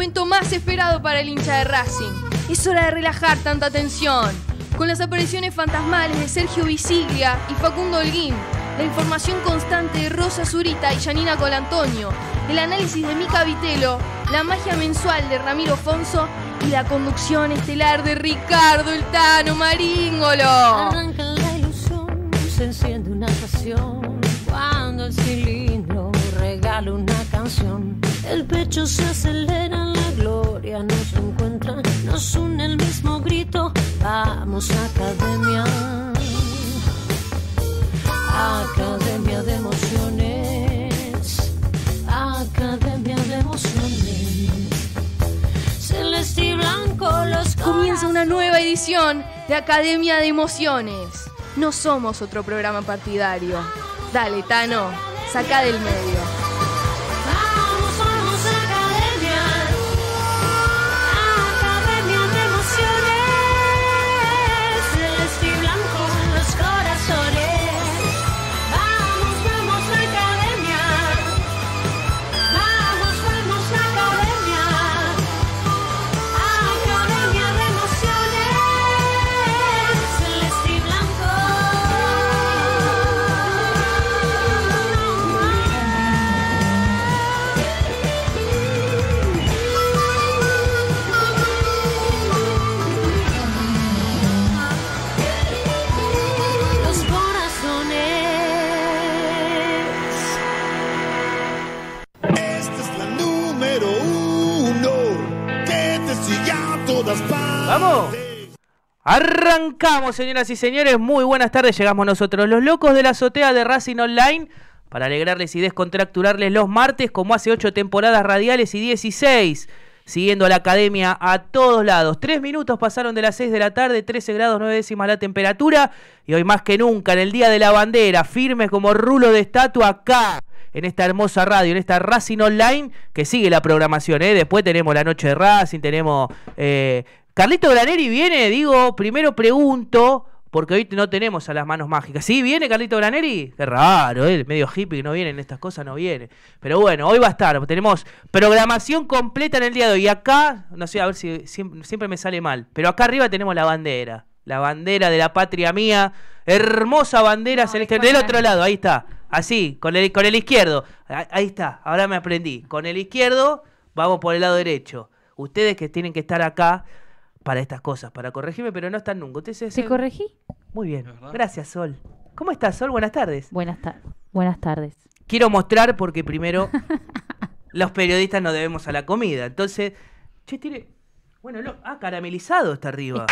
momento más esperado para el hincha de Racing. Es hora de relajar tanta tensión. Con las apariciones fantasmales de Sergio Visiglia y Facundo Holguín, la información constante de Rosa Zurita y Janina Colantonio, el análisis de Mica Vitelo, la magia mensual de Ramiro Fonso y la conducción estelar de Ricardo El Tano Maríngolo. la ilusión, se enciende una pasión, cuando el regala una canción. El pecho se acelera, la gloria nos encuentra, nos une el mismo grito. Vamos, academia. Academia de emociones. Academia de emociones. Celeste y blanco los Comienza una nueva edición de Academia de Emociones. No somos otro programa partidario. Dale, Tano, saca del medio. ¡Vamos! Arrancamos, señoras y señores. Muy buenas tardes. Llegamos nosotros, los locos de la azotea de Racing Online, para alegrarles y descontracturarles los martes, como hace ocho temporadas radiales y 16 siguiendo a la academia a todos lados. Tres minutos pasaron de las 6 de la tarde, 13 grados 9 décimas la temperatura y hoy más que nunca, en el Día de la Bandera, firmes como rulo de estatua acá. En esta hermosa radio, en esta Racing Online, que sigue la programación. ¿eh? Después tenemos la noche de Racing, tenemos eh, Carlito Graneri viene, digo, primero pregunto, porque hoy no tenemos a las manos mágicas. ¿Sí viene Carlito Graneri? Qué raro, él, eh, medio hippie que no viene en estas cosas, no viene. Pero bueno, hoy va a estar. Tenemos programación completa en el día de hoy. Y acá, no sé, a ver si siempre, me sale mal, pero acá arriba tenemos la bandera. La bandera de la patria mía. Hermosa bandera no, celeste. Del otro lado, ahí está. Así, con con el izquierdo. Ahí está, ahora me aprendí. Con el izquierdo, vamos por el lado derecho. Ustedes que tienen que estar acá para estas cosas, para corregirme, pero no están nunca. ¿Te, corregí? Muy bien. Gracias, Sol. ¿Cómo estás, Sol? Buenas tardes. Buenas, buenas tardes. Quiero mostrar porque primero los periodistas nos debemos a la comida. Entonces, che, tiene... Bueno, lo... ah, caramelizado está arriba.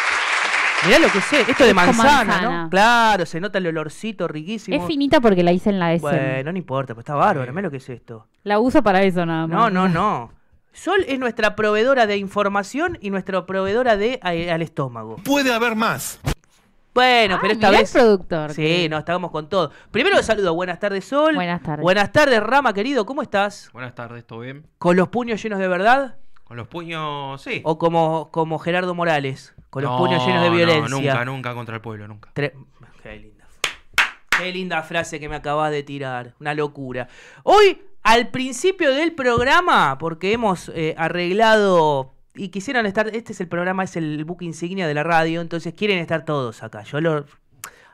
Mira lo que sé, esto de manzana, ¿no? Claro, se nota el olorcito riquísimo. Es finita porque la hice en la S. Bueno, no importa, pues está bárbaro, mirá lo que es esto. La usa para eso nada más. No, no, no. Sol es nuestra proveedora de información y nuestra proveedora de al estómago. Puede haber más. Bueno, pero ah, esta vez. productor. Sí, no, estamos con todo. Primero saludo, buenas tardes, Sol. Buenas tardes. Buenas tardes, Rama, querido, ¿cómo estás? Buenas tardes, ¿todo bien? ¿Con los puños llenos de verdad? Con los puños, sí. ¿O como, como Gerardo Morales? Con los puños llenos de violencia. nunca, nunca contra el pueblo, nunca. Qué linda. Qué linda frase que me acabas de tirar. Una locura. Hoy al principio del programa, porque hemos eh, arreglado y quisieron estar, este es el programa, es el book insignia de la radio, entonces quieren estar todos acá. Yo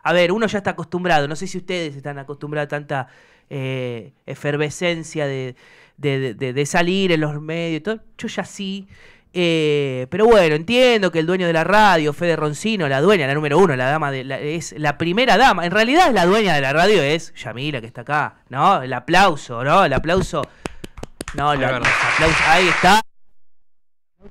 a ver, uno ya está acostumbrado, no sé si ustedes están acostumbrados a tanta eh, efervescencia de, de, salir en los medios, todo. yo ya sí, eh, pero bueno, entiendo que el dueño de la radio, Fede Roncino, la dueña, la número uno, la dama de es la primera dama. En realidad es la dueña de la radio, es Yamila que está acá, ¿no? El aplauso, ¿no? El aplauso. No, el aplauso Ahí está.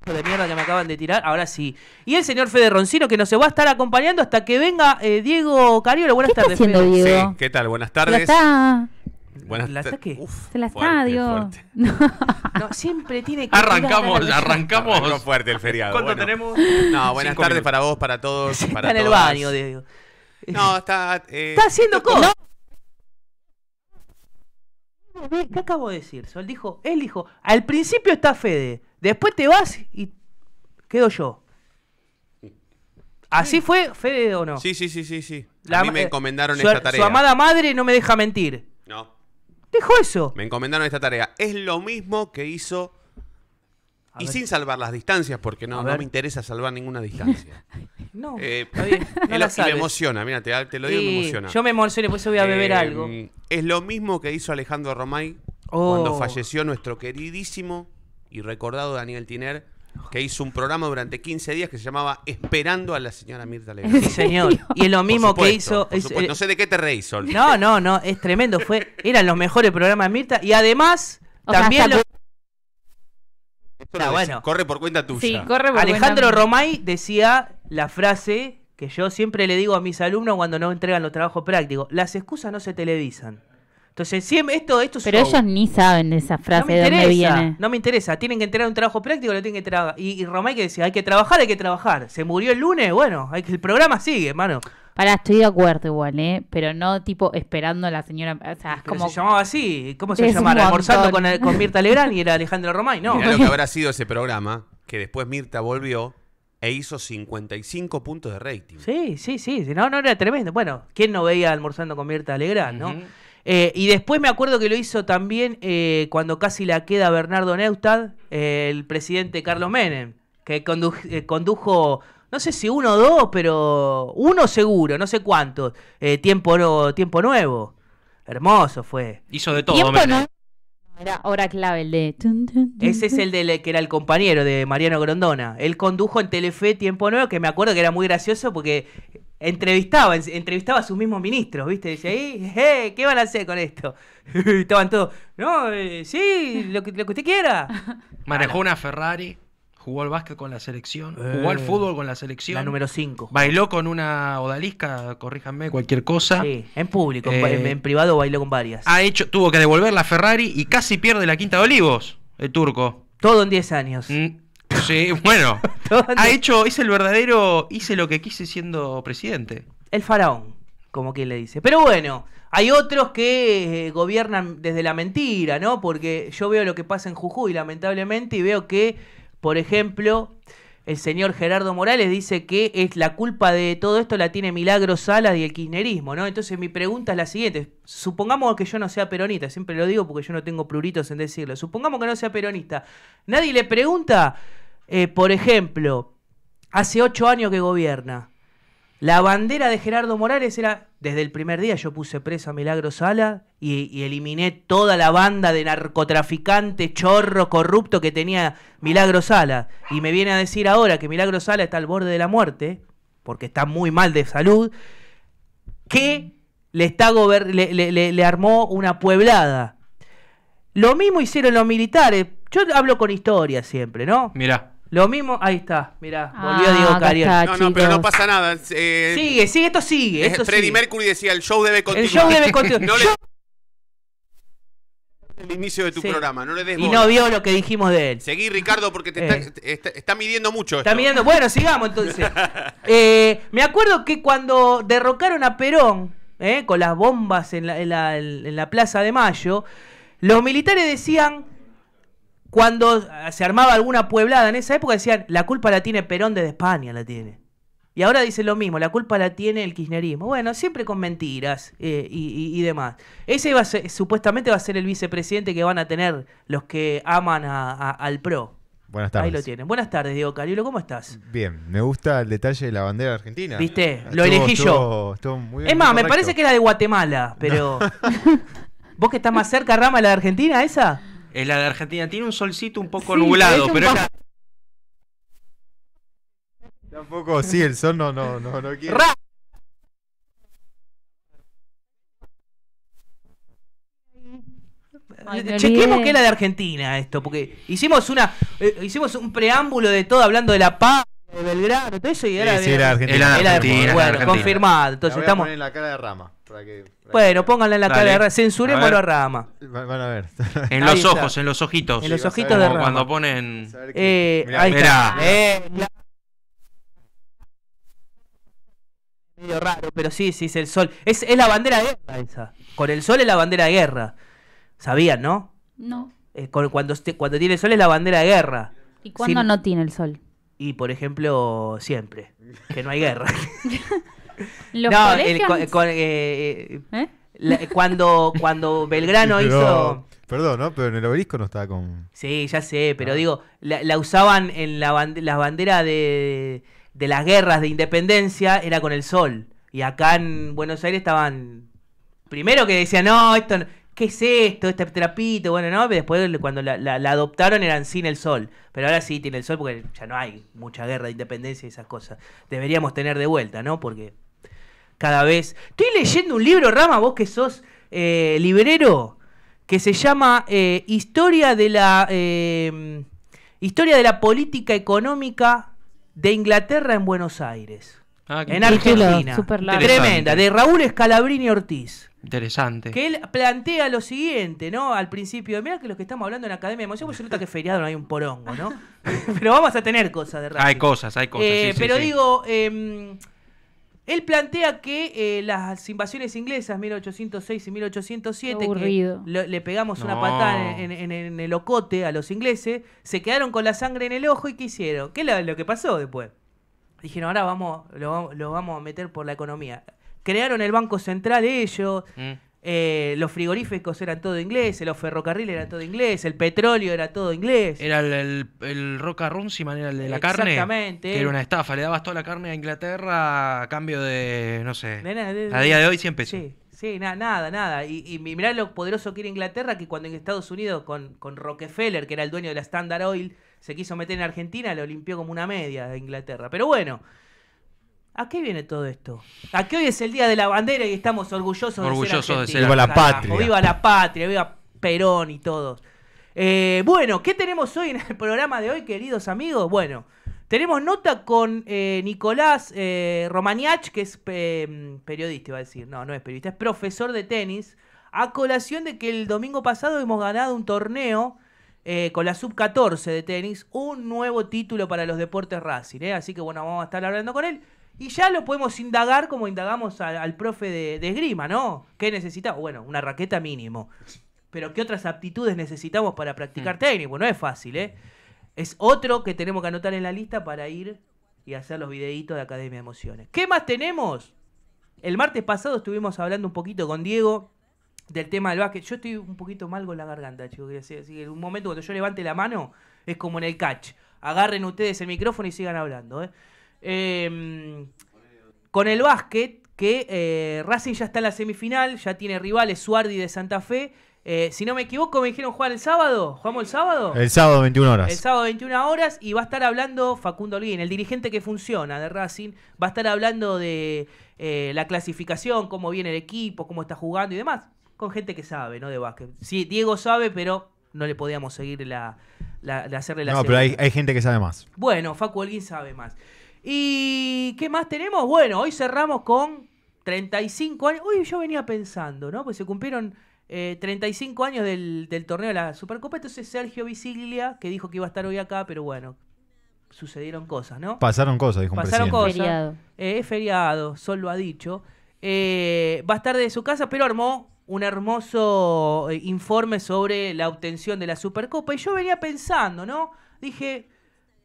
De mierda que me acaban de tirar, ahora sí. Y el señor Fede Roncino que nos va a estar acompañando hasta que venga eh, Diego Cariola, Buenas tardes, Fede. Diego? ¿qué tal? Buenas tardes. Buenas la No. siempre tiene que. Arrancamos, arrancamos. fuerte el feriado. ¿Cuánto tenemos? No, buenas tardes para vos, para todos. está en el baño, Diego. No, está. Eh, está haciendo cosas. ¿Qué acabo de decir? Sol dijo, él dijo, al principio está Fede, después te vas y quedo yo. ¿Así fue, Fede, o no? Sí, sí, sí, sí, sí. a mí me encomendaron eh, esta tarea. Su amada madre no me deja mentir. No. Dejó eso. Me encomendaron esta tarea. Es lo mismo que hizo. y sin salvar las distancias, porque no, me interesa salvar ninguna distancia. no. Eh, emociona, mira, te, lo digo, me emociona. Yo me emociono, por eso voy a beber eh, algo. Es lo mismo que hizo Alejandro Romay cuando oh. falleció nuestro queridísimo y recordado Daniel Tiner que hizo un programa durante 15 días que se llamaba Esperando a la señora Mirta Legrand. señor. Y es lo mismo que hizo. Eh, no sé de qué te reís, No, no, no, es tremendo. Fue, eran los mejores programas de Mirta. Y además, también ah, lo... bueno. Corre por cuenta tuya. Alejandro Romay decía la frase que yo siempre le digo a mis alumnos cuando no entregan los trabajos prácticos: las excusas no se televisan. Entonces, siempre esto, esto es Pero ellos ni saben de esa frase no me de dónde viene. No me interesa. Tienen que entregar un trabajo práctico, lo tienen que trabajar. Y, Romay que decía, hay que trabajar, hay que trabajar. Se murió el lunes, bueno, hay que, el programa sigue, hermano. Pará, estoy de acuerdo igual, ¿eh? Pero no tipo esperando a la señora. O sea, como... se llamaba así. ¿Cómo se llamaba? Almorzando eh, con, Mirta Legrand y era Alejandro Romay, ¿no? Mirá lo que habrá sido ese programa, que después Mirta volvió e hizo 55 puntos de rating. Sí, sí, sí. No, no, era tremendo. Bueno, ¿quién no veía Almorzando con Mirta Alegrán, no? Eh, y después me acuerdo que lo hizo también eh, cuando casi la queda Bernardo Neustad, eh, el presidente Carlos Menem, que condujo, no sé si uno o dos, pero uno seguro, no sé cuántos, tiempo, tiempo nuevo. Hermoso fue. Hizo de todo. era hora clave el de... Ese es el de, que era el compañero de Mariano Grondona. Él condujo en Telefe Tiempo Nuevo, que me acuerdo que era muy gracioso porque entrevistaba, entrevistaba a sus mismos ministros, ¿viste? Dice, ahí, eh, ¿qué van a hacer con esto? estaban todos, no, eh, sí, lo que, usted quiera. Manejó una Ferrari, jugó al básquet con la selección, eh, jugó al fútbol con la selección. La número 5. Bailó con una odalisca, corríjanme, cualquier cosa. Sí, en público, en, privado bailó con varias. Ha hecho, tuvo que devolver la Ferrari y casi pierde la Quinta de Olivos, el turco. Todo en 10 años. Mm, Sí, bueno. ha hecho, es el verdadero, hice lo que quise siendo presidente. El faraón, como quien le dice. Pero bueno, hay otros que eh, gobiernan desde la mentira, ¿no? Porque yo veo lo que pasa en Jujuy, lamentablemente, y veo que, por ejemplo, el señor Gerardo Morales dice que es la culpa de todo esto la tiene Milagro Salas y el kirchnerismo, ¿no? Entonces mi pregunta es la siguiente. Supongamos que yo no sea peronista, siempre lo digo porque yo no tengo pluritos en decirlo. Supongamos que no sea peronista. Nadie le pregunta eh, por ejemplo, hace ocho años que gobierna, la bandera de Gerardo Morales era, desde el primer día yo puse presa a Milagro Sala y, eliminé toda la banda de narcotraficante, chorro, corrupto que tenía Milagro Sala. Y me viene a decir ahora que Milagro Sala está al borde de la muerte, porque está muy mal de salud, que le, está le, le, le armó una pueblada. Lo mismo hicieron los militares. Yo hablo con historia siempre, ¿no? Mirá. Lo mismo, ahí está, mirá, volvió ah, Diego Cario. no, no, pero no pasa nada. Eh, sigue, sigue, esto sigue. Esto Freddy Mercury decía, el show debe continuar. El show debe continuar. El inicio de tu programa, no le des Y no vio lo que dijimos de él. Seguí, Ricardo, porque te eh. está, está, midiendo mucho. Está midiendo. Bueno, sigamos entonces. Eh, me acuerdo que cuando derrocaron a Perón, con las bombas en la Plaza de Mayo, los militares decían cuando eh, se armaba alguna pueblada en esa época decían, la culpa la tiene Perón desde España, la tiene. Y ahora dice lo mismo, la culpa la tiene el kirchnerismo. Bueno, siempre con mentiras eh, y, demás. Ese va supuestamente va a ser el vicepresidente que van a tener los que aman al PRO. Buenas tardes. Ahí lo tienen. Buenas tardes, Diego Carilo, ¿cómo estás? Bien, me gusta el detalle de la bandera argentina. ¿Viste? lo elegí yo. es más, me parece que era de Guatemala, pero... ¿Vos que estás más cerca, Rama, la de Argentina, esa? Es la de Argentina. Tiene un solcito un poco nublado, pero es Tampoco, sí, el sol no, no, no, no quiere. ¡Ra! Chequemos que es la de Argentina esto, porque hicimos una eh, hicimos un preámbulo de todo hablando de la paz de Belgrano, todo eso y era, sí, era, era, bueno, confirmado. Entonces estamos. en la cara de Rama. Para que, bueno, pónganla en la cara de Rama. Censurémoslo a, Rama. Van a ver. En los ojos, en los ojitos. En los ojitos de Rama. Cuando ponen. Eh, eh Medio raro, pero sí, sí, es el sol. Es, es la bandera de guerra esa. Con el sol es la bandera de guerra. ¿Sabían, no? No. Eh, cuando, cuando tiene el sol es la bandera de guerra. ¿Y cuándo no tiene el sol? Y, por ejemplo, siempre. Que no hay guerra. ¿Los no, eh, eh, ¿Eh? cuando, cuando Belgrano hizo... Perdón, ¿no? Pero en el obelisco no estaba con... Sí, ya sé, pero ah. digo, la, usaban en la, la bandera de, de las guerras de independencia, era con el sol. Y acá en Buenos Aires estaban primero que decían, no, esto no. ¿qué es esto? Este trapito, bueno, no, pero después cuando la, adoptaron eran sin el sol, pero ahora sí tiene el sol porque ya no hay mucha guerra de independencia y esas cosas. Deberíamos tener de vuelta, ¿no? Porque cada vez... Estoy leyendo un libro, Rama, vos que sos eh, librero, que se llama eh, Historia de la... Em, Historia de la política económica de Inglaterra en Buenos Aires. Ah, en Argentina. Tremenda, de Raúl Escalabrini Ortiz. Interesante. Que él plantea lo siguiente, ¿no? Al principio, mira que los que estamos hablando en la Academia de Emoción, nota que feriado no hay un porongo, ¿no? pero vamos a tener cosas de Racing. Hay cosas, hay cosas. Eh, pero digo, em, él plantea que eh, las invasiones inglesas, 1806 y 1807, que le, pegamos una patada en, el ocote a los ingleses, se quedaron con la sangre en el ojo y ¿qué hicieron? ¿Qué es lo, que pasó después? Dijeron, ahora vamos, lo vamos a meter por la economía crearon el Banco Central ellos. Mm. Eh, los frigoríficos eran todo inglés, los ferrocarriles eran todo inglés, el petróleo era todo inglés. Era el, el, Roca Runciman, era el de la carne. Exactamente. era una estafa, le dabas toda la carne a Inglaterra a cambio de, no sé, a día de hoy 100 pesos. Sí, sí nada, nada. Y, y, mirá lo poderoso que era Inglaterra, que cuando en Estados Unidos con, con Rockefeller, que era el dueño de la Standard Oil, se quiso meter en Argentina, lo limpió como una media de Inglaterra. Pero bueno, ¿A qué viene todo esto? ¿A qué hoy es el Día de la Bandera y estamos orgullosos, orgullosos de ser, de Viva la patria. Viva la patria, viva Perón y todos. Eh, bueno, ¿qué tenemos hoy en el programa de hoy, queridos amigos? Bueno, tenemos nota con eh, Nicolás eh, Romaniach, que es mm, periodista, iba a decir. No, no es periodista, es profesor de tenis. A colación de que el domingo pasado hemos ganado un torneo eh, con la sub-14 de tenis, un nuevo título para los deportes Racing. Así que bueno, vamos a estar hablando con él. Y ya lo podemos indagar como indagamos al, profe de, esgrima, ¿no? ¿Qué necesitamos? Bueno, una raqueta mínimo. Pero ¿qué otras aptitudes necesitamos para practicar mm. tenis? no es fácil, ¿eh? Es otro que tenemos que anotar en la lista para ir y hacer los videitos de Academia de Emociones. ¿Qué más tenemos? El martes pasado estuvimos hablando un poquito con Diego del tema del básquet. Yo estoy un poquito mal con la garganta, chicos. Así que en un momento cuando yo levante la mano es como en el catch. Agarren ustedes el micrófono y sigan hablando, ¿eh? Em, con el básquet, que eh, Racing ya está en la semifinal, ya tiene rivales Suardi de Santa Fe. Eh, si no me equivoco, me dijeron jugar el sábado. ¿Jugamos el sábado? El sábado 21 horas. El sábado 21 horas y va a estar hablando Facundo Olguín, el dirigente que funciona de Racing. Va a estar hablando de eh, la clasificación, cómo viene el equipo, cómo está jugando y demás. Con gente que sabe, ¿no? De básquet. Sí, Diego sabe, pero no le podíamos seguir la, la No, pero hay, gente que sabe más. Bueno, Facundo Olguín sabe más. ¿Y qué más tenemos? Bueno, hoy cerramos con 35 años. Uy, yo venía pensando, ¿no? Pues se cumplieron 35 eh, años del, torneo de la Supercopa. Entonces Sergio Visiglia, que dijo que iba a estar hoy acá, pero bueno, sucedieron cosas, ¿no? Pasaron cosas, dijo un Pasaron cosas. Feriado. Eh, es feriado, Sol lo ha dicho. Eh, va a estar de su casa, pero armó un hermoso informe sobre la obtención de la Supercopa. Y yo venía pensando, ¿no? Dije,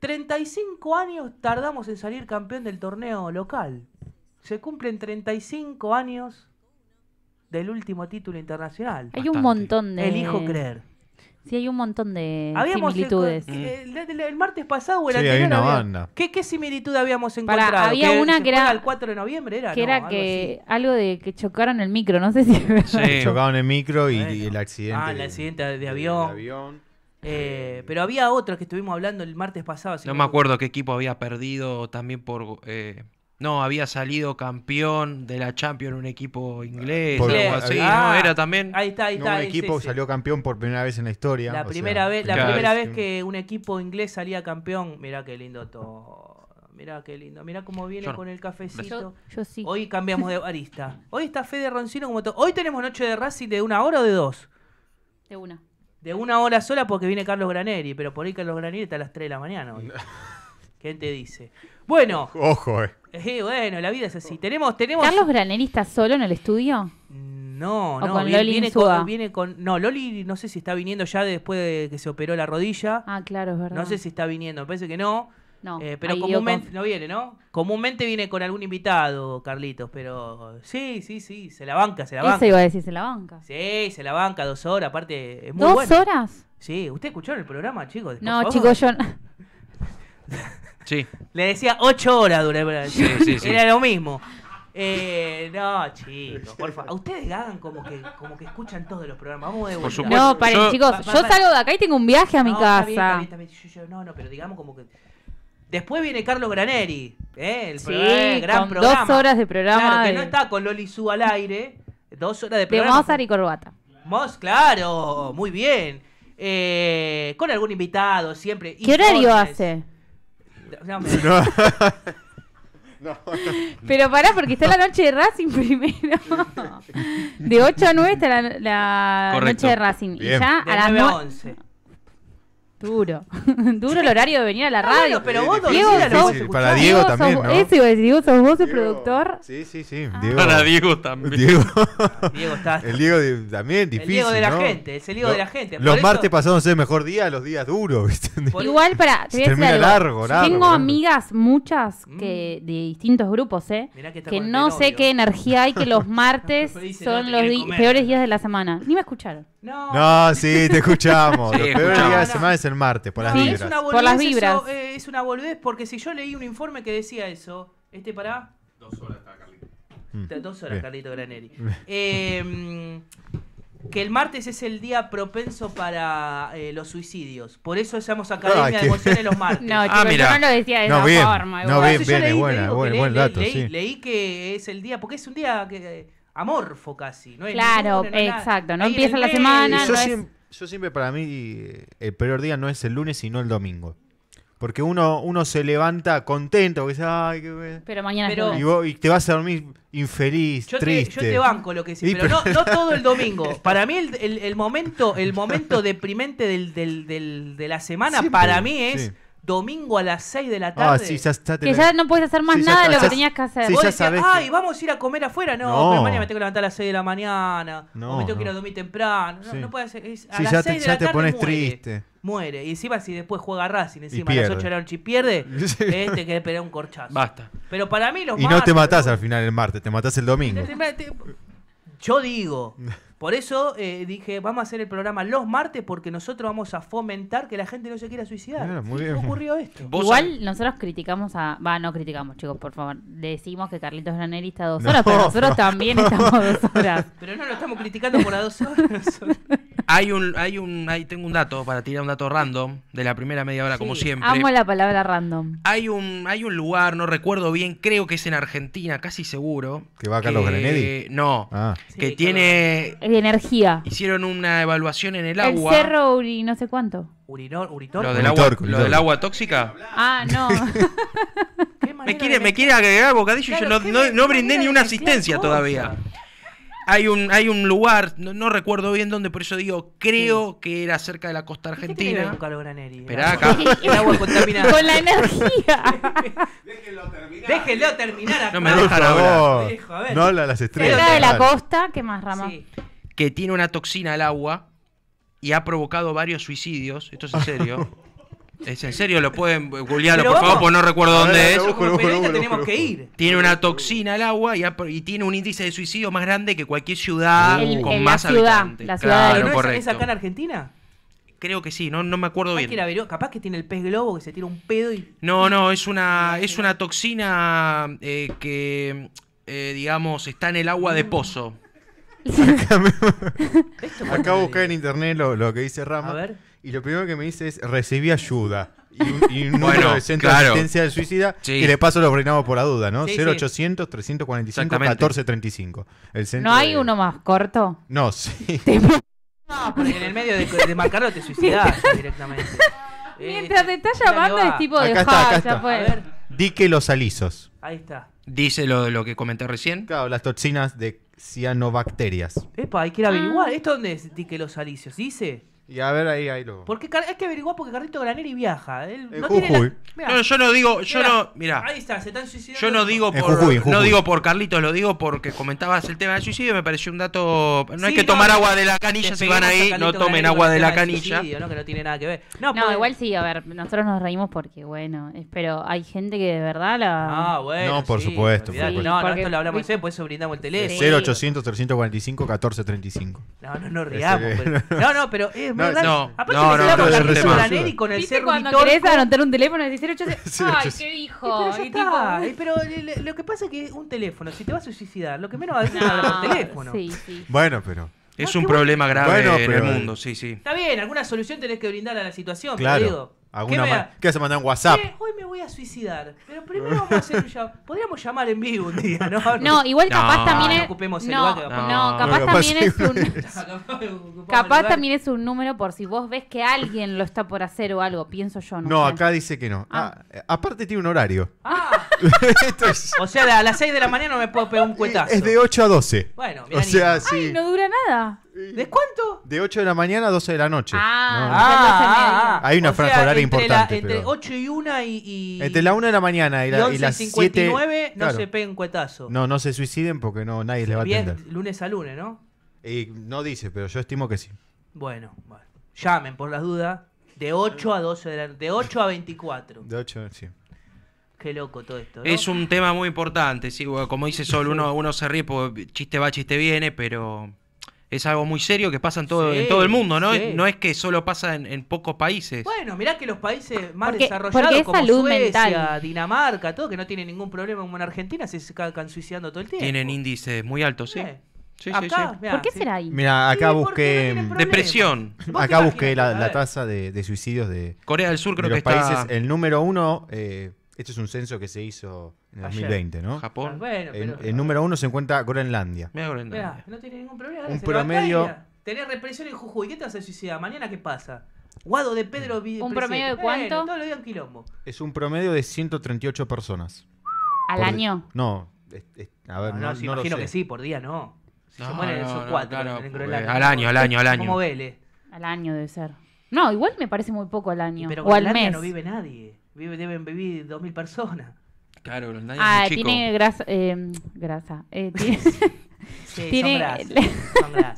35 años tardamos en salir campeón del torneo local. Se cumplen 35 años del último título internacional. Hay un montón de... Elijo creer. Sí, hay un montón de similitudes. Eh, el, martes pasado o el una banda. ¿qué, similitud habíamos encontrado? Para, había una que era. El 4 de noviembre era. Que era algo que. Algo de que chocaron el micro, no sé si. chocaron el micro y, el accidente. Ah, el accidente avión. De avión. Eh, pero había otro que estuvimos hablando el martes pasado. no me acuerdo qué equipo había perdido también por... Eh, no, había salido campeón de la Champions un equipo inglés. Ah, Era también... está, un equipo salió campeón por primera vez en la historia. La, primera, vez, la primera vez que un equipo inglés salía campeón. Mirá qué lindo todo. Mirá qué lindo. Mirá cómo viene con el cafecito. Hoy cambiamos de barista. Hoy está Fede Roncino como todo. Hoy tenemos noche de Racing de una hora o de dos. De una. De una hora sola porque viene Carlos Graneri, pero por ahí Carlos Graneri está a las 3 de la mañana. hoy. ¿Qué te dice? Bueno. Ojo, eh. eh, bueno, la vida es así. Tenemos, tenemos. ¿Carlos Graneri está solo en el estudio? No, no. Loli viene con, No, Loli no sé si está viniendo ya después de que se operó la rodilla. Ah, claro, es verdad. No sé si está viniendo, parece que no. No, eh, pero comúnmente no viene, ¿no? Comúnmente viene con algún invitado, Carlitos, pero sí, sí, sí, se la banca, se la banca. Eso iba a decir, se la banca. Sí, se la banca, dos horas, aparte es muy ¿Dos horas? Sí, ¿usted escuchó el programa, chicos? No, chicos, yo... sí. Le decía ocho horas durante sí, sí, sí. Era lo mismo. Eh, no, chicos, por favor. Ustedes hagan como que, como que escuchan todos los programas. Vamos Por supuesto. No, paren, chicos. yo salgo de acá y tengo un viaje a mi casa. no, no, pero digamos como que Después viene Carlos Graneri, ¿eh? el sí, programa, gran programa. Dos horas de programa. Claro, que no está con Loli Su al aire. Dos horas de programa. De Mozart y Corbata. Mozart, claro, muy bien. Eh, con algún invitado, siempre. ¿Qué horario hace? No, Pero pará, porque está la noche de Racing primero. De 8 a 9 está la, la noche de Racing. Y ya a las 9 a 11. Duro. Duro el horario de venir a la radio. pero vos Diego, para Diego, también, ¿no? Diego, sos vos el productor. Sí, sí, sí. para Diego también. Diego, Diego está. El Diego también, difícil, El Diego de la gente, es el Diego de la gente. Los martes pasaron a ser mejor día, los días duros, ¿viste? Igual para... largo, Tengo amigas, muchas, que mm. de distintos grupos, ¿eh? que, no sé qué energía hay, que los martes son los peores días de la semana. Ni me escucharon. No, no sí, te escuchamos. los peores días de la semana es el martes, por las vibras. Eh, es una boludez, porque si yo leí un informe que decía eso, este para Dos horas Carlito. Mm. Dos horas, Carlito Graneri. Em, que el martes es el día propenso para eh, los suicidios. Por eso hacemos Academia de Emociones los martes. No, ah, mira. no lo decía de esa forma. No, bien, bien, leí, buen, dato, que es el día, porque es un día que, amorfo casi. No claro, exacto. No empieza la semana. Eh, no yo siempre para mí eh, el peor día no es el lunes, sino el domingo. Porque uno, uno se levanta contento, porque dice, ay, qué... Pero mañana y, te vas a dormir infeliz, yo Te, yo te banco lo que pero, No, todo el domingo. Para mí el, momento el momento deprimente de la semana, para mí es domingo a las 6 de la ah, tarde. Ah, sí, ya que ya no puedes hacer más nada de lo que tenías que hacer. Vos decís, ay, vamos a ir a comer afuera. No, Pero mañana me tengo que levantar a las 6 de la mañana. No, o me tengo que ir a dormir temprano. No, no puedes hacer. A las ya 6 te, de la te pones muere, triste. Muere. Y encima, si después juega Racing, encima a las 8 de la noche y pierde, este que pelear un corchazo. Basta. Pero para mí los Y no te matás al final el martes, te matás el domingo. Yo digo, Por eso eh, dije, vamos a hacer el programa los martes porque nosotros vamos a fomentar que la gente no se quiera suicidar. ocurrió esto? Igual nosotros criticamos a... Va, no criticamos, chicos, por favor. Decimos que Carlitos Graneri está dos horas, pero nosotros también estamos dos horas. Pero no lo estamos criticando por las dos horas. hay un, hay un, tengo un dato para tirar un dato random de la primera media hora, como siempre. Amo la palabra random. Hay un, hay un lugar, no recuerdo bien, creo que es en Argentina, casi seguro. ¿Que va Carlos Graneri? No, ah. que tiene de energía. Hicieron una evaluación en el agua. El cerro Uri, no sé cuánto. Urinor, ¿Lo del, agua, ¿lo del agua tóxica? Ah, no. me, quiere, me quiere agregar bocadillo y yo no, no, brindé ni una asistencia todavía. Hay un, hay un lugar, no, recuerdo bien dónde, por eso digo, creo que era cerca de la costa argentina. ¿eh? Espera, acá. El agua contaminada. Con la energía. Déjenlo terminar. Déjenlo terminar. No me dejan ver. No, las estrellas. Cerca de la costa, ¿qué más, Ramón? Sí que tiene una toxina al agua y ha provocado varios suicidios. Esto es en serio. Es en serio, lo pueden googlearlo, por favor, porque no recuerdo dónde es. tenemos que ir. Tiene una toxina al agua y, tiene un índice de suicidio más grande que cualquier ciudad con más habitantes. La ciudad es, acá en Argentina? Creo que sí, no, no me acuerdo bien. capaz que tiene el pez globo que se tira un pedo y. No, no, es una, es una toxina que, digamos, está en el agua de pozo. Acá buscar en internet lo, que dice Rama. Y lo primero que me dice es recibí ayuda. Y, un- y de centro de asistencia de suicida. Y le paso los reinados por la duda, ¿no? 0800 345 1435. ¿No hay uno más corto? No, sí. No, porque en el medio de, de marcarlo te suicidas directamente. Mientras eh, te está llamando es tipo de está, ver, los alisos. ahí está dice lo, que comenté recién. Claro, las toxinas de cianobacterias. Epa, hay que ir a averiguar. Ah. ¿Esto dónde es? alicios. ¿Dice? Y a ver ahí, ahí lo. Porque hay que averiguar porque Carlito Graneri viaja. Él no tiene la- Jujuy. No, yo no digo, yo mirá, no, mira, Ahí está, se están suicidando. yo no digo por Jujuy, no digo por Carlitos, lo digo porque comentabas el tema del suicidio me pareció un dato, no hay que tomar agua de la canilla si van ahí, no tomen agua de la canilla. No, que no tiene nada que ver. No, pues- igual sí, a ver, nosotros nos reímos porque, bueno, pero hay gente que de verdad la... Ah, bueno. No, por supuesto, No, no, esto lo hablamos por eso brindamos el teléfono. 0800 345 1435. No, no, no riamos. pero- pues. No, no, pero es no, no, aparte no, me no, no, a Nelly con el cerro cuando querés anotar un teléfono de 086? Ay, qué hijo. pero, pero lo que pasa es que un teléfono, si te vas a suicidar, lo que menos va a hacer es hablar teléfono. Sí, sí. Bueno, pero... Es un problema grave en el mundo, sí, sí. Está bien, alguna solución tenés que brindar a la situación, claro. te digo. ¿Qué, ¿Qué, vas a mandar un WhatsApp? Hoy me voy a suicidar. Pero primero vamos a hacer un llamado. Podríamos llamar en vivo un día, ¿no? No, igual capaz también ah, es. No, capaz también es un. capaz también es un número por si vos ves que alguien lo está por hacer o algo, pienso yo. No, no acá dice que no. Ah. ah. aparte tiene un horario. Ah. es... O sea, a las 6 de la mañana no me puedo pegar un cuetazo. Es de 8 a 12. Bueno, O sea, sí. no dura nada. ¿De cuánto? De 8 de la mañana a 12 de la noche. Ah, ah Hay una franja horaria importante. La, entre 8 y 1 y, Entre la 1 de la mañana y, la, y, y las 59 no se peguen cuetazo. No, no se suiciden porque nadie les le va a atender. lunes a lunes, ¿no? Y no dice, pero yo estimo que sí. Bueno, bueno. Llamen por las dudas. De 8 a 12 de la De 8 a 24. De 8, sí. Qué loco todo esto. Es un tema muy importante, sí. Como dice Sol, uno se ríe, porque chiste va, chiste viene, pero es algo muy serio que pasa en todo, en todo el mundo, ¿no? No es que solo pasa en, pocos países. Bueno, mirá que los países más desarrollados como Suecia, Dinamarca, todo, que no tienen ningún problema como en Argentina, se cagan suicidando todo el tiempo. Tienen índices muy altos, sí. Eh, sí acá, ¿Por qué será ahí? Mira, mm, acá busqué. depresión. Acá busqué la, tasa de, suicidios de. Corea del Sur, creo que países. El número uno, eh, este es un censo que se hizo en el 2020, ¿no? Japón. Ah, bueno, pero- en, número uno se encuentra Groenlandia. Mira Groenlandia. no tiene ningún problema. Un promedio- Tener represión en Jujuy. ¿Qué te hace suicidar? ¿Mañana qué pasa? Guado de Pedro mm. ¿Un promedio de cuánto? Todo lo los quilombo. Es un promedio de 138 personas. Al año. No, es- a ver, No, no, no imagino que sí, por día no. Si se mueren esos cuatro en Groenlandia. al año, al año, al año. Como vele. Al año debe ser. No, igual me parece muy poco al año. Pero o al Groenlandia no vive nadie. Vive, deben vivir 2.000 personas. Claro, los Ah, tiene grasa. Eh, grasa. Eh, tiene Sí, son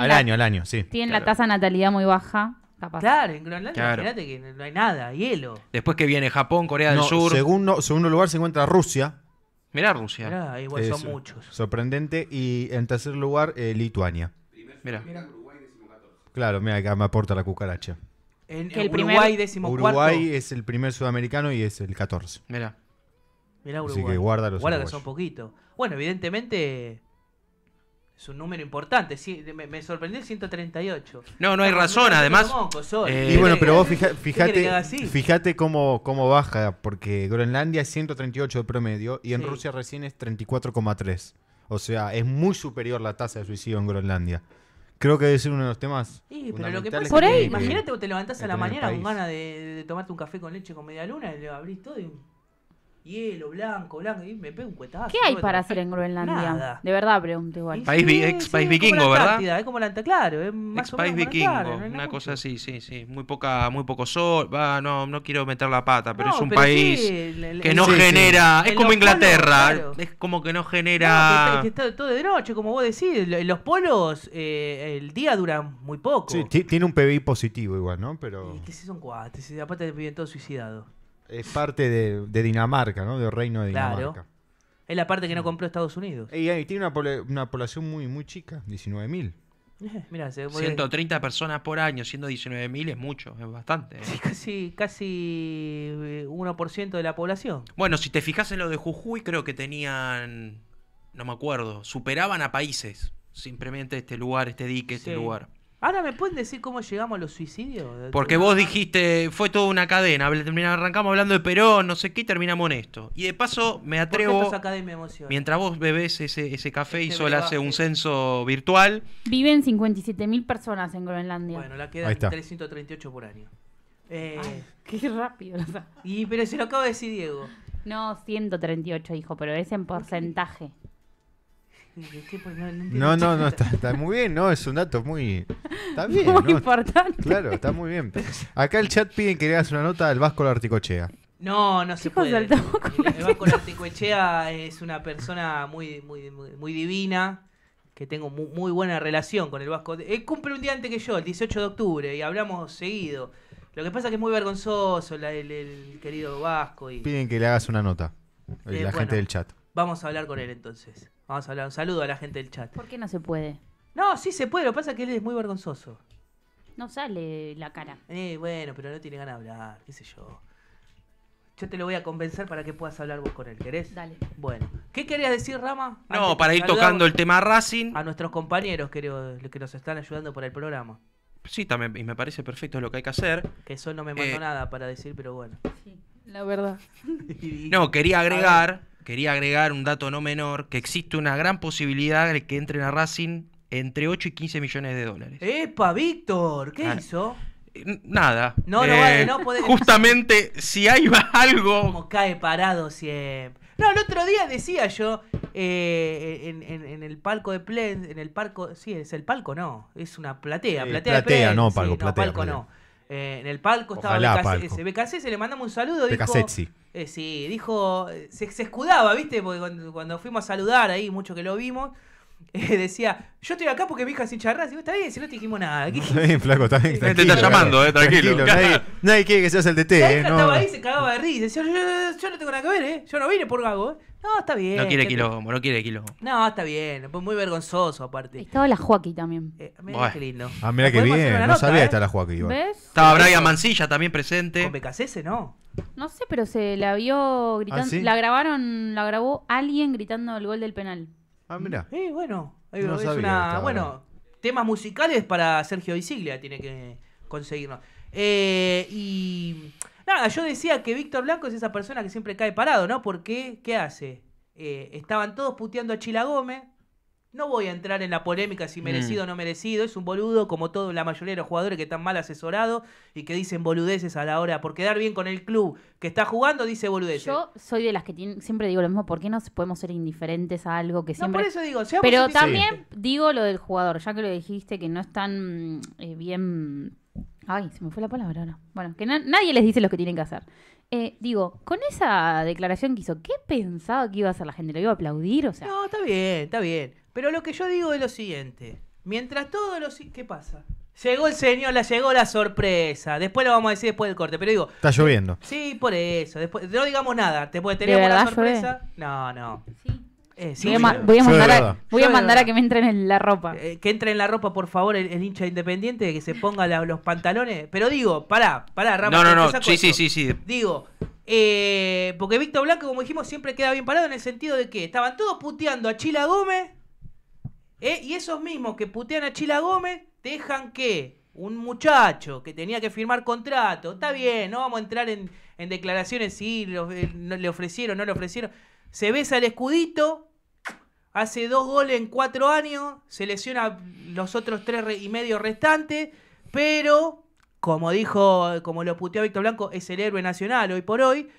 Al año, al año, sí. tienen la tasa de natalidad muy baja, Claro, en Groenlandia Claro. imagínate que no hay nada, hielo. Después que viene Japón, Corea del Sur. segundo, segundo lugar se encuentra Rusia. Mirá Rusia. Mirá, son muchos. Sorprendente. Y en tercer lugar, eh, Lituania. Mirá. Claro, mira, acá me aporta la cucaracha. En, el Uruguay, Uruguay es el primer sudamericano y es el 14. Mirá. Mira, que guarda los Guarda que son Bueno, evidentemente es un número importante. Sí, me, sorprendió el 138. No, no hay razón, además. Eh, y bueno, pero vos fíjate, cómo, cómo baja, porque Groenlandia es 138 de promedio y en Rusia recién es 34,3. O sea, es muy superior la tasa de suicidio en Groenlandia. Creo que debe ser uno de los temas. Sí, pero lo que por ahí. imagínate, vos te levantás a la mañana con ganas de, de, tomarte un café con leche con media luna, y le abrís todo y hielo, blanco, blanco, y me pego un cuetazo. ¿Qué hay para hacer en Groenlandia? Nada. De verdad pregunto igual. País, ex país vikingo, ¿verdad? Es como la claro, es más ex país vikingo, una cosa así, sí, sí, muy poca, muy poco sol, va, no, no quiero meter la pata, pero es un país que no genera, es como Inglaterra, es como que no genera. que está todo de noche, como vos decís, los polos eh, el día dura muy poco. Sí, tiene un PBI positivo igual, ¿no? Pero. Y que si son cuates, aparte viven todos suicidados. Es parte de, Dinamarca, ¿no? Del reino de Dinamarca. Claro. Es la parte que no compró Estados Unidos. Y, eh, tiene una, población muy, muy chica, 19.000. Eh, Mirá, se 130 personas por año, siendo 19.000 es mucho, es bastante. Sí, ¿eh? casi, 1% de la población. Bueno, si te fijas en lo de Jujuy, creo que tenían, no me acuerdo, superaban a países. Simplemente este lugar, este dique, este lugar. Ahora, ¿me pueden decir cómo llegamos a los suicidios? Porque vos dijiste, fue toda una cadena. Arrancamos hablando de Perón, no sé qué, y terminamos en esto. Y de paso, me atrevo. Mientras vos bebés ese, café este y solo hace un censo virtual. Viven 57.000 personas en Groenlandia. Bueno, la quedan 338 por año. Eh, qué rápido. y, pero se lo acabo de decir, Diego. No, 138, hijo, pero es en porcentaje. Pues, no, no, no, está, está, muy bien, no, es un dato muy. importante. Claro, está muy bien. Acá el chat piden que le hagas una nota al Vasco Articochea. No, no se puede. El, Vasco Articochea es una persona muy, muy, divina, que tengo muy, buena relación con el Vasco. Él eh, cumple un día antes que yo, el 18 de octubre, y hablamos seguido. Lo que pasa es que es muy vergonzoso el, querido Vasco. Piden que le hagas una nota, eh, eh, la gente del chat. Vamos a hablar con él entonces. Vamos a hablar un saludo a la gente del chat. ¿Por qué no se puede? No, sí se puede, lo que pasa es que él es muy vergonzoso. No sale la cara. Eh, bueno, pero no tiene ganas de hablar, qué sé yo. Yo te lo voy a convencer para que puedas hablar vos con él, ¿querés? Dale. Bueno, ¿qué querías decir, Rama? No, para ir tocando el tema Racing. A nuestros compañeros creo, que nos están ayudando por el programa. Sí, también, y me parece perfecto lo que hay que hacer. Que eso no me mandó eh, nada para decir, pero bueno. Sí, la verdad. no, quería agregar quería agregar un dato no menor, que existe una gran posibilidad de que entre a Racing entre 8 y 15 millones de dólares. ¡Epa, Víctor! ¿Qué ah, hizo? Nada. No, no, vale, no eh, Justamente, si hay algo... Como cae parado siempre. No, el otro día decía yo, eh, en, el palco de Plen, en el palco, sí, es el palco, no, es una platea, platea, no, palco, platea, palco no. Eh, en el palco estaba BKC, se le mandamos un saludo. Dijo, eh, sí, dijo, eh, se, escudaba, ¿viste? Porque cuando, cuando, fuimos a saludar ahí, mucho que lo vimos, Eh, decía, yo estoy acá porque mi hija es hincha está bien, si no te dijimos nada. Está bien, flaco, está bien. Te está llamando, eh, tranquilo. nadie, quiere que seas el DT, eh. estaba ahí, se cagaba de risa. yo, no tengo nada que ver, ¿eh? Yo no vine por gago, ¿eh? No, está bien. No quiere quilombo, no quiere quilombo. No, está bien. Fue Muy vergonzoso, aparte. Estaba la Joaquí también. Eh, mirá que qué lindo. Ah, mira qué bien. No sabía que eh? estar la Joaquín. ¿Ves? Estaba Brian Mancilla también presente. Con ese no. No sé, pero se la vio gritando. Ah, la grabaron, la grabó alguien gritando el gol del penal. Ah, mm. mira. Eh, bueno, es una, bueno, temas musicales para Sergio Isiglia tiene que conseguirnos. Eh, y nada, yo decía que Víctor Blanco es esa persona que siempre cae parado, ¿no? Porque, ¿qué hace? Eh, estaban todos puteando a Chila Gómez, no voy a entrar en la polémica si mm. merecido o no merecido. Es un boludo, como todo, la mayoría de los jugadores que están mal asesorados y que dicen boludeces a la hora. Por quedar bien con el club que está jugando, dice boludeces. Yo soy de las que siempre digo lo mismo. ¿Por qué no podemos ser indiferentes a algo que siempre. por eso digo. Pero también digo lo del jugador, ya que lo dijiste, que no están eh, bien. Ay, se me fue la palabra ahora. Bueno, que nadie les dice lo que tienen que hacer. Eh, digo, con esa declaración que hizo, ¿qué pensaba que iba a hacer la gente? ¿Lo iba a aplaudir? O sea, no, está bien, está bien. Pero lo que yo digo es lo siguiente. Mientras todos los... ¿Qué pasa? Llegó el señor, la llegó la sorpresa. Después lo vamos a decir después del corte, pero digo... Está lloviendo. Sí, por eso. Después, no digamos nada. te puede tener la sorpresa. No, no. Sí. Eh, voy, a, mandar, a, voy a, mandar a que me entren en la ropa. Eh, que entre en la ropa, por favor, el, hincha independiente, que se ponga los pantalones. Pero digo, pará, pará, No, no, no. Sí, sí, sí, sí, Digo, eh, porque Víctor Blanco, como dijimos, siempre queda bien parado en el sentido de que estaban todos puteando a Chila Gómez eh, y esos mismos que putean a Chila Gómez dejan que un muchacho que tenía que firmar contrato, está bien, no vamos a entrar en, declaraciones si eh, le ofrecieron, no le ofrecieron, se besa el escudito, hace dos goles en cuatro años, se lesiona los otros tres y medio restantes, pero como dijo, como lo puteó Víctor Blanco, es el héroe nacional hoy por hoy,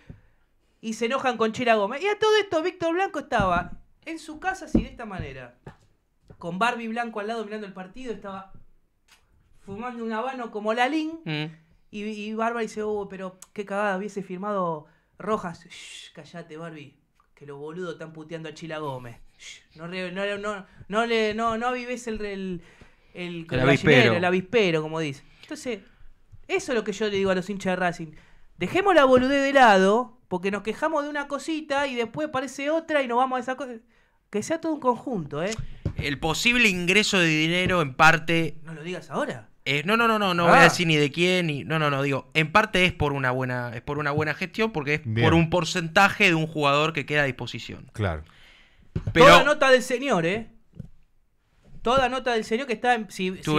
y se enojan con Chila Gómez. Y a todo esto Víctor Blanco estaba en su casa así de esta manera con Barbie Blanco al lado mirando el partido, estaba fumando un habano como Lalín. Mm. Y, y Bárbara dice, oh, pero qué cagada, hubiese firmado Rojas. cállate callate, Barbie, que los boludos están puteando a Chila Gómez. no, no, no, no, le, no, no avives el, el, el, avispero. el avispero, como dice. Entonces, eso es lo que yo le digo a los hinchas de Racing. Dejemos la boludez de lado, porque nos quejamos de una cosita y después aparece otra y nos vamos a esa cosa que sea todo un conjunto, ¿eh? El posible ingreso de dinero en parte... No lo digas ahora. no, no, no, no, no voy a decir ni de quién, ni, no, no, no, digo, en parte es por una buena, es por una buena gestión porque es por un porcentaje de un jugador que queda a disposición. Claro. Toda nota del señor, ¿eh? Toda nota del señor que está en... Si, si,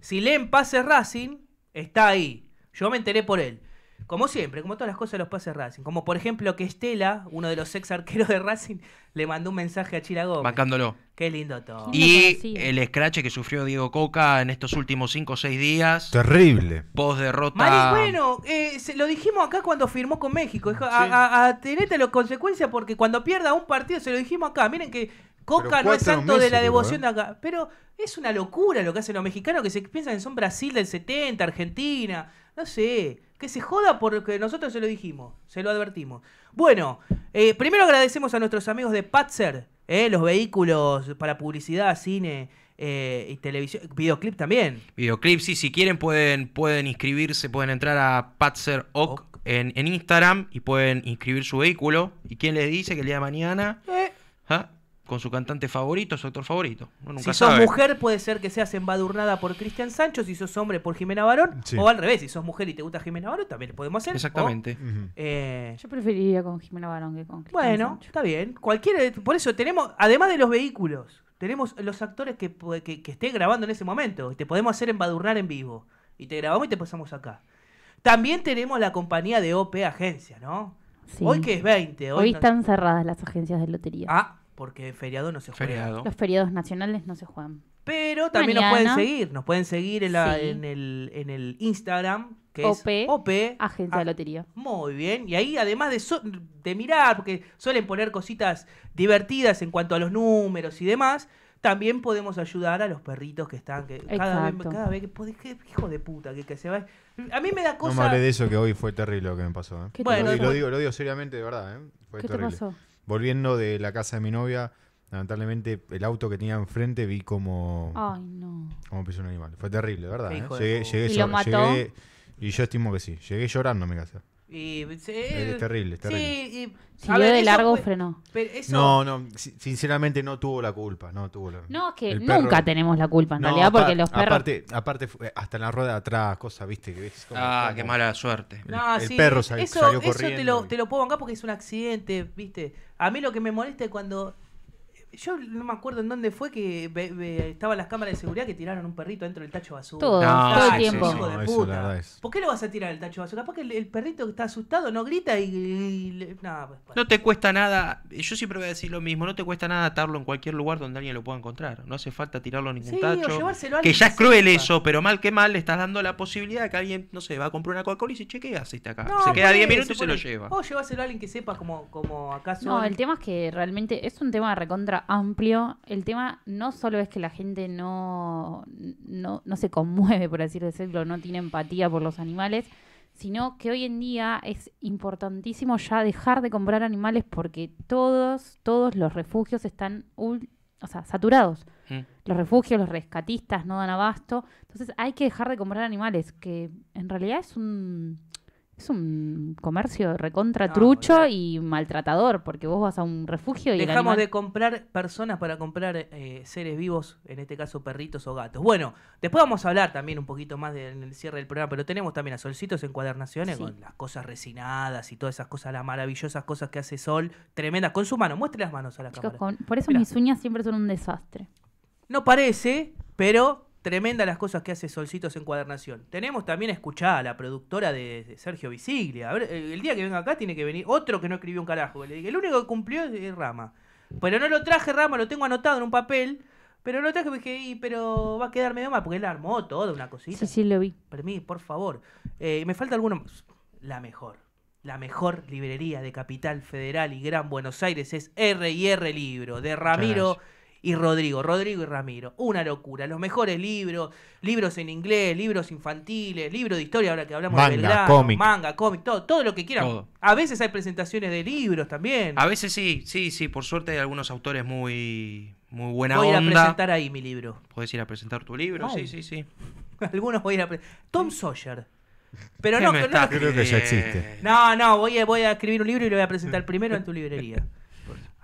si leen pase Racing, está ahí. Yo me enteré por él. Como siempre, como todas las cosas los pases Racing. Como por ejemplo que Estela, uno de los ex arqueros de Racing, le mandó un mensaje a Chila Gómez. Qué lindo todo. Y el escrache que sufrió Diego Coca en estos últimos 5 o 6 días. Terrible. Post derrota. bueno, eh, se, lo dijimos acá cuando firmó con México. A, a, las consecuencias porque cuando pierda un partido, se lo dijimos acá. Miren que Coca no es santo de la devoción ¿eh? de acá. Pero es una locura lo que hacen los mexicanos que se piensan que son Brasil del 70, Argentina. No sé. Que se joda porque nosotros se lo dijimos, se lo advertimos. Bueno, eh, primero agradecemos a nuestros amigos de Patzer, eh, los vehículos para publicidad, cine. Eh, y televisión, videoclip también. Videoclip, sí, si quieren pueden, pueden inscribirse, pueden entrar a Patzer Oc, En, Instagram y pueden inscribir su vehículo. ¿Y quién les dice que el día de mañana? ¿Ah? con su cantante favorito, su actor favorito. si sos mujer, puede ser que seas embadurnada por Cristian Sancho, si sos hombre por Jimena Barón, o al revés, si sos mujer y te gusta Jimena Barón, también podemos hacer. Exactamente. Eh, Yo preferiría con Jimena Barón que con Cristian Bueno, está bien. Cualquiera, por eso tenemos, además de los vehículos, tenemos los actores que, que, estén grabando en ese momento, y te podemos hacer embadurnar en vivo, y te grabamos y te pasamos acá. También tenemos la compañía de OP Agencia, ¿no? Hoy que es 20. Hoy, están cerradas las agencias de lotería. Ah, porque feriado no se juega. Los feriados nacionales no se juegan. Pero también nos pueden seguir, nos pueden seguir en, el, Instagram, que es OP. Agencia de ah, Lotería. Muy bien, y ahí además de, mirar, porque suelen poner cositas divertidas en cuanto a los números y demás, también podemos ayudar a los perritos que están. Que cada, vez, que hijo de puta, que, se va. A mí me da cosa. No de eso, que hoy fue terrible lo que me pasó. ¿eh? Bueno, lo, digo, lo digo seriamente, de verdad. ¿eh? ¿Qué te pasó? volviendo de la casa de mi novia, lamentablemente el auto que tenía enfrente vi como. Ay, no. Como pisó un animal. Fue terrible, ¿verdad? ¿eh? Llegué, llegué, ¿Y y yo estimo que sí. Llegué llorando a mi casa. Y, sí, es terrible, es terrible. Sí, si de largo, frenó. No, no, sinceramente no tuvo la culpa. No, tuvo no es que nunca tenemos la culpa en realidad, porque los perros. Aparte, aparte, hasta en la rueda de atrás, cosa, viste, que ves. Como, ah, qué mala suerte. El, perro salió corriendo. Eso te lo, te lo puedo bancar porque es un accidente, viste. A mí lo que me molesta es cuando yo no me acuerdo en dónde fue que estaba estaban las cámaras de seguridad que tiraron un perrito dentro del tacho basura. Todo, el tiempo. de puta. ¿Por qué lo vas a tirar al tacho basura? Porque el, el perrito que está asustado no grita y. Pues, no, te cuesta nada. Yo siempre voy a decir lo mismo. No te cuesta nada atarlo en cualquier lugar donde alguien lo pueda encontrar. No hace falta tirarlo a ningún tacho. que ya es cruel eso, pero mal que mal le estás dando la posibilidad de que alguien, no sé, va a comprar una Coca-Cola y se chequea, hace está acá. se queda 10 minutos y se, lo lleva. O llevárselo a alguien que sepa como, como acaso. No, el tema es que realmente es un tema de recontra amplio. El tema no solo es que la gente no, no, no se conmueve, por decirlo, no tiene empatía por los animales, sino que hoy en día es importantísimo ya dejar de comprar animales porque todos, todos los refugios están o sea, saturados. Mm. Los refugios, los rescatistas no dan abasto. Entonces hay que dejar de comprar animales, que en realidad es un es un comercio recontra trucho y maltratador, porque vos vas a un refugio y. Dejamos de comprar personas para comprar eh, seres vivos, en este caso perritos o gatos. Bueno, después vamos a hablar también un poquito más en el cierre del programa, pero tenemos también a Solcitos en Cuadernaciones con las cosas resinadas y todas esas cosas, las maravillosas cosas que hace Sol, tremendas. Con su mano, muestre las manos a la cámara. por eso mis uñas siempre son un desastre. No parece, pero Tremenda las cosas que hace Solcitos en Cuadernación. Tenemos también, escuchada a la productora de, Sergio Visiglia. el, día que venga acá tiene que venir otro que no escribió un carajo. Le dije, El único que cumplió es Rama. Pero no lo traje Rama, lo tengo anotado en un papel. Pero lo traje porque dije, pero va a quedar medio mal, porque él armó todo, una cosita. Sí, sí, lo vi. Permí, por favor. Eh, me falta alguno más. La mejor. La mejor librería de Capital Federal y Gran Buenos Aires es R&R &R Libro, de Ramiro y Rodrigo, Rodrigo y Ramiro. Una locura. Los mejores libros, libros en inglés, libros infantiles, libros de historia, ahora que hablamos manga, de cómic. manga, cómic, todo, todo lo que quieran. A veces hay presentaciones de libros también. A veces sí, sí, sí. Por suerte hay algunos autores muy, muy buena onda. Voy a a presentar ahí mi libro. Puedes ir a presentar tu libro, sí, sí, sí. Algunos voy a ir a Tom Sawyer. Pero no, no, creo que ya existe. Eh. No, no, voy a, voy a escribir un libro y lo voy a presentar primero en tu librería.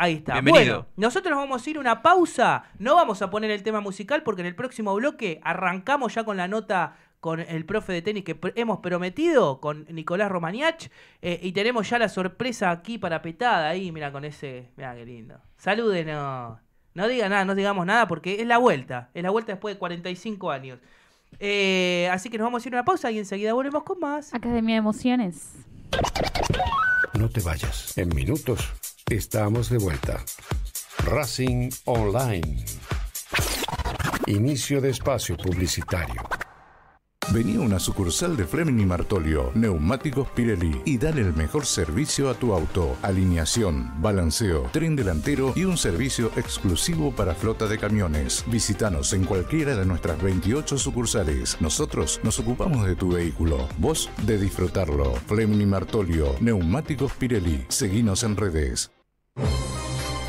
Ahí está. Bueno, nosotros vamos a ir una pausa. No vamos a poner el tema musical porque en el próximo bloque arrancamos ya con la nota con el profe de tenis que hemos prometido, con Nicolás Romaniach. Eh, y tenemos ya la sorpresa aquí para petada ahí, mira con ese. Mira qué lindo. Salúdenos. No diga nada, no digamos nada porque es la vuelta. Es la vuelta después de 45 años. Eh, así que nos vamos a ir a una pausa y enseguida volvemos con más. Academia de Emociones. No te vayas. En minutos Estamos de vuelta. Racing Online. Inicio de espacio publicitario. Vení a una sucursal de Fleming Martolio, Neumáticos Pirelli y dale el mejor servicio a tu auto. Alineación, balanceo, tren delantero y un servicio exclusivo para flota de camiones. Visítanos en cualquiera de nuestras 28 sucursales. Nosotros nos ocupamos de tu vehículo, vos de disfrutarlo. Fleming Martolio, Neumáticos Pirelli. Seguinos en redes.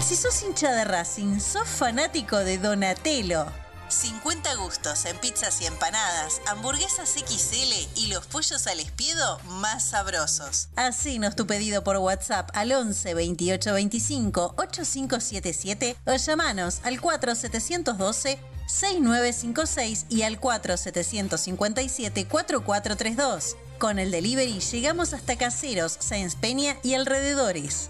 Si sos hincha de Racing, sos fanático de Donatello. 50 gustos en pizzas y empanadas, hamburguesas XL y los pollos al espiedo más sabrosos. Hacenos tu pedido por WhatsApp al 11 28 25 8577 o llamanos al 4 712 6956 y al 4 757 4432. Con el delivery llegamos hasta Caseros, Sáenz Peña y alrededores.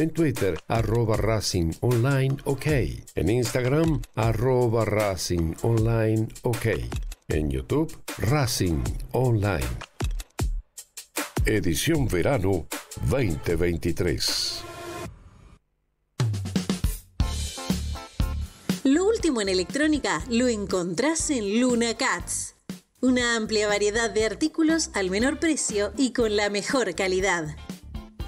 en Twitter arroba Racing Online OK, en Instagram arroba Racing Online OK, en YouTube Racing Online. Edición Verano 2023. Lo último en electrónica lo encontrás en Luna Cats. Una amplia variedad de artículos al menor precio y con la mejor calidad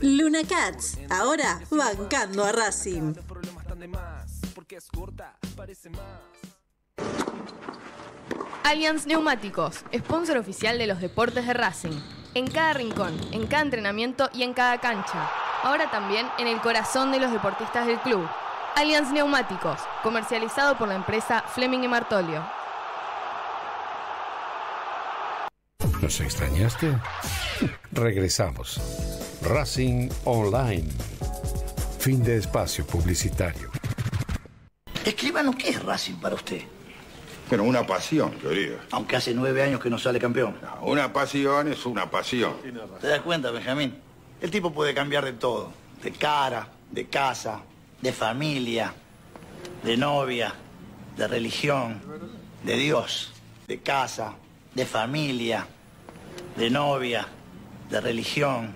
Luna Cats, ahora bancando a Racing. Allianz Neumáticos, sponsor oficial de los deportes de Racing. En cada rincón, en cada entrenamiento y en cada cancha. Ahora también en el corazón de los deportistas del club. Allianz Neumáticos, comercializado por la empresa Fleming y Martolio. ¿Nos extrañaste? Regresamos. Racing Online. Fin de espacio publicitario. Escribano, ¿qué es Racing para usted? Bueno, una pasión, querido. Aunque hace nueve años que no sale campeón. una pasión es una pasión. ¿Te das cuenta, Benjamín? El tipo puede cambiar de todo. De cara, de casa, de familia, de novia, de religión, de Dios, de casa, de familia, de novia, de religión,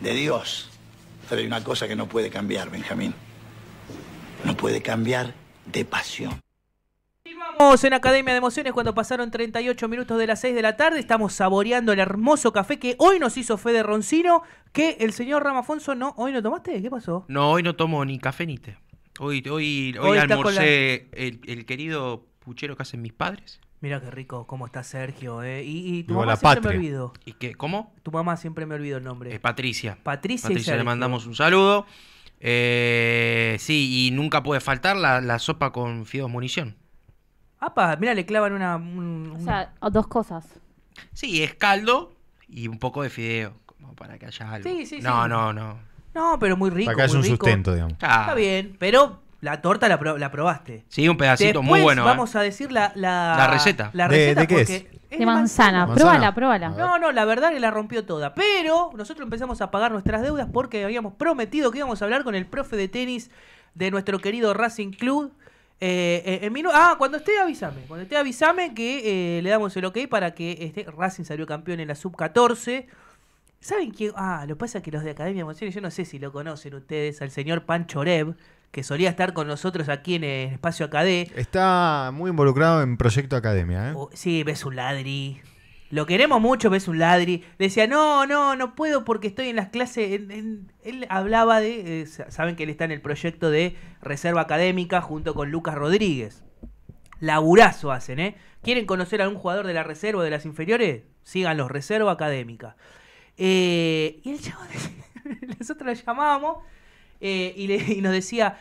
de Dios. Pero hay una cosa que no puede cambiar, Benjamín. No puede cambiar de pasión. Estamos en Academia de Emociones cuando pasaron 38 minutos de las 6 de la tarde. Estamos saboreando el hermoso café que hoy nos hizo Fede Roncino, que el señor Ramafonso no, hoy no tomaste, ¿qué pasó? No, hoy no tomo ni café ni té. Hoy, hoy, hoy, almorcé el, querido puchero que hacen mis padres. Mira qué rico, cómo está Sergio, ¿eh? Y, tu mamá siempre me olvido. ¿Y qué? ¿Cómo? Tu mamá siempre me olvido el nombre. Es Patricia. Patricia, Patricia le mandamos un saludo. Eh, sí, y nunca puede faltar la, sopa con fideos munición. Apa, mira, le clavan una, O sea, dos cosas. Sí, es caldo y un poco de fideo, como para que haya algo. Sí, sí, no, sí. no, no. No, pero muy rico. Para es un sustento, digamos. Está bien, pero la torta la, probaste. Sí, un pedacito muy bueno. ¿eh? Vamos a decir la, la, receta. La receta ¿De, qué es? De manzana. Pruébala, pruébala. No, no, la verdad que la rompió toda. Pero nosotros empezamos a pagar nuestras deudas porque habíamos prometido que íbamos a hablar con el profe de tenis de nuestro querido Racing Club. Eh, eh, ah, cuando esté avísame. Cuando esté avísame que le damos el ok para que este Racing salió campeón en la sub-14. ¿Saben qué? Ah, lo que pasa es que los de Academia de Emociones, yo no sé si lo conocen ustedes, al señor Panchorev que solía estar con nosotros aquí en el espacio Acadé. Está muy involucrado en Proyecto Academia, ¿eh? sí, ves un ladri. Lo queremos mucho, ves un ladri. Decía, no, no, no puedo porque estoy en las clases. Él hablaba de. Eh, saben que él está en el proyecto de reserva académica junto con Lucas Rodríguez. Laburazo hacen, ¿eh? ¿Quieren conocer a algún jugador de la reserva o de las inferiores? Síganlo, reserva académica. Eh, y el chavo, nosotros lo llamábamos eh, y, nos decía,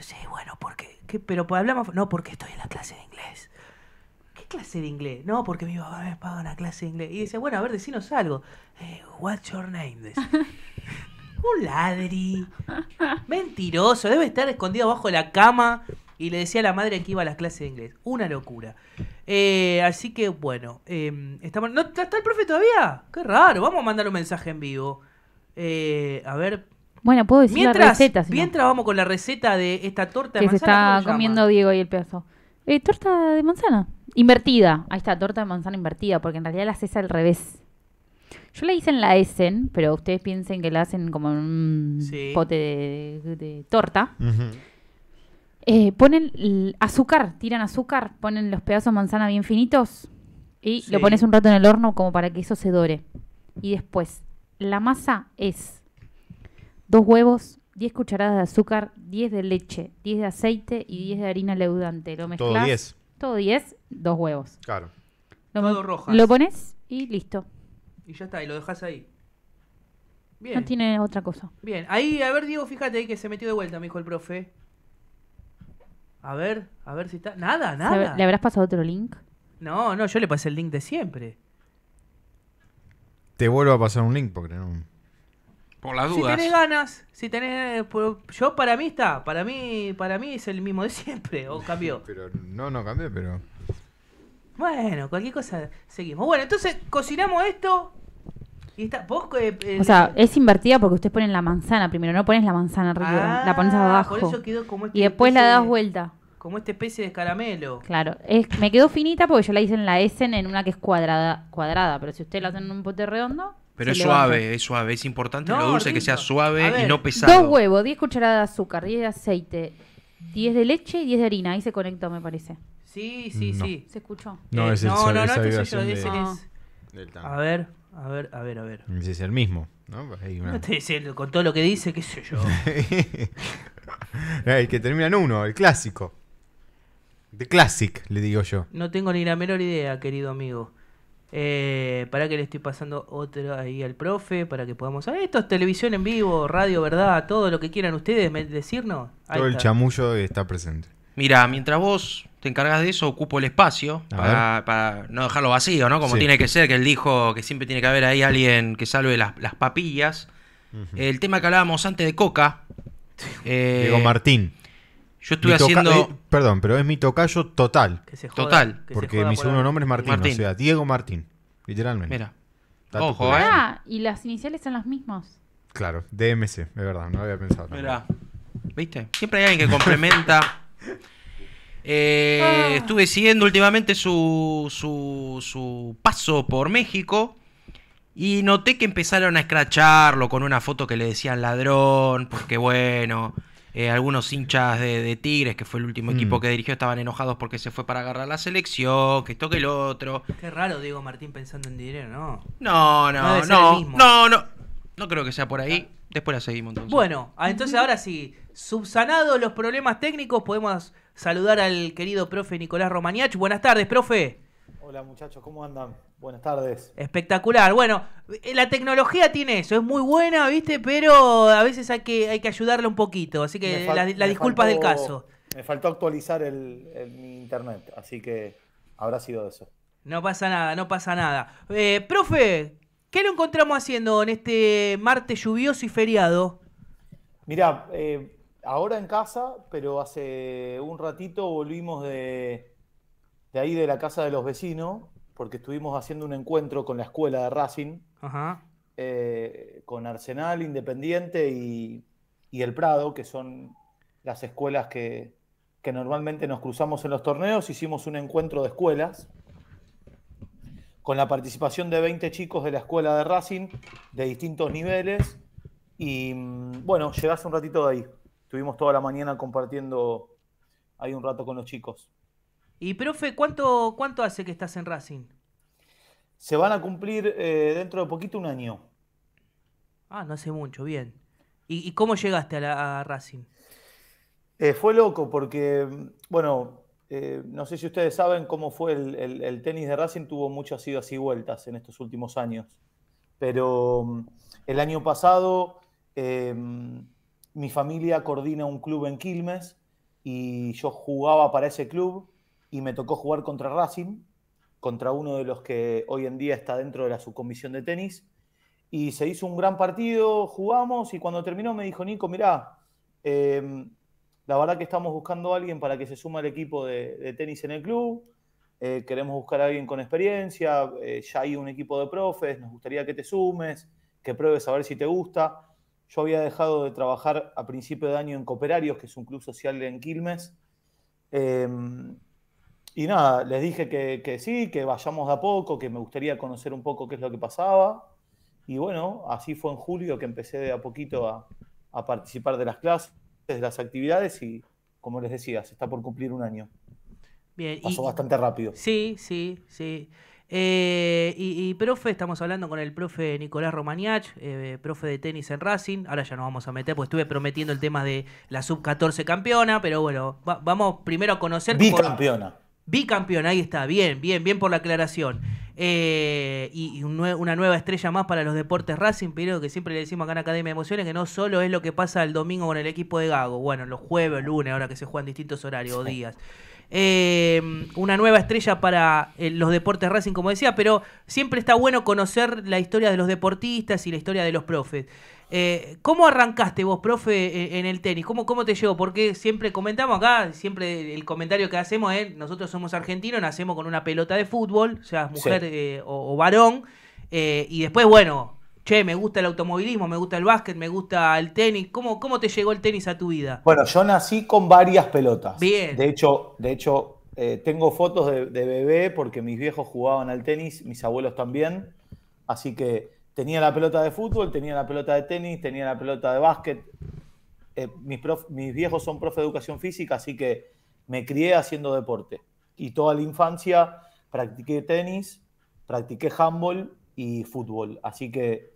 sí, bueno, porque, ¿qué? pero pues hablamos, no, porque estoy en la clase de inglés. ¿Qué clase de inglés? No, porque mi papá me paga una clase de inglés. Y dice, bueno, a ver, decinos algo. Eh, what's your name? Un ladri. Mentiroso, debe estar escondido abajo la cama. Y le decía a la madre que iba a la clase de inglés. Una locura. Eh, así que bueno, em, estamos... ¿No está el profe todavía? Qué raro, vamos a mandar un mensaje en vivo. a ver, bueno, puedo decir la receta. mientras vamos con la receta de esta torta de manzana. se está comiendo Diego y el pedazo. Eh, torta de manzana. Invertida. Ahí está, torta de manzana invertida, porque en realidad la haces al revés. Yo la hice en la Essen, pero ustedes piensen que la hacen como un pote de, torta. Eh, ponen azúcar, tiran azúcar, ponen los pedazos de manzana bien finitos y lo pones un rato en el horno como para que eso se dore. Y después, la masa es Dos huevos, 10 cucharadas de azúcar, 10 de leche, 10 de aceite y 10 de harina leudante. Lo mezclas. Todo 10. Todo 10, dos huevos. Claro. Lo, rojas. Lo pones y listo. Y ya está, y lo dejas ahí. Bien. No tiene otra cosa. Bien, ahí, a ver, Diego, fíjate ahí que se metió de vuelta, me dijo el profe. A ver, a ver si está. Nada, nada. ¿Le habrás pasado otro link? No, no, yo le pasé el link de siempre. Te vuelvo a pasar un link porque no. Si tienes ganas, si tenés. Pues, yo para mí está, para mí, para mí es el mismo de siempre, o cambió. pero no, no cambió, pero. Bueno, cualquier cosa seguimos. Bueno, entonces cocinamos esto. está, eh, eh, o sea, es invertida porque ustedes ponen la manzana primero, no pones la manzana arriba, la ah, pones abajo. Este y después la das vuelta. Como esta especie de caramelo. Claro, es, me quedó finita porque yo la hice en la SN en una que es cuadrada, cuadrada, pero si ustedes la hacen en un pote redondo, pero es suave, es suave, es importante lo dulce que sea suave y no pesado. Dos huevos, 10 cucharadas de azúcar, diez de aceite, 10 de leche y 10 de harina. Ahí se conectó, me parece. Sí, sí, sí. ¿Se escuchó? No, eh, es el No, no, no, A ver, a ver, a ver, a ver. es el mismo, ¿no? Pues, estoy estoy con todo lo que dice, qué sé yo. el que termina en uno, el clásico. The Classic, le digo yo. No tengo ni la menor idea, querido amigo. Eh, para que le estoy pasando otro ahí al profe, para que podamos... Ah, esto televisión en vivo, radio, ¿verdad? Todo lo que quieran ustedes decirnos. Todo el chamullo está presente. Mira, mientras vos te encargas de eso, ocupo el espacio para, no dejarlo vacío, ¿no? Como tiene que ser, que él dijo que siempre tiene que haber ahí alguien que salve las, papillas. El tema que hablábamos antes de Coca. Eh, Diego Martín. Yo estuve haciendo. Eh, perdón, pero es mi tocayo total. total. porque mi segundo nombre es Martín, o sea, Diego Martín, literalmente. Mira. Ojo, eh. ah, y las iniciales son las mismas. Claro, DMC, es verdad, no había pensado. Mira, ¿viste? Siempre hay alguien que complementa. Eh, ah. Estuve siguiendo últimamente su, su, su paso por México. Y noté que empezaron a escracharlo con una foto que le decían ladrón, porque bueno, eh, algunos hinchas de, Tigres, que fue el último equipo mm. que dirigió, estaban enojados porque se fue para agarrar la selección, que esto que el otro. Qué raro, Diego Martín, pensando en dinero, ¿no? No, no, no. No, no, no. No creo que sea por ahí. Después la seguimos entonces. Bueno, ah, entonces ahora sí, subsanados los problemas técnicos, podemos saludar al querido profe Nicolás Romaniach. Buenas tardes, profe. Hola muchachos, ¿cómo andan? Buenas tardes. Espectacular. Bueno, eh, la tecnología tiene eso, es muy buena, ¿viste? Pero a veces hay que, hay que ayudarla un poquito, así que las la disculpas del caso. Me faltó actualizar el, internet, así que habrá sido eso. No pasa nada, no pasa nada. Eh, profe, ¿qué lo encontramos haciendo en este martes lluvioso y feriado? Mirá, eh, ahora en casa, pero hace un ratito volvimos de de ahí de la casa de los vecinos, porque estuvimos haciendo un encuentro con la escuela de Racing, eh, con Arsenal, Independiente y, El Prado, que son las escuelas que, que normalmente nos cruzamos en los torneos. Hicimos un encuentro de escuelas con la participación de 20 chicos de la escuela de Racing de distintos niveles. Y mm, bueno, llegaste un ratito de ahí. Estuvimos toda la mañana compartiendo ahí un rato con los chicos. Y profe, ¿cuánto, cuánto hace que estás en Racing? Se van a cumplir eh, dentro de poquito un año. Ah, no hace mucho, bien. ¿Y, cómo llegaste a, Racing? Eh, fue loco porque, bueno, eh, no sé si ustedes saben cómo fue el, el, tenis de Racing, tuvo muchas idas y vueltas en estos últimos años. Pero mm, el año pasado em, mi familia coordina un club en Quilmes y yo jugaba para ese club y me tocó jugar contra Racing, contra uno de los que hoy en día está dentro de la subcomisión de tenis. Y se hizo un gran partido, jugamos y cuando terminó me dijo Nico, mirá, em, la verdad que estamos buscando a alguien para que se suma al equipo de, tenis en el club, eh, queremos buscar a alguien con experiencia, eh, ya hay un equipo de profes, nos gustaría que te sumes, que pruebes a ver si te gusta. Yo había dejado de trabajar a principio de año en Cooperarios, que es un club social en Quilmes. Em, y nada, les dije que, sí, que vayamos de a poco, que me gustaría conocer un poco qué es lo que pasaba. Y bueno, así fue en julio que empecé de a poquito a, participar de las clases, de las actividades y, como les decía, se está por cumplir un año. Bien, Pasó bastante rápido. Sí, sí, sí. Eh, y, profe, estamos hablando con el profe Nicolás Romaniach, eh, profe de tenis en Racing. Ahora ya nos vamos a meter, pues estuve prometiendo el tema de la sub-14 campeona, pero bueno, vamos primero a conocer. Bicampeona. Bicampeón, ahí está, bien, bien, bien por la aclaración. Eh, y, una nueva estrella más para los deportes Racing, pero que siempre le decimos acá en Academia de Emociones que no solo es lo que pasa el domingo con el equipo de Gago, bueno, los jueves, lunes, ahora que se juegan distintos horarios o días. Eh, una nueva estrella para eh, los deportes Racing, como decía, pero siempre está bueno conocer la historia de los deportistas y la historia de los profes. Eh, ¿Cómo arrancaste vos, profe, en el tenis? ¿Cómo, ¿Cómo te llegó? Porque siempre comentamos acá, siempre el comentario que hacemos es, nosotros somos argentinos, nacemos con una pelota de fútbol, sea mujer eh, o, varón, eh, y después, bueno, che, me gusta el automovilismo, me gusta el básquet, me gusta el tenis. ¿Cómo, cómo te llegó el tenis a tu vida? Bueno, yo nací con varias pelotas. Bien. De hecho, de hecho tengo fotos de bebé porque mis viejos jugaban al tenis, mis abuelos también, así que tenía la pelota de fútbol, tenía la pelota de tenis, tenía la pelota de básquet. Eh, mis, mis viejos son profe de educación física, así que me crié haciendo deporte. Y toda la infancia practiqué tenis, practiqué handball y fútbol. Así que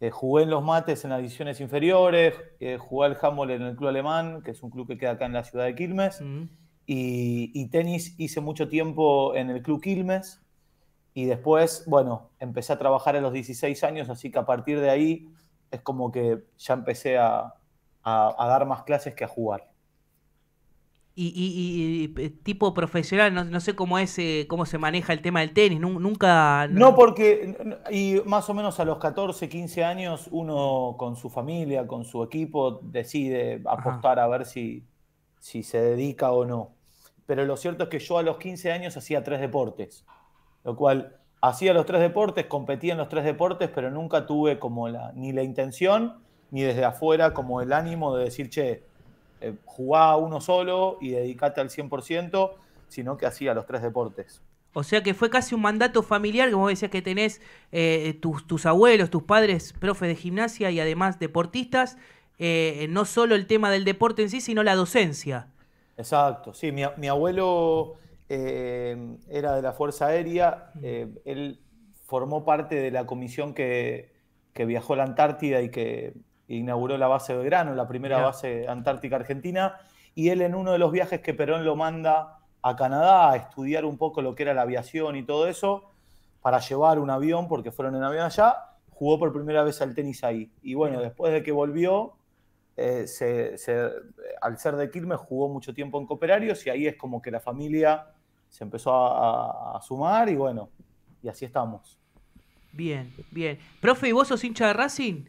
eh, jugué en los mates en las divisiones inferiores, eh, jugué al handball en el club alemán, que es un club que queda acá en la ciudad de Quilmes. y, y, tenis hice mucho tiempo en el club Quilmes. Y después, bueno, empecé a trabajar a los 16 años, así que a partir de ahí es como que ya empecé a, dar más clases que a jugar. Y, eh, tipo profesional, no, sé cómo es, eh, cómo se maneja el tema del tenis, nunca... No, porque y más o menos a los 14, 15 años uno con su familia, con su equipo, decide apostar a ver si, si se dedica o no. Pero lo cierto es que yo a los 15 años hacía tres deportes lo cual hacía los tres deportes, competía en los tres deportes, pero nunca tuve como ni la intención, ni desde afuera como el ánimo de decir, che, eh, jugá uno solo y dedícate al 100%, sino que hacía los tres deportes. O sea que fue casi un mandato familiar, como decías que tenés eh, tus, tus, abuelos, tus padres, profes de gimnasia y además deportistas, eh, no solo el tema del deporte en sí, sino la docencia. Exacto, sí, mi abuelo eh, era de la Fuerza Aérea, eh, él formó parte de la comisión que, que viajó a la Antártida y que inauguró la base de grano, la primera base antártica argentina, y él en uno de los viajes que Perón lo manda a Canadá a estudiar un poco lo que era la aviación y todo eso, para llevar un avión, porque fueron en avión allá, jugó por primera vez al tenis ahí. Y bueno, después de que volvió, eh, al ser de Quilmes jugó mucho tiempo en Cooperarios y ahí es como que la familia se empezó a, sumar y bueno, y así estamos. Bien, bien. Profe, ¿y vos sos hincha de Racing?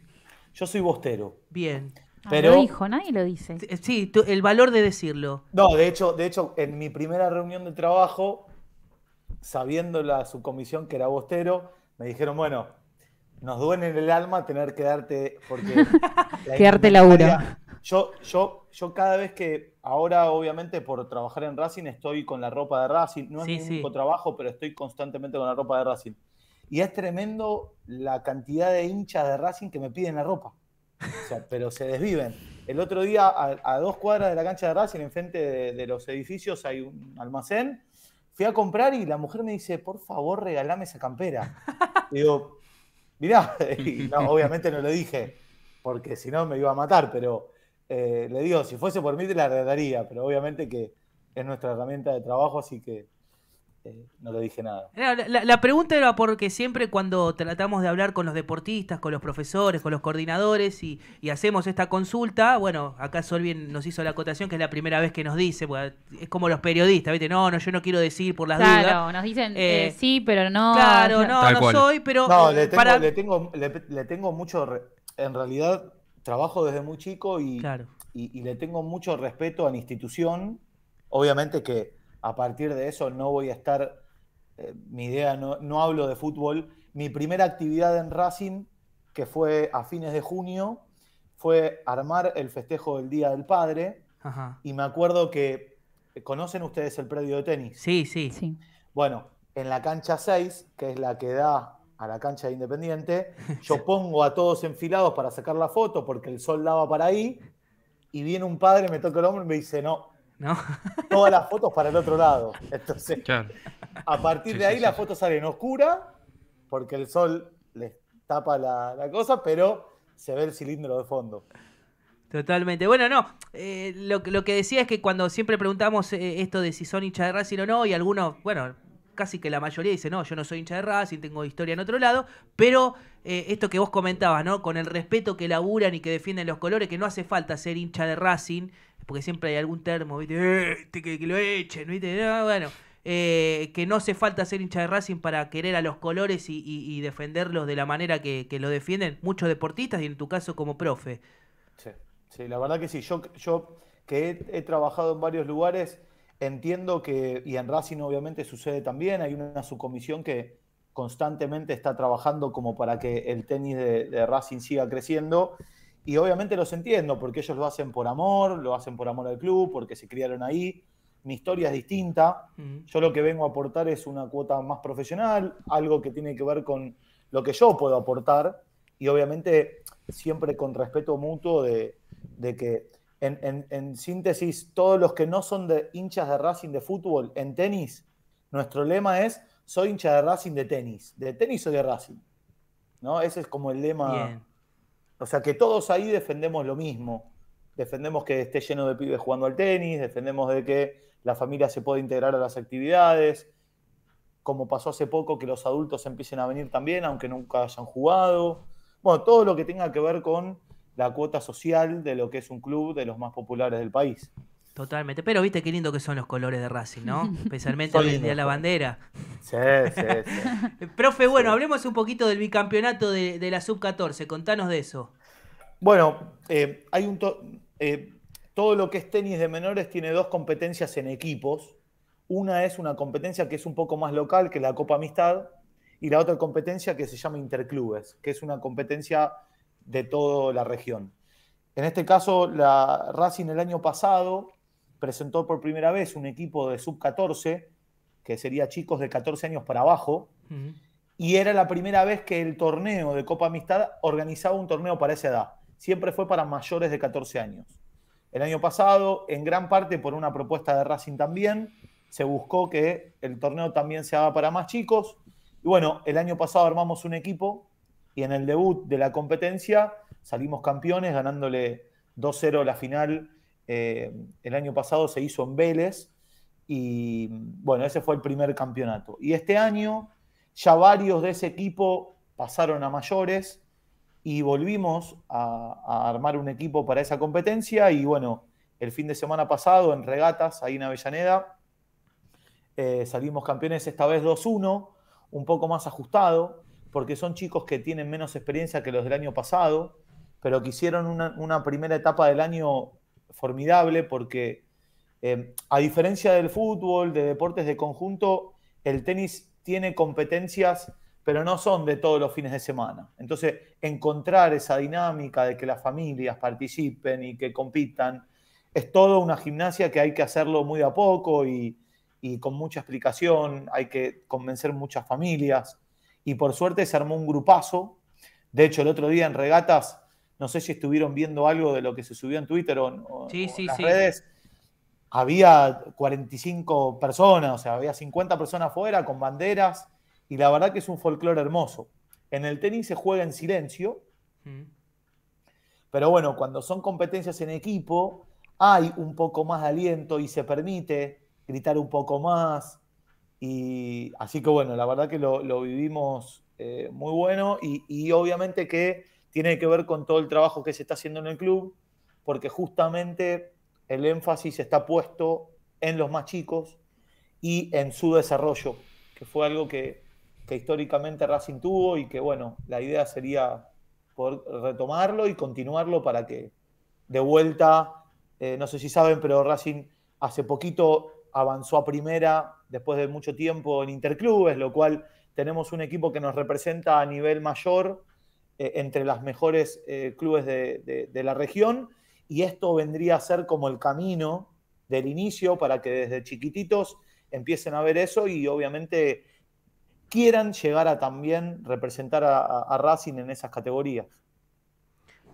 Yo soy bostero. Bien. Ah, Pero, lo dijo, nadie lo dice. Eh, sí, el valor de decirlo. No, de hecho, de hecho, en mi primera reunión de trabajo, sabiendo la subcomisión que era bostero, me dijeron, bueno, nos duele en el alma tener que darte, porque... la quedarte Yo, yo yo cada vez que, ahora obviamente por trabajar en Racing estoy con la ropa de Racing, no es mi único trabajo, pero estoy constantemente con la ropa de Racing. Y es tremendo la cantidad de hinchas de Racing que me piden la ropa. pero se desviven. El otro día, a, dos cuadras de la cancha de Racing, enfrente de, los edificios, hay un almacén. Fui a comprar y la mujer me dice, por favor, regalame esa campera. Y digo, mirá, no, obviamente no lo dije, porque si no me iba a matar, pero eh, le digo, si fuese por mí te la regalaría, pero obviamente que es nuestra herramienta de trabajo, así que eh, no le dije nada. La, pregunta era porque siempre cuando tratamos de hablar con los deportistas, con los profesores, con los coordinadores y, hacemos esta consulta, bueno, acá Solvín nos hizo la acotación que es la primera vez que nos dice, es como los periodistas, ¿viste? No, no, yo no quiero decir por las dudas. Claro, nos dicen eh, sí, pero no. Claro, no, no soy, pero... No, le tengo, le tengo, mucho... En realidad trabajo desde muy chico y, le tengo mucho respeto a la institución. Obviamente que a partir de eso no voy a estar, eh, mi idea, no, hablo de fútbol. Mi primera actividad en Racing, que fue a fines de junio, fue armar el festejo del Día del Padre. Y me acuerdo que, ¿conocen ustedes el predio de tenis? Sí, sí. sí. Bueno, en la cancha 6, que es la que da a la cancha de Independiente, yo pongo a todos enfilados para sacar la foto porque el sol lava para ahí, y viene un padre, me toca el hombro y me dice, no, ¿No? todas las fotos para el otro lado. Entonces, a partir de ahí la las sale en salen oscura porque el sol les tapa la, cosa, pero se ve el cilindro de fondo. Totalmente. Bueno, no, eh, lo, lo, que decía es que cuando siempre preguntamos eh, esto de si son hinchas de Racing o no, y algunos, bueno, casi que la mayoría dice, no, yo no soy hincha de Racing, tengo historia en otro lado, pero eh, esto que vos comentabas, ¿no? Con el respeto que laburan y que defienden los colores, que no hace falta ser hincha de Racing, porque siempre hay algún termo, eh, este que, lo echen, ¿viste? bueno, eh, que no hace falta ser hincha de Racing para querer a los colores y, defenderlos de la manera que, lo defienden muchos deportistas y en tu caso como profe. Sí, sí la verdad que sí, yo, yo que he trabajado en varios lugares Entiendo que, y en Racing obviamente sucede también, hay una subcomisión que constantemente está trabajando como para que el tenis de, Racing siga creciendo. Y obviamente los entiendo, porque ellos lo hacen por amor, lo hacen por amor al club, porque se criaron ahí. Mi historia es distinta. Yo lo que vengo a aportar es una cuota más profesional, algo que tiene que ver con lo que yo puedo aportar. Y obviamente siempre con respeto mutuo de, de que en, síntesis, todos los que no son de hinchas de Racing de fútbol en tenis, nuestro lema es soy hincha de Racing de tenis, de tenis soy de Racing. ¿No? Ese es como el lema. O sea que todos ahí defendemos lo mismo. Defendemos que esté lleno de pibes jugando al tenis, defendemos de que la familia se pueda integrar a las actividades, como pasó hace poco que los adultos empiecen a venir también, aunque nunca hayan jugado. Bueno, todo lo que tenga que ver con la cuota social de lo que es un club de los más populares del país. Totalmente, pero viste qué lindo que son los colores de Racing, ¿no? Especialmente el día de la bandera. Sí, sí, sí. Profe, bueno, hablemos un poquito del bicampeonato de, la sub-14, contanos de eso. Bueno, eh, hay un eh, todo lo que es tenis de menores tiene dos competencias en equipos. Una es una competencia que es un poco más local, que la Copa Amistad, y la otra competencia que se llama Interclubes, que es una competencia de toda la región. En este caso, la Racing el año pasado presentó por primera vez un equipo de sub-14, que sería chicos de 14 años para abajo, y era la primera vez que el torneo de Copa Amistad organizaba un torneo para esa edad. Siempre fue para mayores de 14 años. El año pasado, en gran parte por una propuesta de Racing también, se buscó que el torneo también se haga para más chicos. Y bueno, el año pasado armamos un equipo y en el debut de la competencia salimos campeones ganándole 2-0 la final. Eh, el año pasado se hizo en Vélez y bueno, ese fue el primer campeonato. Y este año ya varios de ese equipo pasaron a mayores y volvimos a, armar un equipo para esa competencia y bueno, el fin de semana pasado en regatas ahí en Avellaneda eh, salimos campeones esta vez 2-1, un poco más ajustado, porque son chicos que tienen menos experiencia que los del año pasado, pero que hicieron una, primera etapa del año formidable porque, eh, a diferencia del fútbol, de deportes de conjunto, el tenis tiene competencias, pero no son de todos los fines de semana. Entonces, encontrar esa dinámica de que las familias participen y que compitan, es toda una gimnasia que hay que hacerlo muy a poco y con mucha explicación, hay que convencer muchas familias y por suerte se armó un grupazo. De hecho, el otro día en regatas, no sé si estuvieron viendo algo de lo que se subió en Twitter o, en las redes, había 45 personas, o sea, había 50 personas afuera con banderas y la verdad que es un folclore hermoso. En el tenis se juega en silencio, mm. pero bueno, cuando son competencias en equipo, hay un poco más de aliento y se permite gritar un poco más, y así que bueno, la verdad que lo, vivimos eh, muy bueno y, obviamente que tiene que ver con todo el trabajo que se está haciendo en el club, porque justamente el énfasis está puesto en los más chicos y en su desarrollo, que fue algo que, históricamente Racing tuvo y que bueno, la idea sería por retomarlo y continuarlo para que de vuelta, eh, no sé si saben, pero Racing hace poquito avanzó a primera después de mucho tiempo en Interclubes, lo cual tenemos un equipo que nos representa a nivel mayor eh, entre las mejores eh, clubes de, la región y esto vendría a ser como el camino del inicio para que desde chiquititos empiecen a ver eso y obviamente quieran llegar a también representar a, Racing en esas categorías.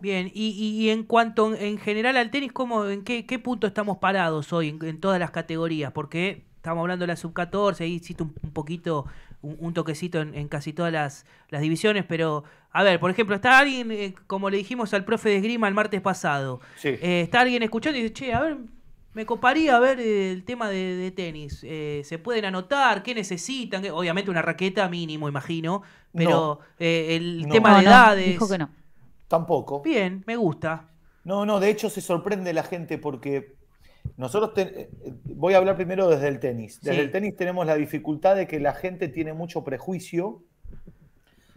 Bien, y, en cuanto en, general al tenis, ¿cómo, ¿en qué, punto estamos parados hoy en todas las categorías? Porque estábamos hablando de la sub-14, ahí hiciste un, poquito, un, toquecito en, casi todas las, divisiones, pero a ver, por ejemplo, está alguien, eh, como le dijimos al profe de esgrima el martes pasado, eh, está alguien escuchando y dice, che, a ver, me coparía a ver eh, el tema de, tenis. ¿Se pueden anotar? ¿Qué necesitan? Obviamente una raqueta mínimo, imagino, pero el tema de edades... Dijo que no. Tampoco. Bien, me gusta. No, no, de hecho se sorprende la gente porque nosotros eh, eh, voy a hablar primero desde el tenis. Desde el tenis tenemos la dificultad de que la gente tiene mucho prejuicio.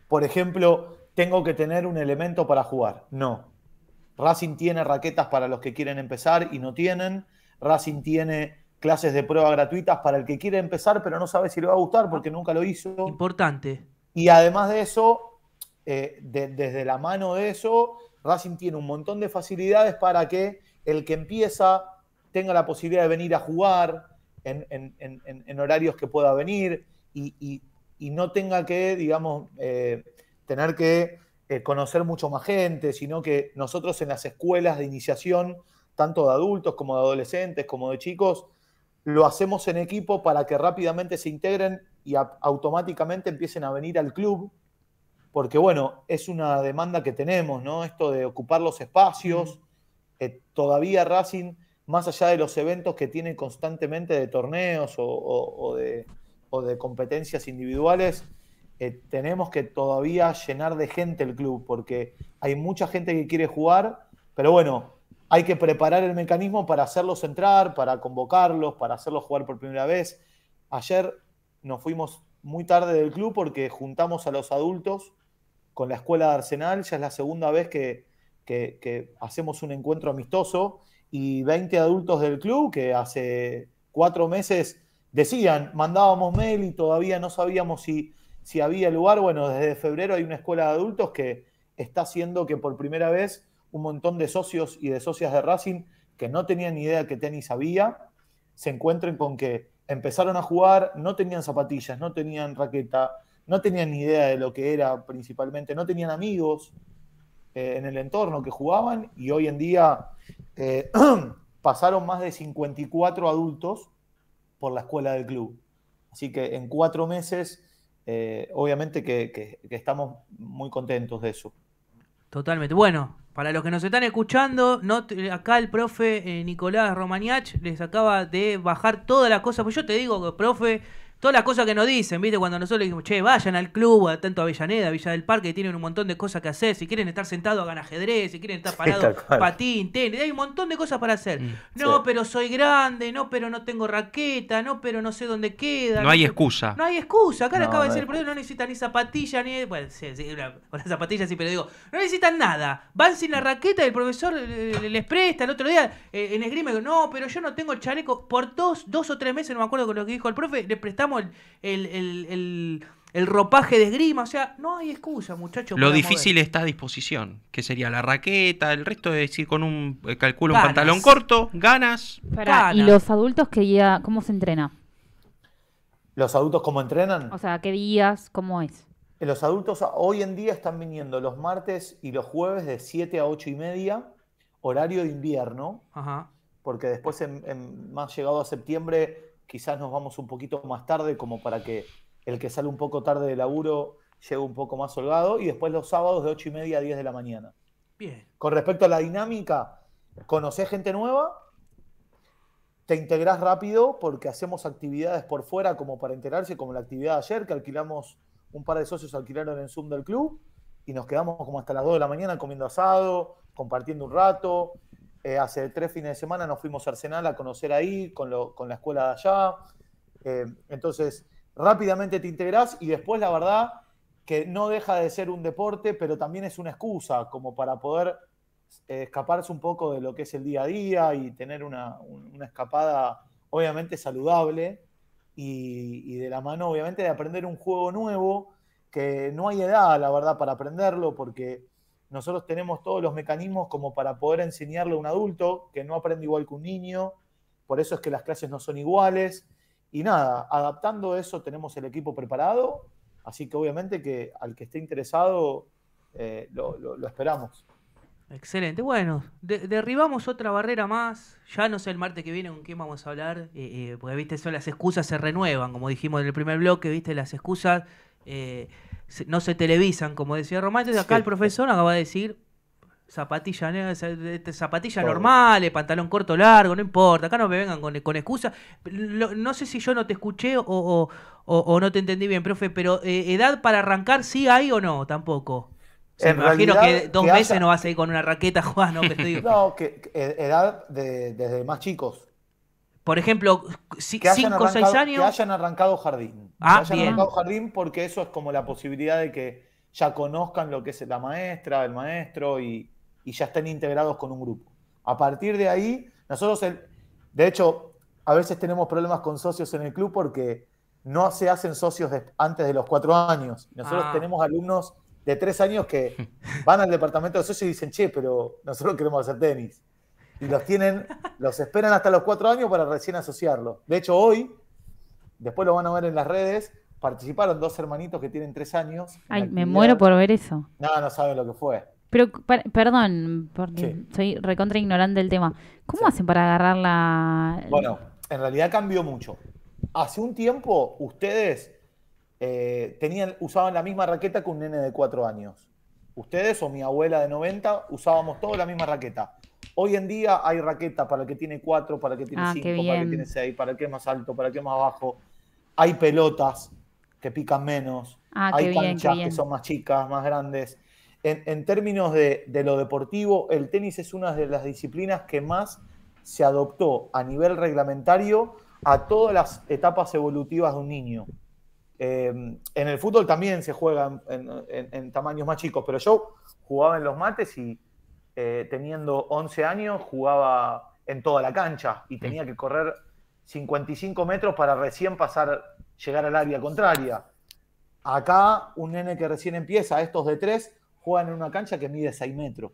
Por ejemplo, tengo que tener un elemento para jugar. No. Racing tiene raquetas para los que quieren empezar y no tienen. Racing tiene clases de prueba gratuitas para el que quiere empezar, pero no sabe si le va a gustar porque ah. nunca lo hizo. Importante. Y además de eso, eh, desde la mano de eso, Racing tiene un montón de facilidades para que el que empieza tenga la posibilidad de venir a jugar en, horarios que pueda venir y, no tenga que, digamos, eh, tener que eh, conocer mucho más gente, sino que nosotros en las escuelas de iniciación, tanto de adultos como de adolescentes, como de chicos, lo hacemos en equipo para que rápidamente se integren y automáticamente empiecen a venir al club, porque bueno, es una demanda que tenemos, ¿no? Esto de ocupar los espacios. Eh, todavía Racing más allá de los eventos que tienen constantemente de torneos o, de, competencias individuales, eh, tenemos que todavía llenar de gente el club, porque hay mucha gente que quiere jugar, pero bueno, hay que preparar el mecanismo para hacerlos entrar, para convocarlos, para hacerlos jugar por primera vez. Ayer nos fuimos muy tarde del club porque juntamos a los adultos con la escuela de Arsenal, ya es la segunda vez que hacemos un encuentro amistoso y 20 adultos del club que hace cuatro meses decían, mandábamos mail y todavía no sabíamos si, si había lugar. Bueno, desde febrero hay una escuela de adultos que está haciendo que por primera vez un montón de socios y de socias de Racing que no tenían ni idea que tenis había, se encuentren con que empezaron a jugar, no tenían zapatillas, no tenían raqueta, no tenían ni idea de lo que era principalmente, no tenían amigos, eh, en el entorno que jugaban y hoy en día eh, pasaron más de 54 adultos por la escuela del club. Así que en cuatro meses, eh, obviamente que, estamos muy contentos de eso. Totalmente. Bueno, para los que nos están escuchando, no acá el profe Nicolás Romaniach les acaba de bajar todas las cosas. Pues yo te digo, que profe, Todas las cosas que nos dicen, ¿viste? Cuando nosotros le dijimos, che, vayan al club, a tanto Avellaneda, a Villa del Parque, que tienen un montón de cosas que hacer. Si quieren estar sentados, hagan ajedrez. Si quieren estar parados, patín, tenis. Hay un montón de cosas para hacer. Mm, no, pero soy grande. No, pero no tengo raqueta. No, pero no sé dónde queda. No, hay excusa. No hay excusa. Acá le acaba de decir, el profesor, no necesitan ni zapatilla, ni. Bueno, sí, sí, las sí, pero digo, no necesitan nada. Van sin la mm. raqueta y el profesor les presta. El otro día eh, en esgrima, no, pero yo no tengo el chaleco. Por dos, dos o tres meses, no me acuerdo con lo que dijo el profe, le prestamos el, ropaje de esgrima. O sea, no hay excusa, muchachos. Lo difícil está a disposición, que sería la raqueta, el resto es decir, con un, eh, calculo un pantalón corto, ganas. Para, ¿Y los adultos que cómo se entrena? ¿Los adultos cómo entrenan? O sea, ¿qué días? ¿Cómo es? Eh, los adultos hoy en día están viniendo los martes y los jueves de 7 a 8 y media, horario de invierno, porque después, más llegado a septiembre, quizás nos vamos un poquito más tarde, como para que el que sale un poco tarde de laburo llegue un poco más holgado, y después los sábados de 8 y media a 10 de la mañana. Bien. Con respecto a la dinámica, conocés gente nueva, te integrás rápido porque hacemos actividades por fuera como para enterarse, como la actividad de ayer, que alquilamos, un par de socios alquilaron en Zoom del club, y nos quedamos como hasta las 2 de la mañana comiendo asado, compartiendo un rato, eh, hace tres fines de semana nos fuimos a Arsenal a conocer ahí, con, la escuela de allá. Eh, entonces, rápidamente te integrás y después, la verdad, que no deja de ser un deporte, pero también es una excusa como para poder eh, escaparse un poco de lo que es el día a día y tener una, escapada, obviamente, saludable y, y de la mano, obviamente, de aprender un juego nuevo que no hay edad, la verdad, para aprenderlo, porque nosotros tenemos todos los mecanismos como para poder enseñarle a un adulto que no aprende igual que un niño, por eso es que las clases no son iguales. Y nada, adaptando eso tenemos el equipo preparado, así que obviamente que al que esté interesado eh, lo, esperamos. Excelente, bueno, derribamos otra barrera más, ya no sé el martes que viene con quién vamos a hablar, eh, eh, porque viste, son las excusas se renuevan, como dijimos en el primer bloque, viste, las excusas eh, no se televisan, como decía Román. acá el profesor acaba de decir zapatillas eh, normales, pantalón corto largo, no importa, acá no me vengan con, con excusas. No sé si yo no te escuché o, o, no te entendí bien, profe, pero eh, edad para arrancar sí hay o no, tampoco. me imagino que dos meses no vas a ir con una raqueta, Juan, no, no que, edad de, desde más chicos. Por ejemplo, 5 o 6 años. Que hayan arrancado jardín. Ah, Jardín porque eso es como la posibilidad de que ya conozcan lo que es la maestra, el maestro y, y ya estén integrados con un grupo. A partir de ahí, nosotros, el, de hecho, a veces tenemos problemas con socios en el club porque no se hacen socios antes de los cuatro años. Nosotros ah. tenemos alumnos de tres años que van al departamento de socios y dicen, che, pero nosotros queremos hacer tenis. Y los tienen, los esperan hasta los cuatro años para recién asociarlo De hecho, hoy Después lo van a ver en las redes. Participaron dos hermanitos que tienen tres años. Ay, me muero por ver eso. No, no saben lo que fue. Pero, perdón, porque soy recontra ignorante del tema. ¿Cómo hacen para agarrar la...? Bueno, en realidad cambió mucho. Hace un tiempo, ustedes eh, tenían, usaban la misma raqueta que un nene de cuatro años. Ustedes o mi abuela de 90 usábamos todos la misma raqueta. Hoy en día hay raqueta para el que tiene cuatro, para el que tiene ah, cinco, para el que tiene seis, para el que es más alto, para el que es más bajo hay pelotas que pican menos, ah, hay canchas que son más chicas, más grandes. En, términos de, lo deportivo, el tenis es una de las disciplinas que más se adoptó a nivel reglamentario a todas las etapas evolutivas de un niño. Em, en el fútbol también se juega en, tamaños más chicos, pero yo jugaba en los mates y eh, teniendo 11 años jugaba en toda la cancha y tenía mm. que correr 55 metros para recién pasar, llegar al área contraria. Acá, un nene que recién empieza, estos de tres, juegan en una cancha que mide 6 metros.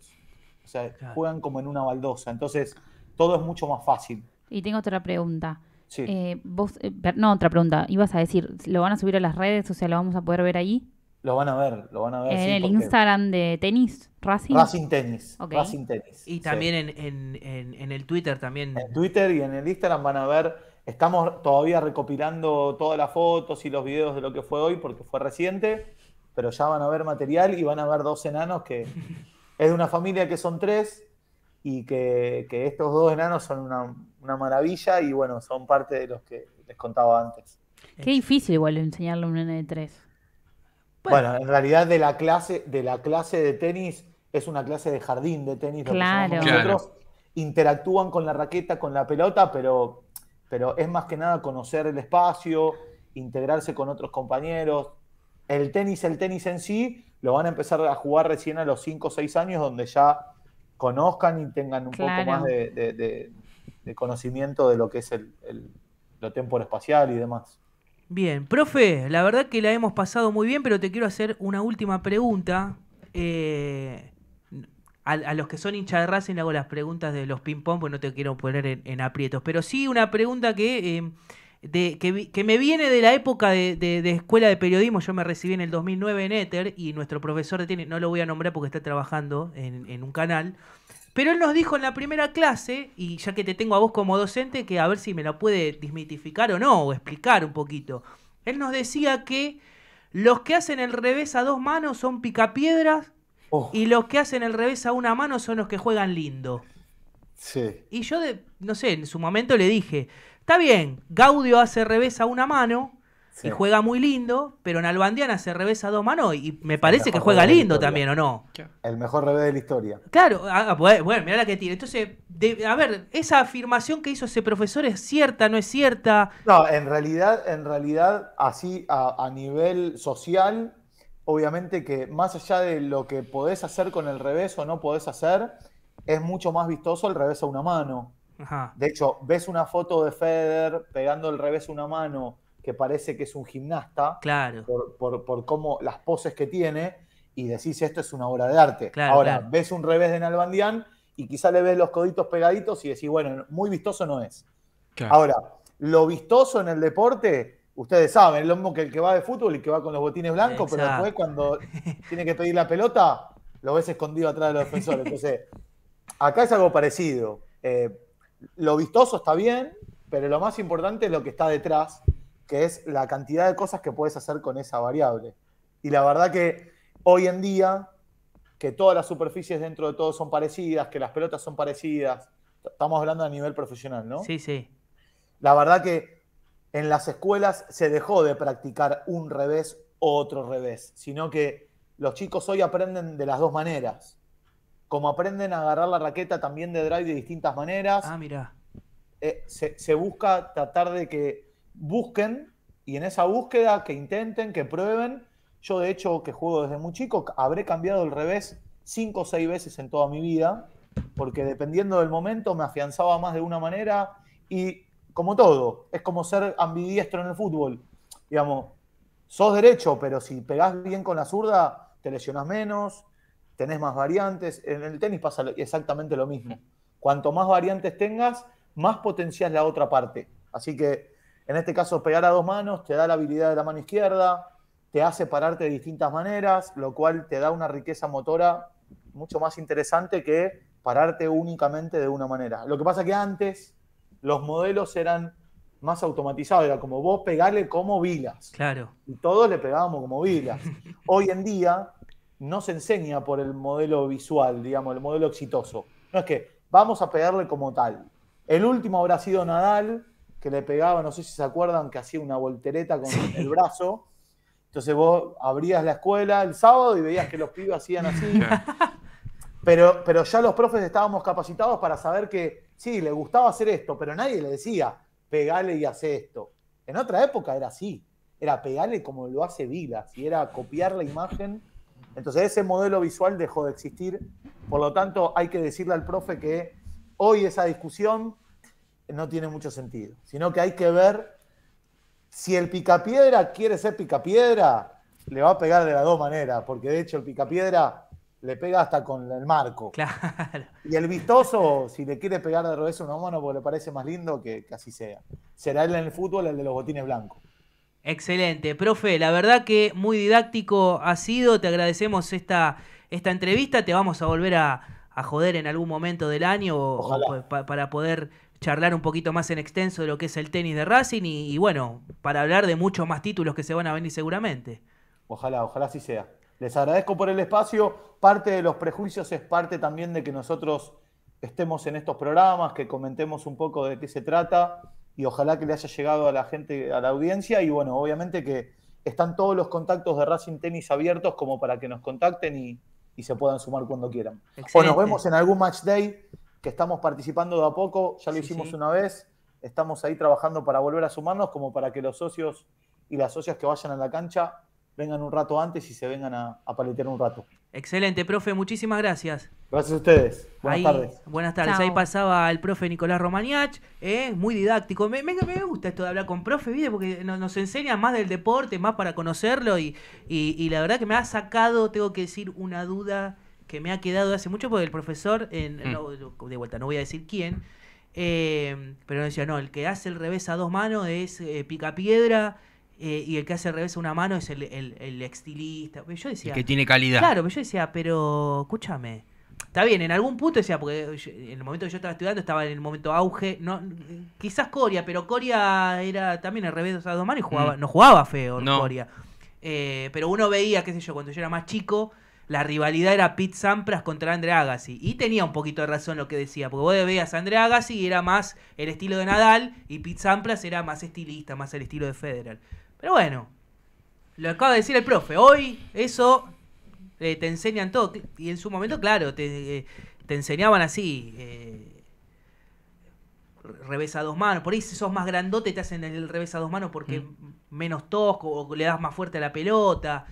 O sea, juegan como en una baldosa. Entonces, todo es mucho más fácil. Y tengo otra pregunta. Sí. Eh, eh, no, otra pregunta. Ibas a decir, ¿lo van a subir a las redes? O sea, ¿lo vamos a poder ver ahí? Lo van a ver, lo van a ver. En el Instagram de tenis, Racing. Racing Tenis. Racing Tenis. Y también en, el Twitter también. En Twitter y en el Instagram van a ver Estamos todavía recopilando todas las fotos y los videos de lo que fue hoy porque fue reciente, pero ya van a ver material y van a ver dos enanos que es de una familia que son tres y que, estos dos enanos son una, maravilla y bueno, son parte de los que les contaba antes. Qué difícil igual enseñarle a un nene de tres. Bueno. en realidad de la clase, de la clase de tenis es una clase de jardín de tenis, claro. Interactúan con la raqueta, con la pelota, pero pero es más que nada conocer el espacio, integrarse con otros compañeros. El tenis, el tenis en sí, lo van a empezar a jugar recién a los 5 o 6 años, donde ya conozcan y tengan un poco más de, conocimiento de lo que es el, el, lo espacial y demás. Bien, profe, la verdad que la hemos pasado muy bien, pero te quiero hacer una última pregunta. Eh, a, los que son hinchas de Racing hago las preguntas de los ping-pong, pues no te quiero poner en, aprietos. Pero sí una pregunta que, em, me viene de la época de, escuela de periodismo. Yo me recibí en el 2009 en Éter y nuestro profesor de no lo voy a nombrar porque está trabajando en, un canal. Pero él nos dijo en la primera clase, y ya que te tengo a vos como docente, que a ver si me la puede desmitificar o no, o explicar un poquito. Él nos decía que los que hacen el revés a dos manos son picapiedras Oh. Y los que hacen el revés a una mano son los que juegan lindo. Sí. Y yo, de, no sé, en su momento le dije, está bien, Gaudio hace revés a una mano y juega muy lindo, pero Nalbandiana hace revés a dos manos y me parece que juega lindo también, ¿o no? El mejor revés de la historia. Claro, ah, ah, bueno, mirá la que tiene. Entonces, a ver, esa afirmación que hizo ese profesor es cierta, no es cierta. No, en realidad, en realidad, así a nivel social, obviamente que más allá de lo que podés hacer con el revés o no podés hacer, es mucho más vistoso el revés a una mano. De hecho, ves una foto de Federer pegando el revés a una mano que parece que es un gimnasta, claro. por, cómo las poses que tiene, y decís esto es una obra de arte. Ahora, ves un revés de Nalbandián y quizá le ves los coditos pegaditos y decís, bueno, muy vistoso no es. Ahora, lo vistoso en el deporte ustedes saben, lo mismo que el que va de fútbol y que va con los botines blancos, pero después cuando tiene que pedir la pelota, lo ves escondido atrás de los defensores. Entonces, acá es algo parecido. Eh, lo vistoso está bien, pero lo más importante es lo que está detrás, que es la cantidad de cosas que puedes hacer con esa variable. Y la verdad que hoy en día, que todas las superficies dentro de todo son parecidas, que las pelotas son parecidas, estamos hablando a nivel profesional, ¿no? Sí, sí. La verdad que en las escuelas se dejó de practicar un revés o otro revés, sino que los chicos hoy aprenden de las dos maneras. Como aprenden a agarrar la raqueta también de drive de distintas maneras. Ah, mira. Eh, se busca tratar de que busquen y en esa búsqueda que intenten, que prueben. Yo, de hecho, que juego desde muy chico, habré cambiado el revés cinco o seis veces en toda mi vida, porque dependiendo del momento me afianzaba más de una manera y como todo, es como ser ambidiestro en el fútbol. Digamos, sos derecho, pero si pegás bien con la zurda, te lesionás menos, tenés más variantes. En el tenis pasa exactamente lo mismo. Cuanto más variantes tengas, más potencias la otra parte. Así que en este caso, pegar a dos manos te da la habilidad de la mano izquierda, te hace pararte de distintas maneras, lo cual te da una riqueza motora mucho más interesante que pararte únicamente de una manera. Lo que pasa que antes los modelos eran más automatizados, era como vos pegarle como Vilas. Claro. Y todos le pegábamos como Vilas. Hoy en día no se enseña por el modelo visual, digamos, el modelo exitoso. No es que vamos a pegarle como tal. El último habrá sido Nadal, que le pegaba, no sé si se acuerdan, que hacía una voltereta con el brazo. Entonces vos abrías la escuela el sábado y veías que los pibes hacían así. Pero, pero ya los profes estábamos capacitados para saber que sí, le gustaba hacer esto, pero nadie le decía, pegale y hace esto. En otra época era así, era pegarle como lo hace Vila, si era copiar la imagen. Entonces ese modelo visual dejó de existir, por lo tanto hay que decirle al profe que hoy esa discusión no tiene mucho sentido, sino que hay que ver si el picapiedra quiere ser picapiedra, le va a pegar de las dos maneras, porque de hecho el picapiedra le pega hasta con el marco. Y el vistoso, si le quiere pegar de revés a una mano porque le parece más lindo, que, así sea. Será él en el fútbol el de los botines blancos. Excelente. Profe, la verdad que muy didáctico ha sido. Te agradecemos esta, esta entrevista. Te vamos a volver a, joder en algún momento del año pues, para poder charlar un poquito más en extenso de lo que es el tenis de Racing y, y bueno, para hablar de muchos más títulos que se van a venir seguramente. Ojalá, ojalá así sea. Les agradezco por el espacio. Parte de los prejuicios es parte también de que nosotros estemos en estos programas, que comentemos un poco de qué se trata y ojalá que le haya llegado a la gente, a la audiencia. Y bueno, obviamente que están todos los contactos de Racing Tennis abiertos como para que nos contacten y, se puedan sumar cuando quieran. O nos vemos en algún match day que estamos participando de a poco, ya lo hicimos una vez, estamos ahí trabajando para volver a sumarnos como para que los socios y las socias que vayan a la cancha vengan un rato antes y se vengan a, paletear un rato. Excelente, profe, muchísimas gracias. Gracias a ustedes. Buenas tardes. Buenas tardes. Ahí pasaba el profe Nicolás Romaniach, eh, muy didáctico. Me, gusta esto de hablar con profe, Porque nos, enseña más del deporte, más para conocerlo y, la verdad que me ha sacado, tengo que decir, una duda que me ha quedado hace mucho porque el profesor, en, mm. de vuelta, no voy a decir quién, eh, pero decía, no, el que hace el revés a dos manos es pica eh, picapiedra eh, y el que hace al revés una mano es el, el, pues Yo decía, que tiene calidad. Claro, pero pues yo decía, pero escúchame. Está bien, en algún punto decía, porque en el momento que yo estaba estudiando estaba en el momento auge, no quizás Coria, pero Coria era también al revés de dos manos y jugaba, mm. no jugaba feo Coria. Eh, pero uno veía, qué sé yo, cuando yo era más chico, la rivalidad era Pete Sampras contra Andre Agassi. Y tenía un poquito de razón lo que decía, porque vos veías a Andre Agassi y era más el estilo de Nadal, y Pete Sampras era más estilista, más el estilo de Federer. Pero bueno, lo acaba de decir el profe. Hoy eso eh, te enseñan todo. Y en su momento, claro, te, eh, te enseñaban así. Eh, revés a dos manos. Por ahí si sos más grandote te hacen el revés a dos manos porque mm. menos tosco o le das más fuerte a la pelota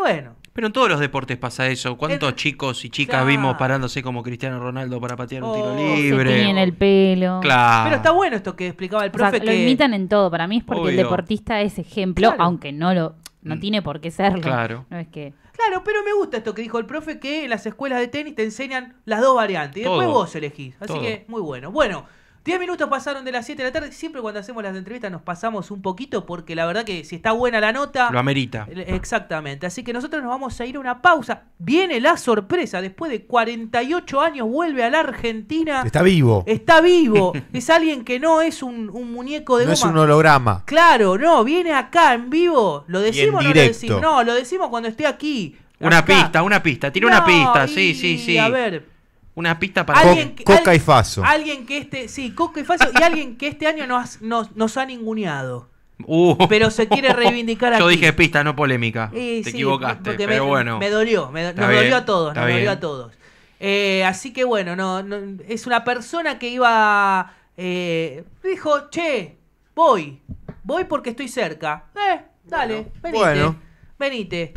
bueno. Pero en todos los deportes pasa eso. ¿Cuántos chicos y chicas vimos parándose como Cristiano Ronaldo para patear un tiro oh, libre? Se el pelo. Claro. Pero está bueno esto que explicaba el profe. Lo imitan en todo. Para mí es porque el deportista es ejemplo, aunque no lo no mm. tiene por qué serlo. Claro. No es que... Claro, pero me gusta esto que dijo el profe, que en las escuelas de tenis te enseñan las dos variantes. Y después vos elegís. Así que, muy bueno. Bueno. Diez minutos pasaron de las 7 de la tarde. Siempre cuando hacemos las entrevistas nos pasamos un poquito porque la verdad que si está buena la nota. Lo amerita. Eh, exactamente. Así que nosotros nos vamos a ir a una pausa. Viene la sorpresa. Después de 48 años vuelve a la Argentina. Está vivo. Está vivo. es alguien que no es un, muñeco de no No es un holograma. Claro, no. Viene acá en vivo. ¿Lo decimos o no lo decimos? No, lo decimos cuando esté aquí. Una pista, una pista. Tiene una pista. Sí, sí, sí. A ver una pista para Coca y Faso. Alguien que este, sí, Coca y Faso y alguien que este año nos, nos, ha ninguneado. Uh. pero se quiere reivindicar Yo dije pista, no polémica. Te equivocaste, pero bueno. Me dolió, me, nos dolió a todos, nos dolió a todos. así que bueno, no, es una persona que iba, eh, dijo, che, voy, voy porque estoy cerca. Eh, dale, venite, bueno. venite.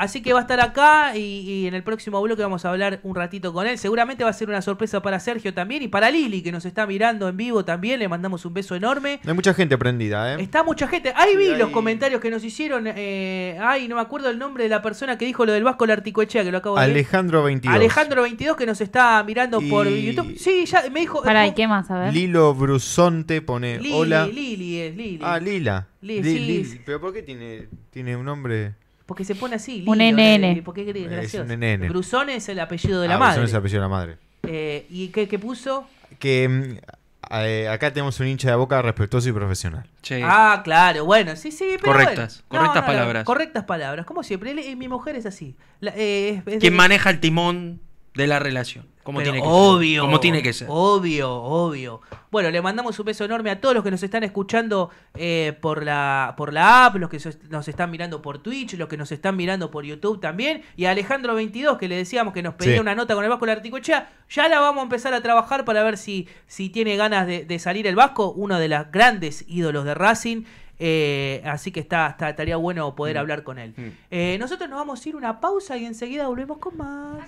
Así que va a estar acá y, en el próximo bloque vamos a hablar un ratito con él. Seguramente va a ser una sorpresa para Sergio también y para Lili, que nos está mirando en vivo también. Le mandamos un beso enorme. Hay mucha gente prendida, ¿eh? Está mucha gente. Ahí vi los comentarios que nos hicieron. Eh, ay, no me acuerdo el nombre de la persona que dijo lo del Vasco Larticoechea, que lo acabo de Alejandro 22. Alejandro 22, que nos está mirando por YouTube. Sí, ya me dijo. Para, eh, qué más? A ver. Lilo Brusonte pone. hola. Lili es, Lili. Ah, Lila. Lili, Lili. Pero ¿por qué tiene, tiene un nombre? Porque se pone así. lindo. un NN. Porque es gracioso. Es Brusón ah, es el apellido de la madre. Brusón es el apellido de la madre. ¿Y qué, puso? Que mm, eh, acá tenemos un hincha de boca respetuoso y profesional. Ah, claro, bueno, sí, sí, pero Correctas, correctas palabras. correctas palabras, como siempre. Eh, mi mujer es así. Eh, Quien maneja el timón de la relación. Como tiene que obvio. Ser. Obvio, obvio. Bueno, le mandamos un beso enorme a todos los que nos están escuchando eh, por, la, por la app, los que nos están mirando por Twitch, los que nos están mirando por YouTube también. Y a Alejandro22, que le decíamos que nos pedía una nota con el Vasco de la Articochea. Ya la vamos a empezar a trabajar para ver si, si tiene ganas de, salir el Vasco, uno de los grandes ídolos de Racing. Eh, así que está, está, estaría bueno poder mm. hablar con él. Mm. Eh, nosotros nos vamos a ir una pausa y enseguida volvemos con más.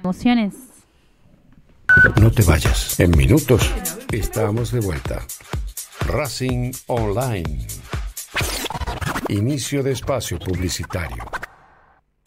Emociones. No te vayas. En minutos estamos de vuelta. Racing Online. Inicio de espacio publicitario.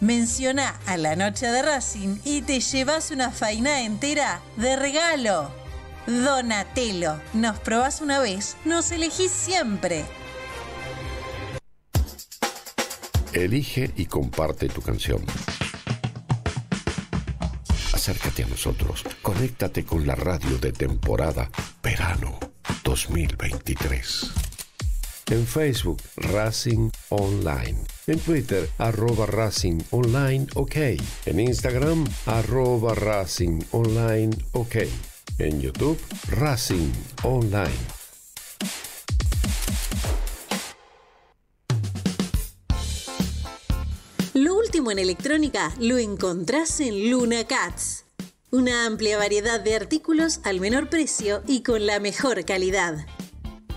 Menciona a la noche de Racing y te llevas una faina entera de regalo. Donatelo, nos probás una vez, nos elegís siempre. Elige y comparte tu canción. Acércate a nosotros, conéctate con la radio de temporada Verano 2023 en Facebook Racing Online, en Twitter arroba Racing Online OK, en Instagram arroba Racing Online OK, en YouTube Racing Online. Lo último en electrónica lo encontrás en Luna Cats. Una amplia variedad de artículos al menor precio y con la mejor calidad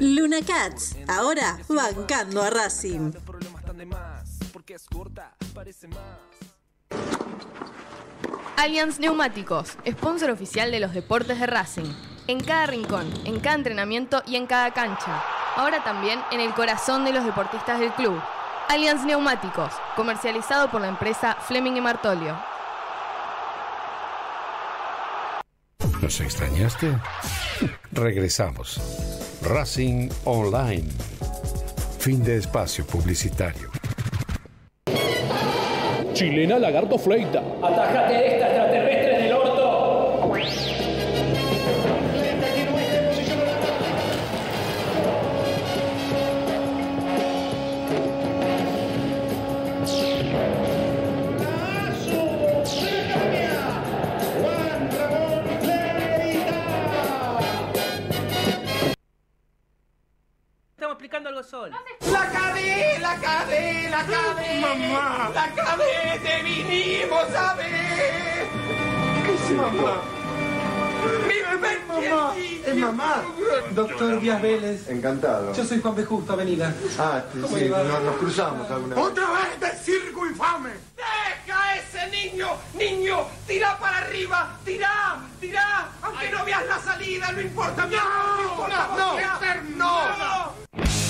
Luna Cats, ahora bancando a Racing. Allianz Neumáticos, sponsor oficial de los deportes de Racing. En cada rincón, en cada entrenamiento y en cada cancha. Ahora también en el corazón de los deportistas del club. Allianz Neumáticos, comercializado por la empresa Fleming y Martolio. ¿Nos extrañaste? Regresamos. Racing Online. Fin de espacio publicitario. Chilena Lagarto Fleita. Atajate esta extraterrestre aplicando algo sol. La cabeza la cabeza la cabeza Mamá. La cabeza te vinimos a ver. ¿Qué es mamá? mamá, es mamá. Doctor Díaz Vélez. Encantado. Yo soy Juan B. Justo, avenida. Ah, este, sí, nos, cruzamos alguna vez. ¡Otra vez de circo infame! ¡Deja ese niño! ¡Niño! ¡Tira para arriba! ¡Tira! ¡Tira! Aunque no veas la salida, no importa. No, no, no, no.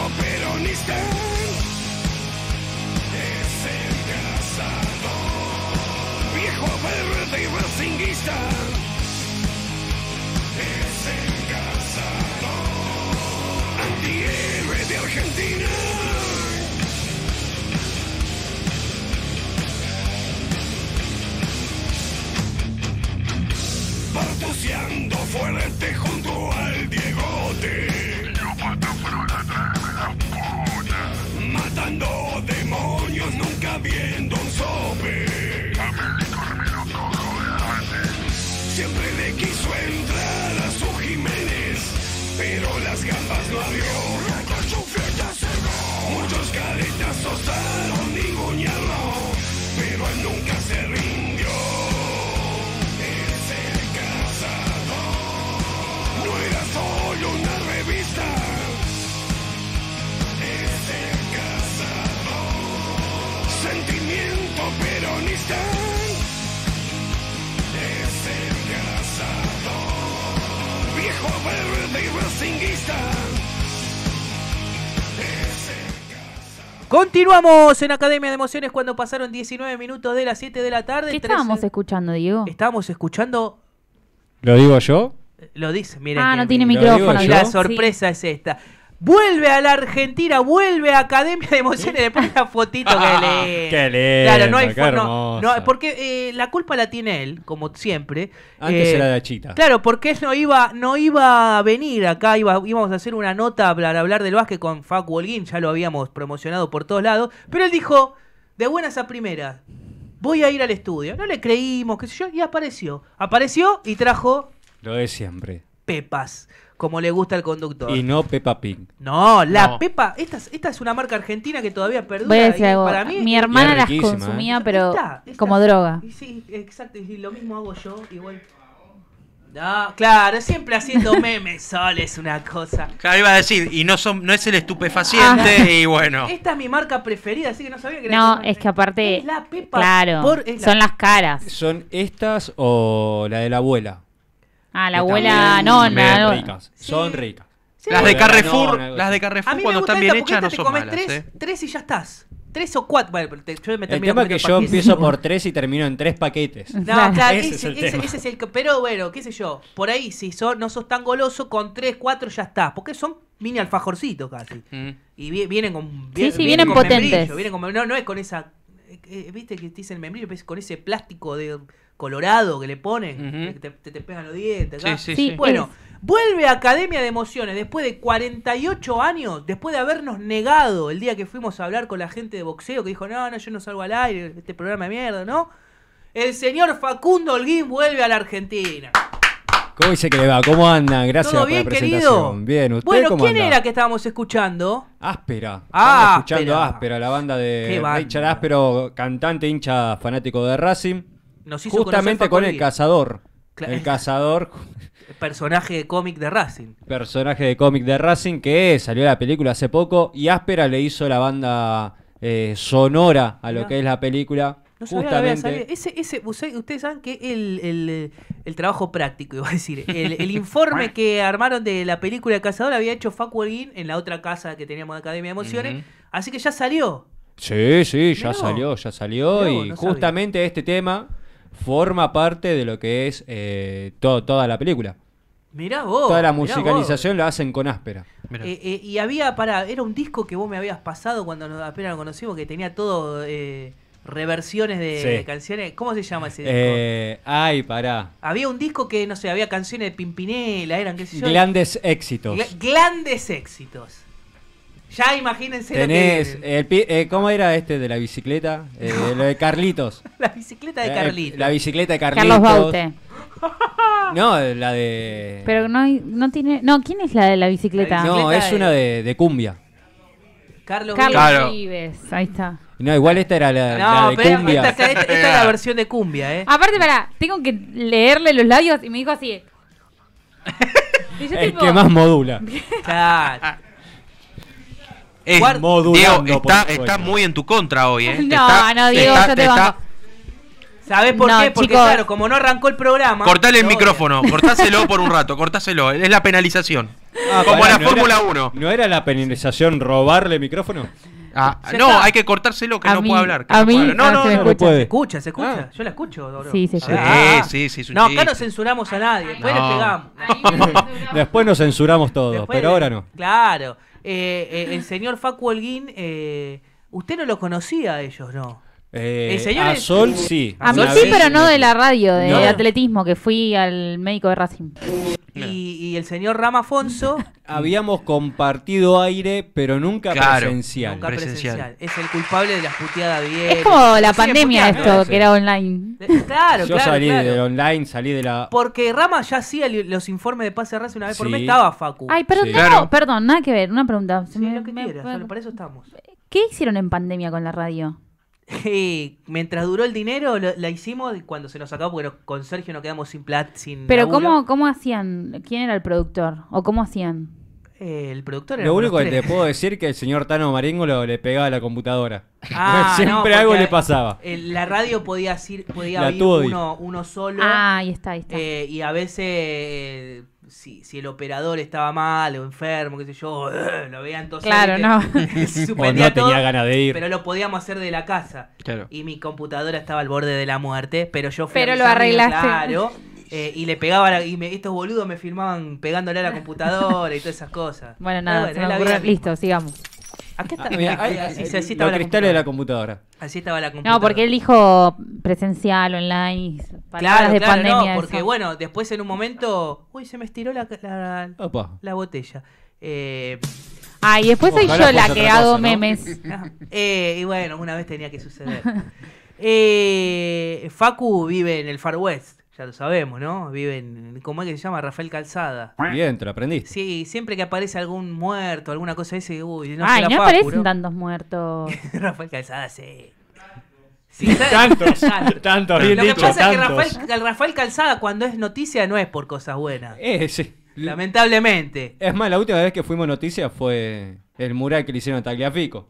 Peronista Es el cazador viejo verde el cazador antihéroe de Argentina. Partuciando fuerte junto Let's go! Continuamos en Academia de Emociones cuando pasaron 19 minutos de las 7 de la tarde. ¿Qué estábamos escuchando, Diego? Estábamos escuchando. ¿Lo digo yo? Lo dice, miren. Ah, no tiene micrófono. la sorpresa es esta. Vuelve a la Argentina, vuelve a Academia de Emociones. Le pone la fotito que ah, le. Claro, no hay no, Porque eh, la culpa la tiene él, como siempre. Antes eh, la chita. Claro, porque él no iba, no iba a venir acá. íbamos a hacer una nota para hablar del básquet con Facu Holguín. Ya lo habíamos promocionado por todos lados. Pero él dijo, de buenas a primeras, voy a ir al estudio. No le creímos, qué sé yo. Y apareció. Apareció y trajo. Lo de siempre. Pepas como le gusta al conductor. Y no Peppa Pink, No, la pepa Peppa, esta, es una marca argentina que todavía perdura. Voy a algo. Mi hermana las ¿eh? consumía, pero como droga. Sí, exacto, y lo mismo hago yo, igual. claro, siempre haciendo memes, Sol, es una cosa. Claro, iba a decir, y no son, no es el estupefaciente, ah. y bueno. Esta es mi marca preferida, así que no sabía que No, es que aparte. la Pepa. Claro, son las caras. ¿Son estas o la de la abuela? Ah, la abuela no, no. ricas. Son ricas. Las de Carrefour, las de Carrefour cuando están bien hechas no son tres, ¿eh? tres y ya estás. Tres o cuatro. Bueno, te, yo me el tema es que yo empiezo por tres y termino en tres paquetes. No, claro, claro ese, ese, es el ese, Pero bueno, qué sé yo. Por ahí, si son, no sos tan goloso, con tres, cuatro ya estás. Porque son mini alfajorcitos casi. Mm. Y vienen con. sí, sí, vienen, potentes. vienen con, no, no es con esa. Eh, eh, viste que te dicen membrillo, es con ese plástico de colorado que le ponen, te, pegan los dientes. Sí, bueno, vuelve a Academia de Emociones después de 48 años, después de habernos negado el día que fuimos a hablar con la gente de boxeo, que dijo, no, no, yo no salgo al aire, este programa de mierda, ¿no? El señor Facundo Holguín vuelve a la Argentina. ¿Cómo dice que le va? ¿Cómo anda? Gracias por la presentación. Bien, ¿usted bueno, ¿quién era que estábamos escuchando? Áspera. Ah, escuchando Áspera, la banda de Richard Áspero, cantante, hincha, fanático de Racing. Justamente con el cazador. el cazador. Personaje de cómic de Racing. Personaje de cómic de Racing que salió la película hace poco y Áspera le hizo la banda eh, sonora a lo que es la película. No Justamente. Ese, ese, ustedes saben que el, trabajo práctico, iba a decir, el, informe ah. que armaron de la película de Cazador había hecho Facu en la otra casa que teníamos de Academia de Emociones, así que ya salió. Sí, sí, ya salió, ya salió. y justamente este tema forma parte de lo que es eh, toda la película. Mirá vos. Toda la musicalización lo hacen con áspera. Eh, eh, y había, para, era un disco que vos me habías pasado cuando apenas lo conocimos, que tenía todo reversiones de canciones. ¿Cómo se llama ese disco? ay, pará. Había un disco que, no sé, había canciones de Pimpinela, eran, qué sé yo. Grandes éxitos. grandes éxitos. Ya imagínense lo que... el eh, ¿Cómo era este de la bicicleta? Eh, lo de eh, Carlitos. la bicicleta de Carlitos. La, bicicleta de Carlitos. Carlos Baute. No, la de... Pero no, no tiene... No, ¿quién es la de la bicicleta? no, es una de, cumbia. Carlos, Carlos Vives. Ahí está. No, igual esta era la, de pero cumbia. Esta, esta, es la versión de cumbia, ¿eh? Aparte, pará, tengo que leerle los labios y me dijo así. el que más modula. claro. Es está, muy en tu contra hoy, ¿eh? No, no, Diego, te vamos ¿Sabés por qué? Porque claro, como no arrancó el programa. Cortale el micrófono, cortáselo por un rato, cortáselo. Es la penalización. Ah, como la Fórmula 1. ¿No era la penalización robarle el micrófono? Ah, no, hay que cortárselo que no puede hablar. a no mí no, no, se, no, no escucha. se escucha, se escucha. Ah. Yo la escucho, Doro. Sí, sí, sí, No, acá no censuramos a nadie. Después le pegamos. Después nos censuramos todos, pero ahora no. Claro. Eh, eh, el señor Facu eh, usted no lo conocía a ellos, ¿no? Eh, a Sol sí. A, mí sí, pero no de la radio, de atletismo, que fui al médico de Racing. Y, el señor Rama Afonso Habíamos compartido aire, pero nunca presencial. presencial. Es el culpable de la puteada vieja. Es como la pandemia esto, que era online. Eh, claro, Yo salí de online, salí de la. Porque Rama ya hacía los informes de pase de Racing una vez por mes, estaba Facu. Ay, pero perdón, nada que ver, una pregunta. lo que quieras, eso estamos. ¿Qué hicieron en pandemia con la radio? mientras duró el dinero, la hicimos cuando se nos acabó, porque con Sergio nos quedamos sin plat, sin. Pero ¿cómo, ¿cómo hacían? ¿Quién era el productor? ¿O cómo hacían? Eh, el productor era Lo único que te puedo decir que el señor Tano Maringo le pegaba a la computadora. Ah, Siempre algo le pasaba. la radio podía, ir, podía uno, solo. Ah, ahí está, ahí está. Eh, y a veces si, si el operador estaba mal o enfermo, qué sé yo, lo veían todos. Claro, no. o no tenía ganas de ir. Pero lo podíamos hacer de la casa. Claro. Y mi computadora estaba al borde de la muerte, pero yo fui Pero lo arreglaste. Claro. Eh, y le pegaba y me, estos boludos me filmaban pegándole a la computadora y todas esas cosas. Bueno, nada, listo, sigamos. Acá está. Ah, de la computadora. Así estaba la computadora. No, porque él dijo presencial, online, claro, de pandemia. porque bueno, después en un momento, uy, se me estiró la, la, botella. Eh, ah, y después soy yo la que hago memes. Ah, eh, y bueno, una vez tenía que suceder. Eh, Facu vive en el Far West. Ya lo sabemos, ¿no? Viven, ¿cómo es que se llama? Rafael Calzada. Bien, te lo aprendiste. Sí, siempre que aparece algún muerto, alguna cosa ese, uy, no Ay, se la no aparecen tantos muertos. Rafael Calzada, sí. Sí, tantos, tantos, tantos Lo que pasa es que Rafael, Rafael, Calzada cuando es noticia no es por cosas buenas. Eh, sí. Lamentablemente. Es más, la última vez que fuimos noticia fue el mural que le hicieron a Tagliafico.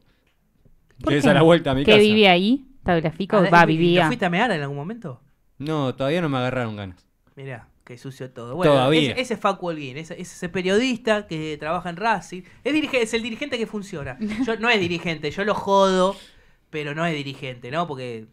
Que es a la vuelta a mi ¿Que casa. ¿Qué vive ahí? ¿Tagliafico? Ah, Va, vivía. ¿Fuiste a mear en algún momento? No, todavía no me agarraron ganas. Mirá, qué sucio todo. Ese, Facu ese, periodista que trabaja en Racing. Es, dirige, es el dirigente que funciona. Yo, no es dirigente, yo lo jodo, pero no es dirigente, ¿no? Porque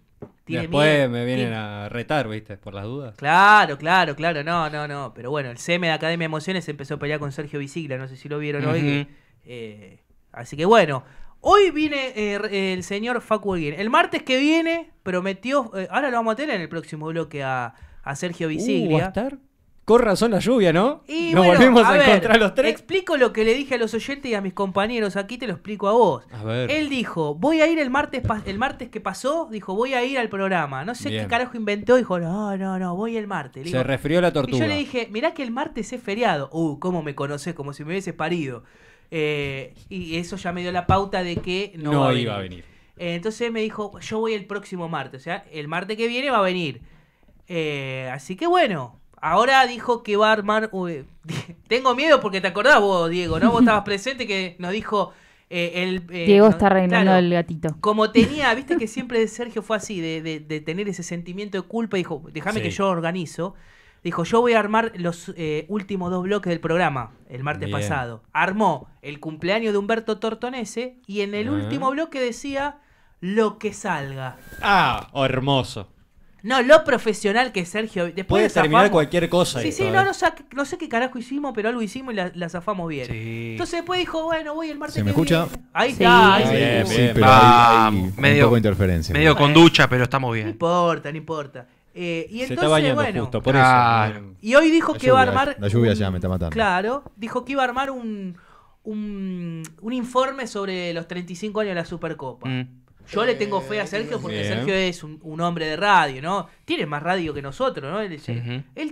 tiene Después me vienen a retar, ¿viste? Por las dudas. Claro, claro, claro. No, no, no. Pero bueno, el CM de Academia de Emociones empezó a pelear con Sergio Vicigla. No sé si lo vieron hoy. Eh, así que bueno, Hoy viene eh, el señor Facu El martes que viene prometió. Eh, ahora lo vamos a tener en el próximo bloque a, Sergio Visiglia. Uh, ¿va a estar? Con razón la lluvia, ¿no? Y Nos a, encontrar los tres. Explico lo que le dije a los oyentes y a mis compañeros. Aquí te lo explico a vos. Él dijo, voy a ir el martes, el martes que pasó. Dijo, voy a ir al programa. No sé qué carajo inventó. Dijo, no, no, no, voy el martes. Se refrió la tortuga. Y yo le dije, mirá que el martes es feriado. Uh, cómo me conoces, como si me hubieses parido. Eh, y eso ya me dio la pauta de que no, iba a venir. entonces me dijo, yo voy el próximo martes, o sea, el martes que viene va a venir. Eh, así que bueno, ahora dijo que va a armar... tengo miedo porque te acordás vos, Diego, ¿no? Vos estabas presente que nos dijo... Eh, el, Diego está reinando el gatito. Como tenía, viste que siempre Sergio fue así, de, de, tener ese sentimiento de culpa, dijo, déjame que yo organizo. Dijo, yo voy a armar los eh, últimos dos bloques del programa el martes pasado. Armó el cumpleaños de Humberto Tortonese y en el último bloque decía lo que salga. Ah, hermoso. No, lo profesional que Sergio. Después Puede terminar cualquier cosa. Sí, sí, no, eh. no, sé qué carajo hicimos, pero algo hicimos y la, zafamos bien. Entonces después dijo, bueno, voy el martes. me escucha? Ahí está, ahí medio, un poco de interferencia. Medio con ducha, pero estamos bien. No importa, no importa. Eh, y entonces, bueno, y hoy dijo que iba a armar. La lluvia ya me está matando. Claro, dijo que iba a armar un, un, informe sobre los 35 años de la Supercopa. Mm. Yo le tengo fe a eh, Sergio porque Sergio es un, hombre de radio, ¿no? Tiene más radio que nosotros, ¿no? Él,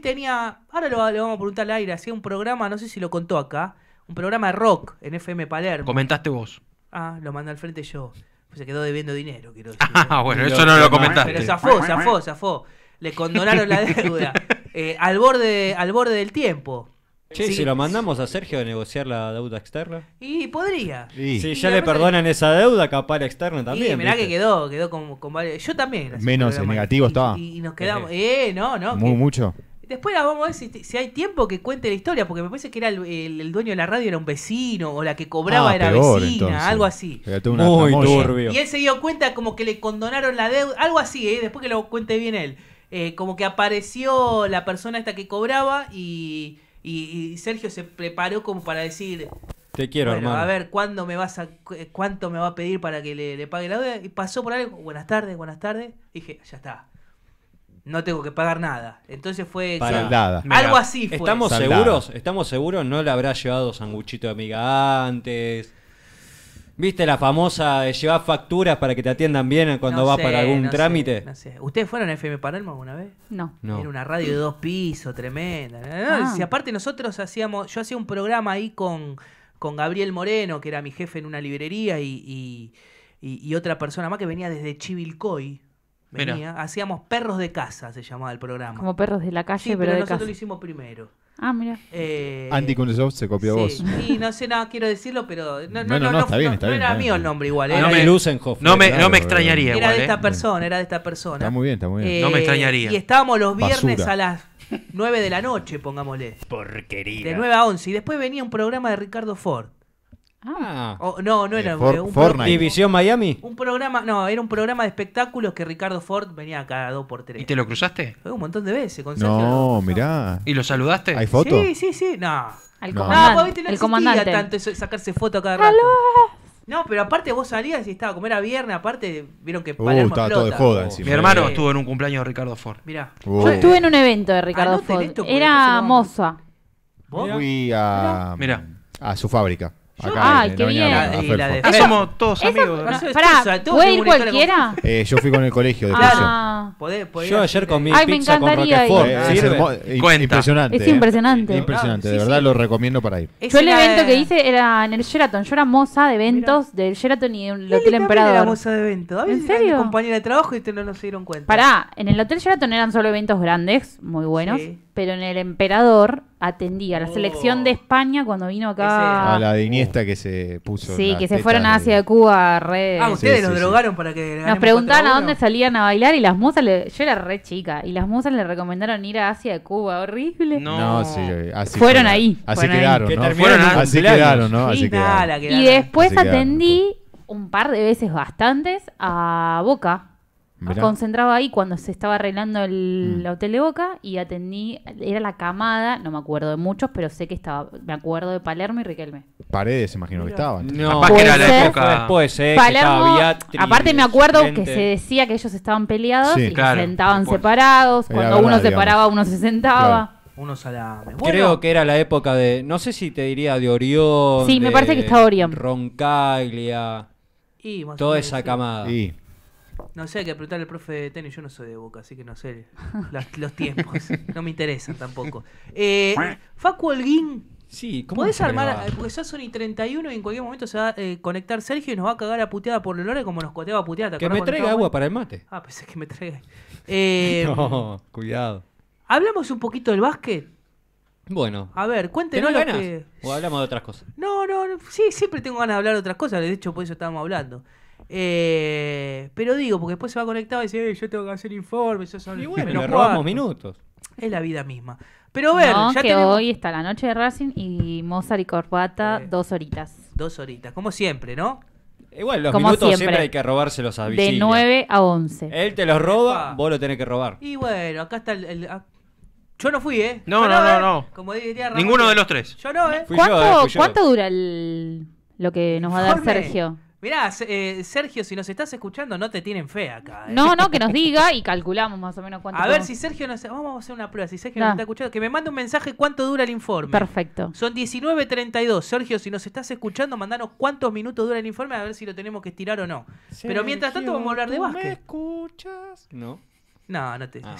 tenía. Ahora le vamos a preguntar al aire. Hacía un programa, no sé si lo contó acá. Un programa de rock en FM Palermo. Comentaste vos. Ah, lo mandé al frente yo. Pues se quedó debiendo dinero, quiero Ah, bueno, eso no lo comentaste. Pero zafó, se zafó le condonaron la deuda. Eh, al, borde, al borde del tiempo. Che, si lo mandamos a Sergio a negociar la deuda externa. Y podría. Sí. Si ya le perdonan esa deuda, capaz la externa también. Y mirá que quedó, quedó con, varios. Yo también. Menos en negativo estaba. Y, nos quedamos. eh, no, no. Muy, mucho. Después vamos a ver si, hay tiempo que cuente la historia, porque me parece que era el, dueño de la radio era un vecino, o la que cobraba ah, era vecina, algo así. Muy turbio. Y él se dio cuenta como que le condonaron la deuda, algo así, eh, después que lo cuente bien él. Eh, como que apareció la persona esta que cobraba y, Sergio se preparó como para decir, te quiero, hermano. A ver, ¿cuándo me vas a, eh, ¿cuánto me va a pedir para que le, pague la deuda? Y pasó por algo, buenas tardes, buenas tardes. dije, ya está. No tengo que pagar nada. Entonces fue. Algo así fue. ¿Estamos seguros? ¿Estamos seguros? No le habrá llevado sanguchito de amiga antes. ¿Viste la famosa de llevar facturas para que te atiendan bien cuando vas para algún trámite? no sé. ¿Ustedes fueron a FM Palermo alguna vez? No. no. Era una radio de dos pisos, tremenda. y ah. Si aparte nosotros hacíamos, yo hacía un programa ahí con, Gabriel Moreno, que era mi jefe en una librería, y, y, otra persona más que venía desde Chivilcoy. Venía, hacíamos Perros de Casa, se llamaba el programa. Como Perros de la Calle, sí, pero, nosotros lo hicimos primero. Ah, mira. Eh, Andy Kuznetsov se copió vos. y no sé, nada, quiero decirlo, pero no, no, no, era mío el nombre ah, igual. no eh. me, Lusenhoff, no, me, no me extrañaría. Era de eh. esta persona, era de esta persona. Está muy bien, está muy bien. Eh, no me extrañaría. Y estábamos los viernes a las 9 de la noche, pongámosle. Porquería. De 9 a 11. Y después venía un programa de Ricardo Ford. Ah. Oh, no, no eh, era eh, un Fortnite. División Miami. Un programa, no, era un programa de espectáculos que Ricardo Ford venía cada dos por tres. ¿Y te lo cruzaste? un montón de veces con No, mirá. ¿Y lo saludaste? ¿Hay fotos? Sí, sí, sí. No. Al comandante. el comandante. tanto sacarse foto cada rato. No, pero aparte vos salías y estaba, como era viernes, aparte vieron que uh, Palermo uh, flota. Mi hermano estuvo en un cumpleaños de Ricardo Ford. Mirá. Uh. Yo estuve en un evento de Ricardo Ford. era moza. a, Mirá. a su fábrica. Ay, qué bien. La, todos amigos. pará, ¿puede ir cualquiera? Eh, yo fui con el colegio de ah, yo ayer comí Ay, me encantaría eh, es, impresionante. Es eh. impresionante. impresionante, de verdad lo recomiendo para ir. yo el evento que hice era en el Sheraton. Yo era moza de eventos del Sheraton y del Hotel Emperador. era moza de eventos. ¿En serio? compañera de trabajo y te no, nos dieron cuenta. Pará, en el Hotel Sheraton eran solo eventos grandes, muy buenos pero en el emperador atendía a la selección de oh. España cuando vino acá. A la diniesta que se puso. Sí, que se fueron hacia de Cuba re. Ah, ustedes los drogaron para que. Nos preguntaban a dónde salían a bailar y las musas. Yo era re chica y las musas le recomendaron ir a Cuba. Horrible. No, sí, fueron, ahí. Así quedaron, así quedaron, ¿no? Así Y después atendí un par de veces bastantes a Boca me concentraba ahí cuando se estaba arreglando el, mm. hotel de Boca y atendí, era la camada, no me acuerdo de muchos, pero sé que estaba, me acuerdo de Palermo y Riquelme. Paredes, imagino que estaban. No, era la época después, eh, Palermo, aparte me acuerdo que se decía que ellos estaban peleados y se sentaban separados, cuando uno se paraba uno se sentaba. Uno salaba. Creo que era la época de, no sé si te diría de Orión. Sí, me parece que estaba Orión. Roncaglia. toda esa camada. Y, no sé, hay que preguntarle al profe de tenis. Yo no soy de boca, así que no sé los, tiempos. No me interesan tampoco. Eh, Facu Sí, Podés armar, eh, porque ya son y 31 y en cualquier momento se va a eh, conectar Sergio y nos va a cagar a puteada por Lore como nos coteaba a puteada. Que me traiga agua para el mate. Ah, pensé que me traiga. Eh, no, cuidado. ¿Hablamos un poquito del básquet? Bueno. A ver, cuéntenos lo que... ¿O hablamos de otras cosas? No, no, no, sí, siempre tengo ganas de hablar de otras cosas. De hecho, por eso estábamos hablando. Eh, pero digo, porque después se va conectado y dice, eh, yo tengo que hacer informes, eso Y bueno, robamos minutos. Es la vida misma. Pero ver, no, que hoy está la noche de Racing y Mozart y Corbata, eh, dos horitas. Dos horitas, como siempre, ¿no? Igual, los minutos siempre. hay que robárselos a De 9 a 11. Él te los roba, vos lo tenés que robar. Y bueno, acá está el... Ah, yo no fui, ¿eh? No, no, no, no. Ninguno de los tres. Yo no, ¿eh? ¿Cuánto, dura lo que nos va a dar Sergio? Mirá, eh, Sergio, si nos estás escuchando, no te tienen fe acá. Eh. No, no, que nos diga y calculamos más o menos cuánto. A ver si Sergio nos. Vamos a hacer una prueba. Si Sergio nos está escuchando, que me mande un mensaje cuánto dura el informe. Perfecto. Son 19.32. Sergio, si nos estás escuchando, mandanos cuántos minutos dura el informe a ver si lo tenemos que estirar o no. Pero mientras tanto, vamos a hablar de básquet. ¿Me escuchas? No. No, no te. Ah,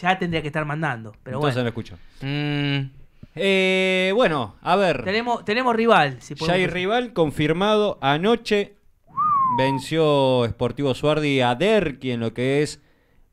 ya tendría que estar mandando. Pero Entonces bueno. no escucho. Mmm... Eh, bueno, a ver. Tenemos, tenemos rival. Si ya hay rival confirmado. Anoche venció Sportivo Suardi a Derqui en lo que es.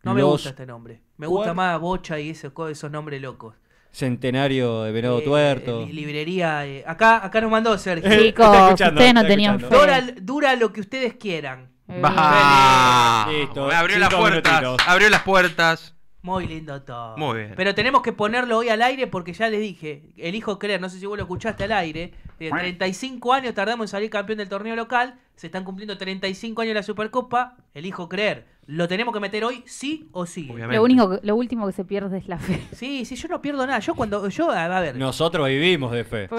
No me gusta este nombre. Me gusta más Bocha y esos, esos nombres locos. Centenario de Venado eh, Tuerto. librería. Eh, acá, acá nos mandó Sergio. ustedes no tenían fe. Dura, lo que ustedes quieran. Abrió las puertas. Abrió las puertas. Muy lindo todo. Muy bien. Pero tenemos que ponerlo hoy al aire porque ya les dije, elijo creer, no sé si vos lo escuchaste al aire, 35 eh, años tardamos en salir campeón del torneo local, se están cumpliendo 35 años de la Supercopa, elijo creer. Lo tenemos que meter hoy sí o sí. Lo único lo último que se pierde es la fe. Sí, sí, yo no pierdo nada. Yo cuando yo a ver. Nosotros vivimos de fe.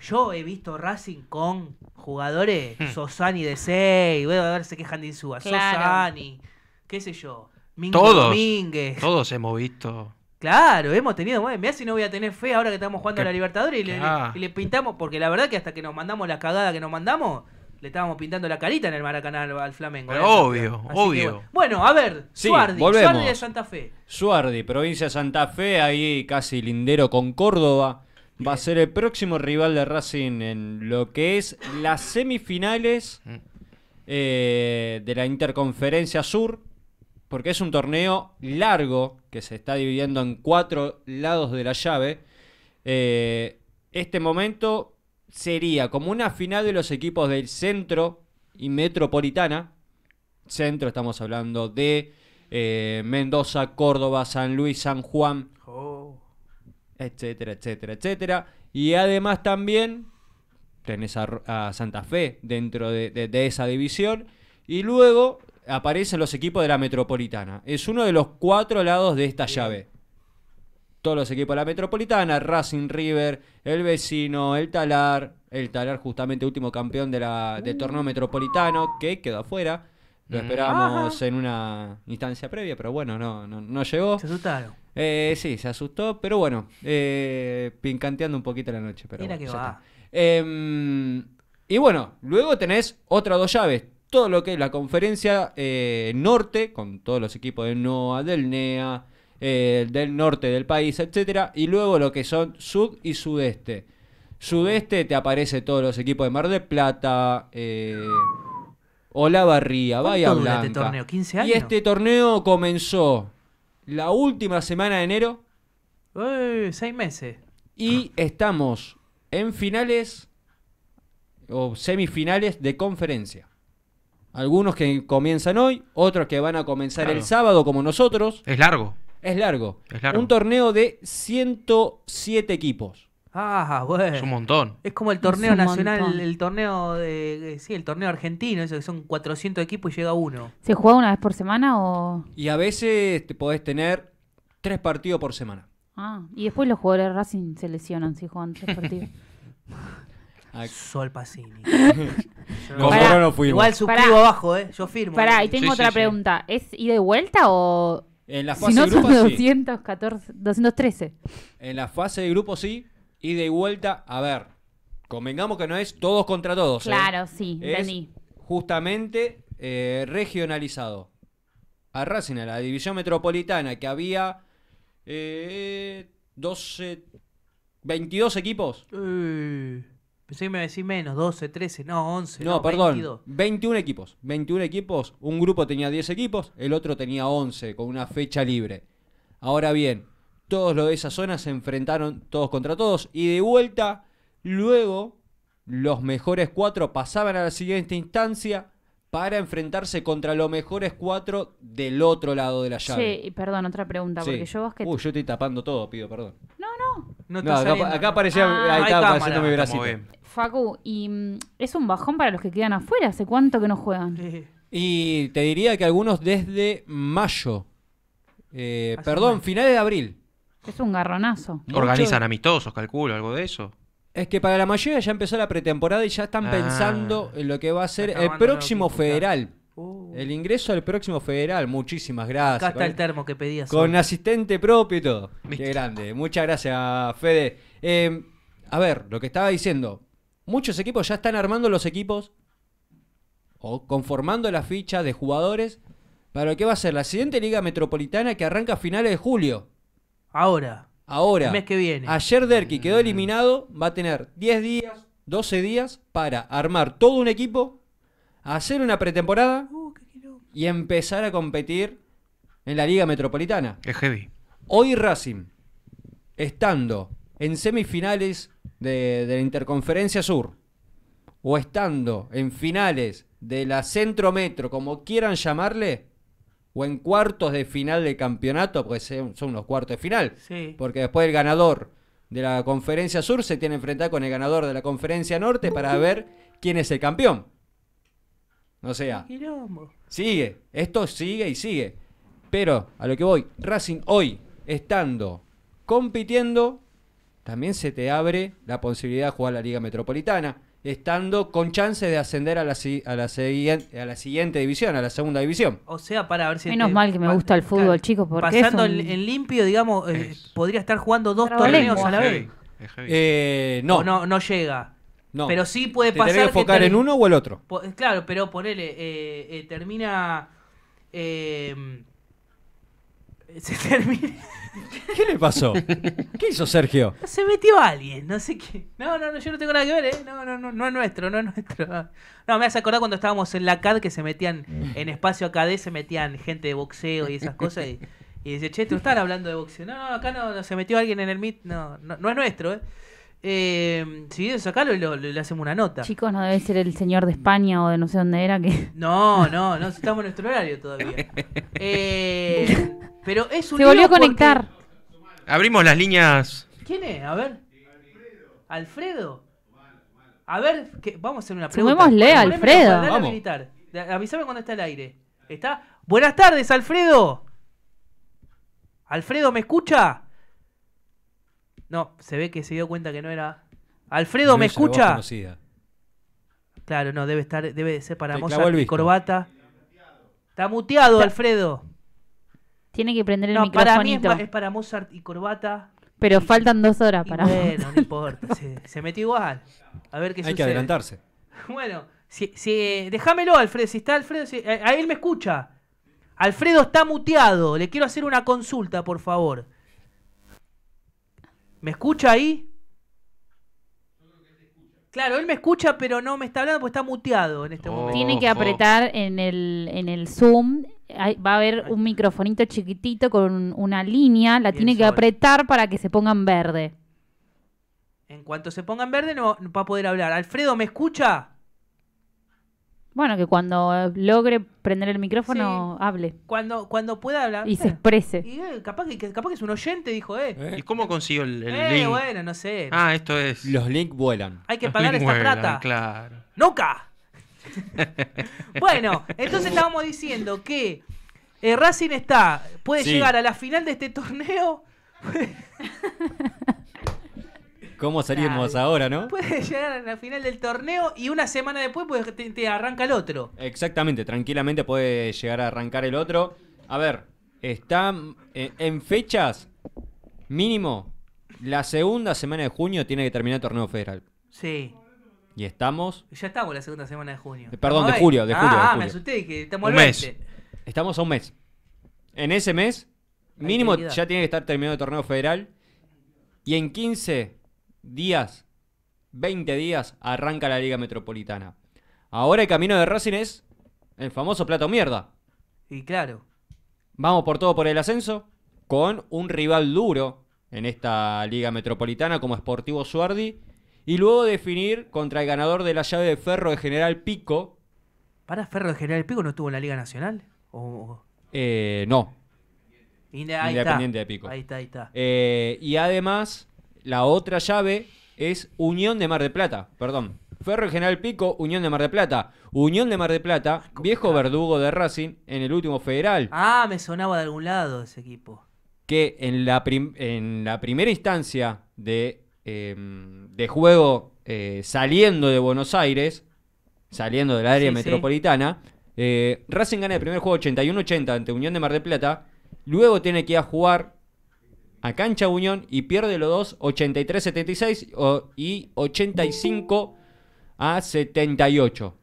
yo he visto Racing con jugadores hmm. Sosani de 6, voy a ver se quejan de Insúa, Sosani, qué sé yo todos, Todos hemos visto. Claro, hemos tenido. Mira si no voy a tener fe ahora que estamos jugando a la Libertadores ah. y le, pintamos. Porque la verdad que hasta que nos mandamos la cagada que nos mandamos, le estábamos pintando la carita en el Maracaná al, Flamengo. ¿eh? obvio, obvio. bueno. a ver, Suardi, Suardi de Santa Fe. Suardi, provincia de Santa Fe, ahí casi lindero con Córdoba. Va a ser el próximo rival de Racing en lo que es las semifinales mm. eh, de la Interconferencia Sur porque es un torneo largo que se está dividiendo en cuatro lados de la llave. Eh, este momento sería como una final de los equipos del centro y metropolitana. Centro, estamos hablando de eh, Mendoza, Córdoba, San Luis, San Juan, oh. etcétera, etcétera, etcétera. Y además también tenés a, Santa Fe dentro de esa división. Y luego aparecen los equipos de la Metropolitana. Es uno de los cuatro lados de esta llave. Todos los equipos de la Metropolitana, Racing River, el vecino, el Talar, el Talar justamente último campeón de la, del uh. torneo metropolitano, que quedó afuera. Lo esperábamos en una instancia previa, pero bueno, no, no, llegó. Se asustaron. Eh, sí, se asustó, pero bueno, eh, pincanteando un poquito la noche. Pero Mira va. Em, y bueno, luego tenés otras dos llaves todo lo que es la conferencia eh, norte, con todos los equipos de NOA, del NEA, eh, del norte del país, etcétera, y luego lo que son sud y sudeste. Sudeste te aparece todos los equipos de Mar del Plata, eh, Olavarría, Bahía vaya Este torneo? 15 años. Y este torneo comenzó la última semana de enero. seis meses. Y estamos en finales o semifinales de conferencia. Algunos que comienzan hoy, otros que van a comenzar el sábado como nosotros. Es largo. Es largo. Es largo. Un torneo de 107 equipos. Ah, bueno. Es un montón. Es como el torneo nacional, el torneo de eh, sí, el torneo argentino, eso que son 400 equipos y llega uno. ¿Se juega una vez por semana o Y a veces te podés tener tres partidos por semana. Ah, y después los jugadores de Racing se lesionan si juegan tres partidos. Sol Pacini. Igual suscribo abajo, ¿eh? Yo firmo. Pará, eh. y tengo otra pregunta. ¿Es ida de vuelta o.? En la fase Si de son 214, 213. En la fase de grupo, sí. Ida y vuelta, a ver. Convengamos que no es todos contra todos. ¿eh? Claro, sí, Es justamente eh, regionalizado. A Racing, a la división metropolitana, que había 12, 22 equipos. Pensé que me decís menos, 12, 13, no, 11. No, perdón. 21 equipos. 21 equipos. Un grupo tenía 10 equipos, el otro tenía 11, con una fecha libre. Ahora bien, todos los de esa zona se enfrentaron todos contra todos y de vuelta, luego, los mejores cuatro pasaban a la siguiente instancia para enfrentarse contra los mejores cuatro del otro lado de la llave. Sí, perdón, otra pregunta, porque yo vos que... Uy, yo estoy tapando todo, pido perdón. No, no. No, acá, aparecía, ah. ahí estaba apareciendo mi bracito. Facu, y mm, es un bajón para los que quedan afuera. ¿Hace cuánto que no juegan? Y te diría que algunos desde mayo. Eh, perdón, finales de abril. Es un garronazo. Organizan amistosos, calculo, algo de eso. Es que para la mayoría ya empezó la pretemporada y ya están ah. pensando en lo que va a ser el próximo federal. Uh. El ingreso al próximo federal. Muchísimas acá gracias. está el termo que pedías. Con asistente propio y todo. Qué grande. Muchas gracias, Fede. Eh, a ver, lo que estaba diciendo. Muchos equipos ya están armando los equipos o conformando la ficha de jugadores para lo que va a ser la siguiente Liga Metropolitana que arranca a finales de julio. Ahora. Ahora. El mes que viene. Ayer Derki quedó mm. eliminado, va a tener 10 días, 12 días para armar todo un equipo, hacer una pretemporada uh, y empezar a competir en la Liga Metropolitana. Es heavy. Hoy Racing, estando en semifinales de, la Interconferencia Sur o estando en finales de la Centro Metro como quieran llamarle, o en cuartos de final del campeonato, porque son los cuartos de final, porque después el ganador de la Conferencia Sur se tiene que enfrentar con el ganador de la Conferencia Norte para uh. ver quién es el campeón. O sea, sigue, esto sigue y sigue. Pero a lo que voy, Racing hoy, estando compitiendo, también se te abre la posibilidad de jugar la Liga Metropolitana, estando con chance de ascender a la, a la, siguiente, a la siguiente división, a la segunda división. O sea, para ver si... Menos mal que me gusta el fútbol, chicos, Pasando en limpio, digamos, eh, podría estar jugando dos torneos a la vez. Eh, no. no. no. llega. Pero sí puede pasar... ¿Te enfocar en uno o el otro? Claro, pero ponele, eh, eh termina... ¿Qué le pasó? ¿Qué hizo Sergio? Se metió alguien, no sé qué. No, no, yo no tengo nada que ver, ¿eh? No, no, no, no es nuestro, no es nuestro. No, me hace acordar cuando estábamos en la CAD que se metían, en espacio AKD, se metían gente de boxeo y esas cosas. Y, y dice, che, ¿tú están hablando de boxeo? No, no, acá no, se metió alguien en el Meet, no, no, es nuestro, ¿eh? eh si vienes sacarlo lo le hacemos una nota. Chicos, no debe ser el señor de España o de no sé dónde era que. No, no, no, estamos en nuestro horario todavía. Eh, pero es un Se volvió a conectar. Abrimos las líneas. ¿Quién es? A ver. Alfredo. A ver, vamos a hacer una pregunta. Sumémosle a Alfredo. Vamos. Avísame cuando está el aire. ¿Está? Buenas tardes, Alfredo. ¿Alfredo me escucha? No, se ve que se dio cuenta que no era. ¿Alfredo me escucha? Claro, no, debe estar, debe ser para Moza y corbata. Está muteado, Alfredo. Tiene que prender el no, Para mí es, para Mozart y corbata. Pero faltan dos horas para. Bueno, no importa, se, mete igual. A ver qué Hay que adelantarse. Bueno, si, déjamelo, Alfredo. Si está Alfredo, si- eh, él me escucha. Alfredo está muteado. Le quiero hacer una consulta, por favor. ¿Me escucha ahí? Claro, él me escucha, pero no me está hablando porque está muteado en este oh. momento. Tiene que apretar en el, en el Zoom va a haber un microfonito chiquitito con una línea, la tiene que apretar para que se pongan verde. En cuanto se pongan verde no, va a poder hablar. Alfredo, ¿me escucha? Bueno, que cuando eh, logre prender el micrófono hable. Cuando, cuando pueda hablar. Y se eh. exprese. Eh, capaz, que, capaz que es un oyente, dijo, eh. ¿Y cómo consiguió el, link? bueno, no sé. Ah, esto es. Los links vuelan. Hay que pagar esta plata. Claro. ¡Nunca! bueno, entonces estábamos diciendo que eh, Racing está, puede llegar a la final de este torneo. ¿Cómo salimos ahora, no? Puede llegar a la final del torneo y una semana después puede te, arranca el otro. Exactamente, tranquilamente puede llegar a arrancar el otro. A ver, está eh, en fechas mínimo. La segunda semana de junio tiene que terminar el torneo federal. Sí. Y estamos. Ya estamos la segunda semana de junio. Eh, perdón, de julio, de ah, julio. me asusté que estamos Mes. Estamos a un mes. En ese mes, mínimo ya tiene que estar terminado el torneo federal. Y en 15 días, 20 días, arranca la Liga Metropolitana. Ahora el camino de Racing es el famoso plato mierda. Y claro. Vamos por todo por el ascenso con un rival duro en esta Liga Metropolitana como Sportivo Suardi y luego definir contra el ganador de la llave de Ferro de General Pico. ¿Para Ferro de General Pico no estuvo en la Liga Nacional? Eh, no. Independiente de Pico. Ahí está, ahí está. Eh, y además, la otra llave es Unión de Mar de Plata, perdón. Ferro de General Pico, Unión de Mar de Plata. Unión de Mar de Plata, ah, viejo verdugo de Racing en el último federal. Ah, me sonaba de algún lado ese equipo. Que en la, en la primera instancia de Em, de juego eh, saliendo de Buenos Aires, saliendo del área metropolitana. Eh, Racing gana el primer juego 81-80 ante Unión de Mar del Plata. Luego tiene que ir a jugar a cancha Unión y pierde los dos 83-76 y 85 a 78.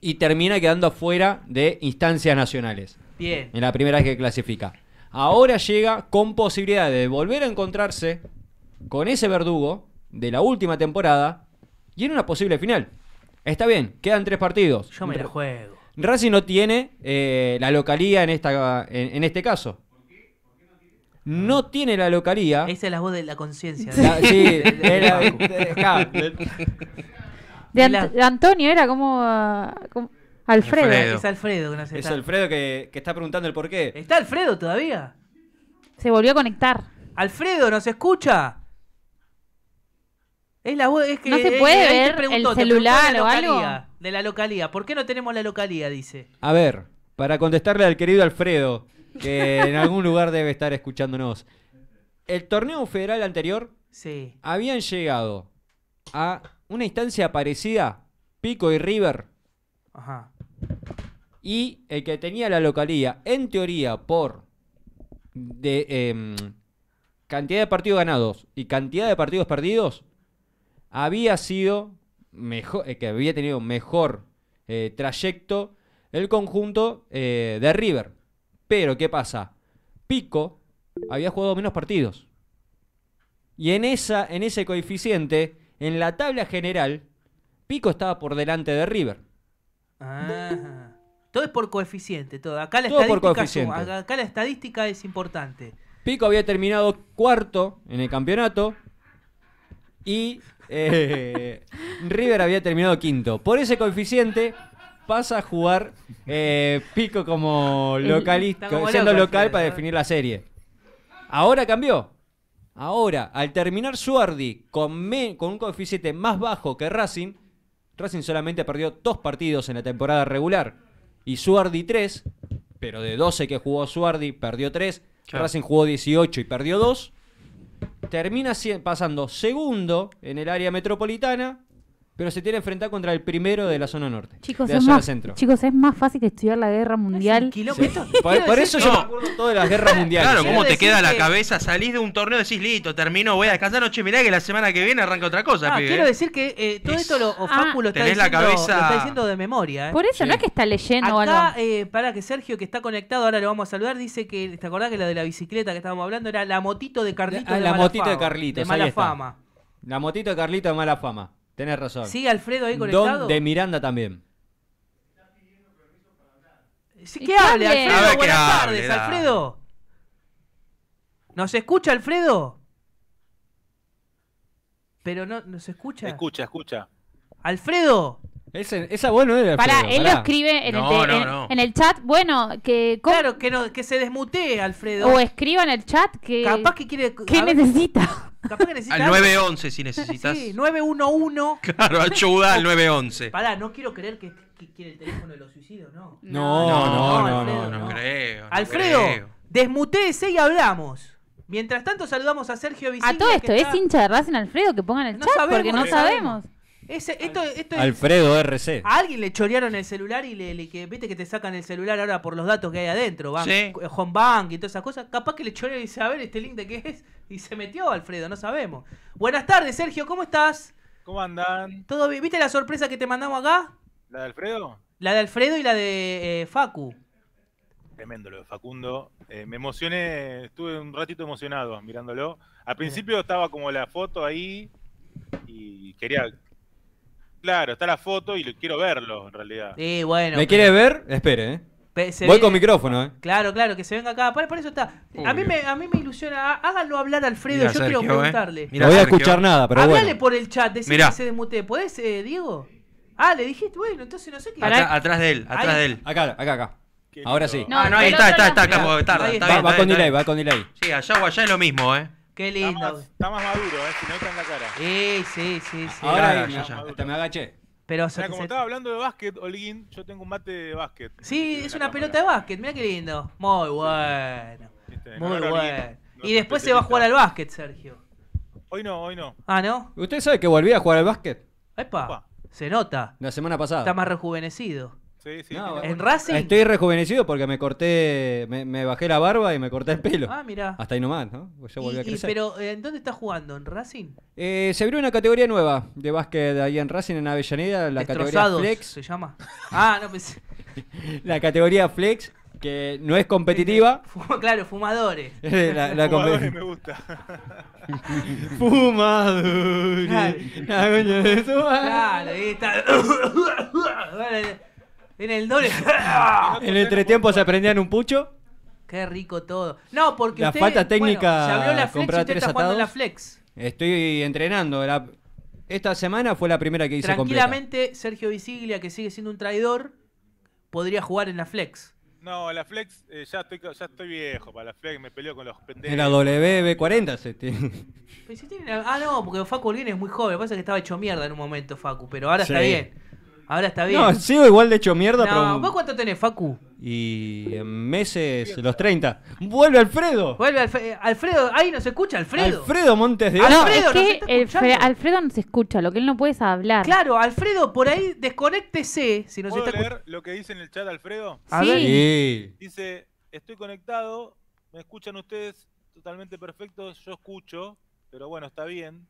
Y termina quedando afuera de instancias nacionales. Bien. En la primera vez que clasifica. Ahora llega con posibilidad de volver a encontrarse con ese verdugo de la última temporada y en una posible final. Está bien, quedan tres partidos. Yo me la juego. Racing no tiene eh, la localía en, esta, en, este caso no tiene la localía. Esa es la voz de la conciencia. Sí, de, Antonio era como, ah, Alfredo. Es Alfredo Es Alfredo que, está preguntando el por qué. ¿Está Alfredo todavía? Se volvió a conectar. Alfredo, ¿nos escucha? Es que, no se eh, puede ver el celular o algo. De la localía. ¿Por qué no tenemos la localía? Dice. A ver, para contestarle al querido Alfredo, que en algún lugar debe estar escuchándonos. El torneo federal anterior sí. habían llegado a una instancia parecida, Pico y River. Ajá. Y el que tenía la localía, en teoría, por de, em, cantidad de partidos ganados y cantidad de partidos perdidos, había sido mejor, eh, que había tenido mejor eh, trayecto el conjunto eh, de River. Pero, ¿qué pasa? Pico había jugado menos partidos. Y en, esa, en ese coeficiente, en la tabla general, Pico estaba por delante de River. Ah. todo es por coeficiente, todo. Acá la, estadística, acá la estadística es importante. Pico había terminado cuarto en el campeonato y eh, River había terminado quinto. Por ese coeficiente pasa a jugar eh, Pico como localista, siendo local para definir la serie. Ahora cambió. Ahora, al terminar Suardi con, un coeficiente más bajo que Racing, Racing solamente perdió dos partidos en la temporada regular. Y Suardi tres pero de 12 que jugó Suardi, perdió tres Racing jugó 18 y perdió dos termina pasando segundo en el área metropolitana pero se tiene que enfrentar contra el primero de la zona norte. Chicos, es más, centro. chicos es más fácil estudiar la guerra mundial. Por, eso yo me acuerdo todas las guerras mundiales. Claro, ¿cómo te queda la cabeza? Salís de un torneo y decís, listo, termino, voy a descansar. Noche, mirá que la semana que viene arranca otra cosa. Ah, quiero decir que eh, todo esto lo, ah, está diciendo, está diciendo de memoria. ¿eh? Por eso, no es que está leyendo Acá, eh, para que Sergio, que está conectado, ahora lo vamos a saludar, dice que, ¿te acordás que la de la bicicleta que estábamos hablando era la motito de Carlito? Ah, la, motito de Carlitos. De mala fama. La motito de Carlito de mala fama. Tenés razón. Sigue Alfredo ahí conectado. Don de Miranda también. ¿Qué hable, Alfredo. Buenas tardes, hable, Alfredo. ¿Nos escucha, Alfredo? Pero no, ¿nos escucha? Escucha, escucha. Alfredo. Ese, esa bueno era. Pará, Alfredo, él lo escribe en, el, en, el chat. Bueno, que. Claro, que, no, que se desmutee, Alfredo. O escriba en el chat que. Capaz que quiere. ¿Qué necesita? Capaz que necesita. Al 911 si necesitas. Sí, 911. Claro, ayuda al 911. Pará, no quiero creer que, quiere el teléfono de los suicidios, ¿no? No, no, no, no, no, creo. Alfredo, creo. desmuteese y hablamos. Mientras tanto, saludamos a Sergio Vicente. A todo esto, ¿es hincha de Racing Alfredo que pongan el chat? porque no sabemos esto, Alfredo RC. A alguien le chorearon el celular y le, le viste que te sacan el celular ahora por los datos que hay adentro, sí. Eh, home bank y todas esas cosas. Capaz que le chorearon y dice, a ver, este link de qué es. Y se metió Alfredo, no sabemos. Buenas tardes, Sergio, ¿cómo estás? ¿Cómo andan? ¿Todo bien? ¿Viste la sorpresa que te mandamos acá? ¿La de Alfredo? La de Alfredo y la de eh, Facu. Tremendo lo de Facundo. Eh, me emocioné, estuve un ratito emocionado mirándolo. Al principio estaba como la foto ahí y quería Claro, está la foto y quiero verlo en realidad. Sí, bueno. ¿Me quieres ver? Espere, ¿eh? Voy con micrófono, ¿eh? Claro, claro, que se venga acá. Por, eso está. A mí, me, a mí me ilusiona. Háganlo hablar Alfredo. yo quiero eh? preguntarle. no voy a escuchar nada, pero bueno. por el chat. Decime que se desmute. ¿puedes, eh, Diego? Ah, le dijiste, bueno, entonces no sé qué. atrás de él, atrás de él. Acá, acá, acá. Ahora sí. No, no, ahí está, está, está, acá, tarda. Está, va, con delay, va con delay. Sí, allá o allá es lo mismo, ¿eh? Qué lindo. Está más, maduro, ¿eh? Si no está en la cara. Sí, sí, sí. sí. Ahora ya, ya, me agaché. Pero Mira, como estaba hablando de básquet, Olguín, yo tengo un mate de básquet. Sí, es una pelota de básquet. Mira qué lindo. Muy bueno. Muy bueno. y después se va a jugar al básquet, Sergio. Hoy no, hoy no. Ah, ¿no? ¿Usted sabe que volví a jugar al básquet? Epa, se nota. La semana pasada. Está más rejuvenecido en Racing. Estoy rejuvenecido porque me corté, me, bajé la barba y me corté el pelo. Ah, mira. Hasta ahí nomás, ¿no? Pues yo volví a crecer. Y, pero, eh, ¿en dónde estás jugando? ¿En Racing? Eh, se abrió una categoría nueva de básquet ahí en Racing, en Avellaneda, la categoría Flex. se llama. ah, no sé. la categoría Flex, que no es competitiva. claro, fumadores. la, la fumadores me gusta. fumadores. Claro, claro ahí está. En el doble. en el entretiempo se aprendían un pucho. Qué rico todo. No, porque la falta técnica. se abrió la flex y usted está jugando la flex. Estoy entrenando. Esta semana fue la primera que hice Tranquilamente, Sergio Visiglia, que sigue siendo un traidor, podría jugar en la flex. No, la flex eh, ya, estoy, ya estoy viejo para la flex, me peleó con los pendejos. Era WB40 se tiene. Ah, no, porque Facu Olguín es muy joven, pasa que estaba hecho mierda en un momento Facu, pero ahora está bien. Ahora está bien. No, sigo igual de hecho mierda, ¿Vos cuánto tenés, Facu? Y meses, los 30. ¡Vuelve Alfredo! Vuelve eh, Alfredo. ¡Ay, ahí nos escucha Alfredo. Alfredo Montes de Alfredo, no, es que escucha, lo que él no puede es hablar. Claro, Alfredo, por ahí desconéctese si ¿Puedo lo que dice en el chat, Alfredo? sí. Dice: Estoy conectado, me escuchan ustedes totalmente perfectos, yo escucho, pero bueno, está bien.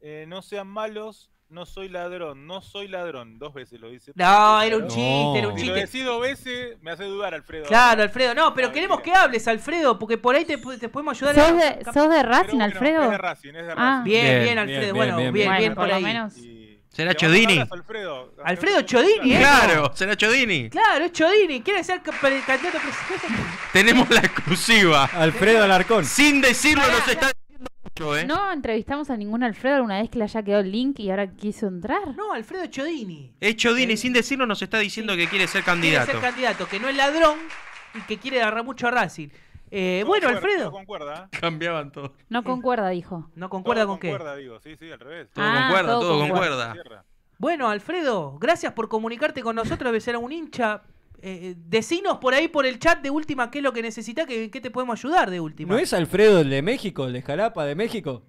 Eh, no sean malos, no soy ladrón, no soy ladrón. Dos veces lo dice. No, era un chiste, era un chiste. Si lo decís dos veces, me hace dudar, Alfredo. Claro, Alfredo. No, pero queremos que hables, Alfredo, porque por ahí te, podemos ayudar. ¿Sos, a... de, ¿Sos de, Racing, Alfredo? Es de Racing, es de ah. Racing. Ah. Bien, bien, Alfredo. bueno, bien, bien, por, ahí. Menos. Será Chodini. Alfredo, Alfredo Chodini, ¿eh? Claro, será Chodini. Claro, es Chodini. Quiere ser candidato presidente. Tenemos la exclusiva. Alfredo Alarcón. Sin decirlo, nos está ¿eh? No entrevistamos a ningún Alfredo alguna vez que le haya quedado el link y ahora quiso entrar. No, Alfredo Chodini. Es Chodini, sin decirlo, nos está diciendo que quiere ser candidato. Quiere ser candidato, que no es ladrón y que quiere agarrar mucho a Racing. Eh, bueno, Alfredo. No concuerda. ¿eh? Cambiaban todo. No concuerda, dijo. No concuerda con qué. Concuerda, digo. Sí, sí, al revés. Todo ah, concuerda, todo, concuerda. Bueno, Alfredo, gracias por comunicarte con nosotros, debe era un hincha eh, eh, decinos por ahí por el chat de última qué es lo que necesita, qué, te podemos ayudar de última. ¿No es Alfredo el de México, el de Jalapa de México?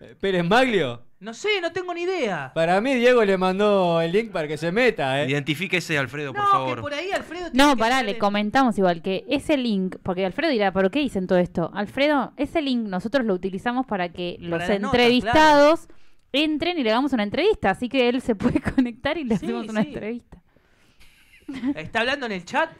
Eh, Pérez Maglio. No sé, no tengo ni idea. Para mí Diego le mandó el link para que se meta, ¿eh? Identifíquese, Alfredo, por favor. no, pará, le comentamos igual que ese link, porque Alfredo dirá, ¿por qué dicen todo esto? Alfredo, ese link nosotros lo utilizamos para que los entrevistados entren y le hagamos una entrevista, así que él se puede conectar y le hacemos una entrevista. ¿Está hablando en el chat?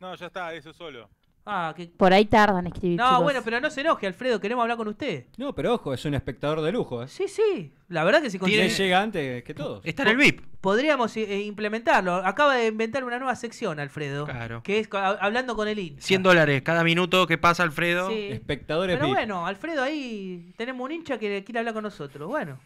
No, ya está, eso solo. Ah, que... Por ahí tardan en escribir. No, bueno, pero no se enoje, Alfredo, queremos hablar con usted. No, pero ojo, es un espectador de lujo. ¿eh? Sí, sí. La verdad que si consigue... llega antes que todos. Está en el VIP. Podríamos eh, eh, implementarlo. Acaba de inventar una nueva sección, Alfredo. Claro. Que es hablando con el hincha. 100 dólares cada minuto que pasa, Alfredo. Sí. Espectadores Pero bueno, Alfredo, ahí tenemos un hincha que quiere hablar con nosotros. Bueno,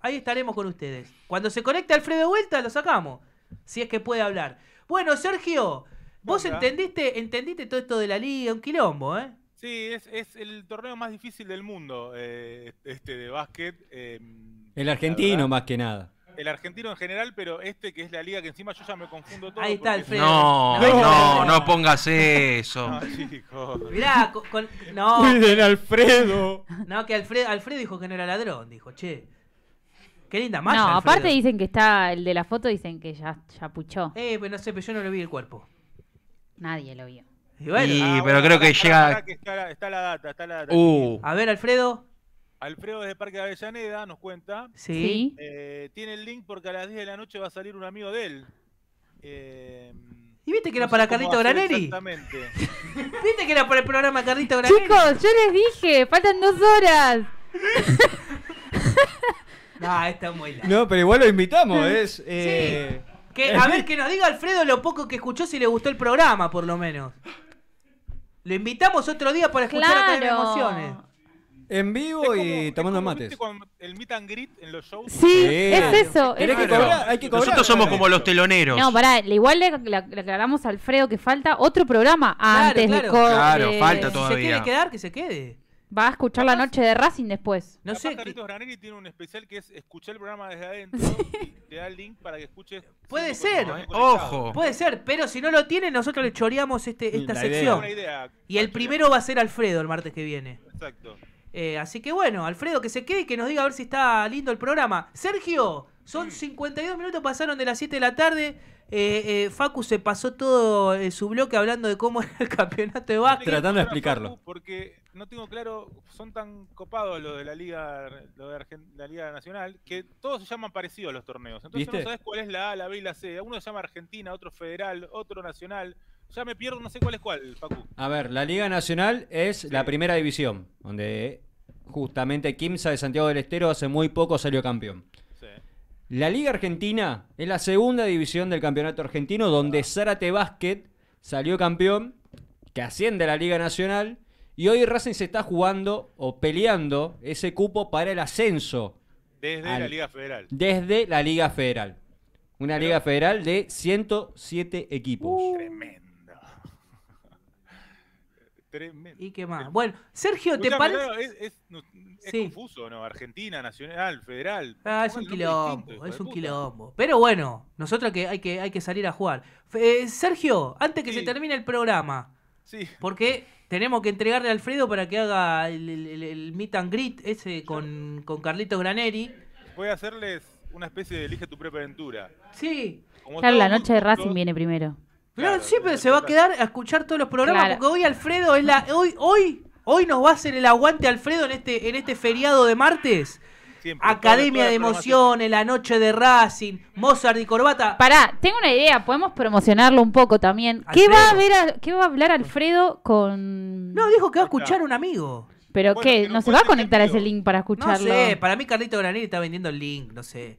ahí estaremos con ustedes. Cuando se conecte Alfredo de vuelta, lo sacamos si es que puede hablar. Bueno, Sergio, vos entendiste, entendiste todo esto de la liga, un quilombo, ¿eh? Sí, es, el torneo más difícil del mundo, eh, este, este de básquet. Em, el argentino más que nada. El argentino en general, pero este que es la liga que encima yo ya me confundo todo. Ahí está Alfredo No, no, pongas eso. Mirá, con, no. Alfredo. No, que Alfredo, Alfredo dijo que era ladrón, dijo, che. Qué linda malla. No, aparte dicen que está, el de la foto dicen que ya, ya puchó. Eh, pues no sé, pero yo no le vi el cuerpo. Nadie lo vio. Y ah, pero creo que llega. está, la, está, la, data, está la data. Uh. A ver, Alfredo. Alfredo desde Parque de Avellaneda nos cuenta. Sí. Eh, tiene el link porque a las 10 de la noche va a salir un amigo de él. Eh, ¿Y viste que era para Carlito Graneri? Exactamente. ¿Viste que era para el programa Carlito Graneri? Chicos, yo les dije, faltan dos horas. No, muy No, pero igual lo invitamos, mm. es. Eh, que, a ver, que nos diga Alfredo lo poco que escuchó si le gustó el programa, por lo menos. Lo invitamos otro día para escuchar claro. Emociones. En vivo y tomando mates. en los shows. Sí, es eso. que Nosotros somos como los teloneros. No, pará, igual le, aclaramos a Alfredo que falta otro programa antes claro. Claro, falta todavía. quiere quedar, que se quede. Va a escuchar la noche de Racing después. No sé. Carlitos Granelli tiene un especial que es escuchar el programa desde adentro te da el link para que escuches. Puede ser, ¿eh? ojo. Puede ser, pero si no lo tiene, nosotros le choreamos este, esta sección. Y el primero va a ser Alfredo el martes que viene. Exacto. Eh, así que bueno, Alfredo, que se quede y que nos diga a ver si está lindo el programa. Sergio, son 52 mm. minutos, pasaron de las 7 de la tarde. Eh, eh, Facu se pasó todo eh, su bloque hablando de cómo era el campeonato de básquet. Tratando de explicarlo. porque no tengo claro, son tan copados los de la Liga lo de la Liga Nacional que todos se llaman parecidos los torneos. Entonces no sabes cuál es la A, la B y la C. Uno se llama Argentina, otro Federal, otro Nacional. Ya me pierdo, no sé cuál es cuál, Facu. A ver, la Liga Nacional es la primera división, donde justamente Kimsa de Santiago del Estero hace muy poco salió campeón. La Liga Argentina es la segunda división del campeonato argentino donde ah. Zárate Básquet salió campeón, que asciende a la Liga Nacional, y hoy Racing se está jugando o peleando ese cupo para el ascenso. Desde la Liga Federal. Desde la Liga Federal. Una Liga Federal de 107 equipos. tremendo. ¿Y qué más? Bueno, Sergio, ¿te parece? es, confuso, ¿no? Argentina, Nacional, Federal. Ah, es un quilombo, es un quilombo. Pero bueno, nosotros que hay que, hay que salir a jugar. Eh, Sergio, antes que se termine el programa, sí. porque tenemos que entregarle a Alfredo para que haga el, meet and greet ese con, con Carlitos Graneri. Voy a hacerles una especie de elige tu aventura. Sí. claro, la noche de Racing viene primero. Pero siempre se va a quedar a escuchar todos los programas porque hoy Alfredo es la hoy hoy hoy nos va a hacer el aguante Alfredo en este en este feriado de martes. Academia de Emociones, La Noche de Racing, Mozart y Corbata. Pará, tengo una idea, podemos promocionarlo un poco también. ¿Qué va a ver qué va a hablar Alfredo con No, dijo que va a escuchar un amigo. Pero qué, no, se va a conectar a ese link para escucharlo. No sé, para mí Carlito Granelli está vendiendo el link, no sé.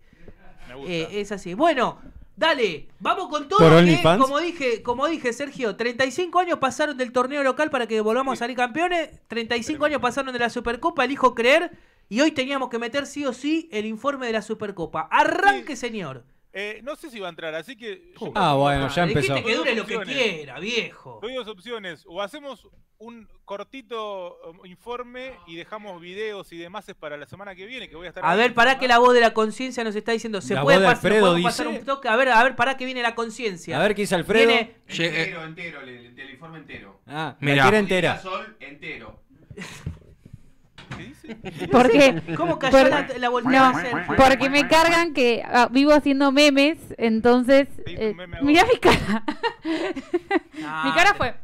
Eh, es así. Bueno, Dale, vamos con todo. como dije, como dije, Sergio, 35 años pasaron del torneo local para que volvamos a salir campeones. 35 años pasaron de la Supercopa, hijo creer. Y hoy teníamos que meter sí o sí el informe de la Supercopa. Arranque, señor. Eh, no sé si va a entrar, así que. Uh. ah, bueno, ya empezó. que dure lo que quiera, viejo. Doy dos opciones. O hacemos un cortito um, informe y dejamos videos y demás para la semana que viene, que voy a estar. A ver, pará que la voz de la conciencia nos está diciendo. ¿Se puede pasar, un toque? A ver, a ver, pará que viene la conciencia. A ver, ¿qué dice Alfredo? Eh, entero, entero, el, informe entero. Ah, mira. entera. Sol, entero. ¿Qué Porque, ¿Cómo cayó la, la Porque me cargan que ah, vivo haciendo memes, entonces. Eh, pues, mirá mi cara. mi cara ah, fue.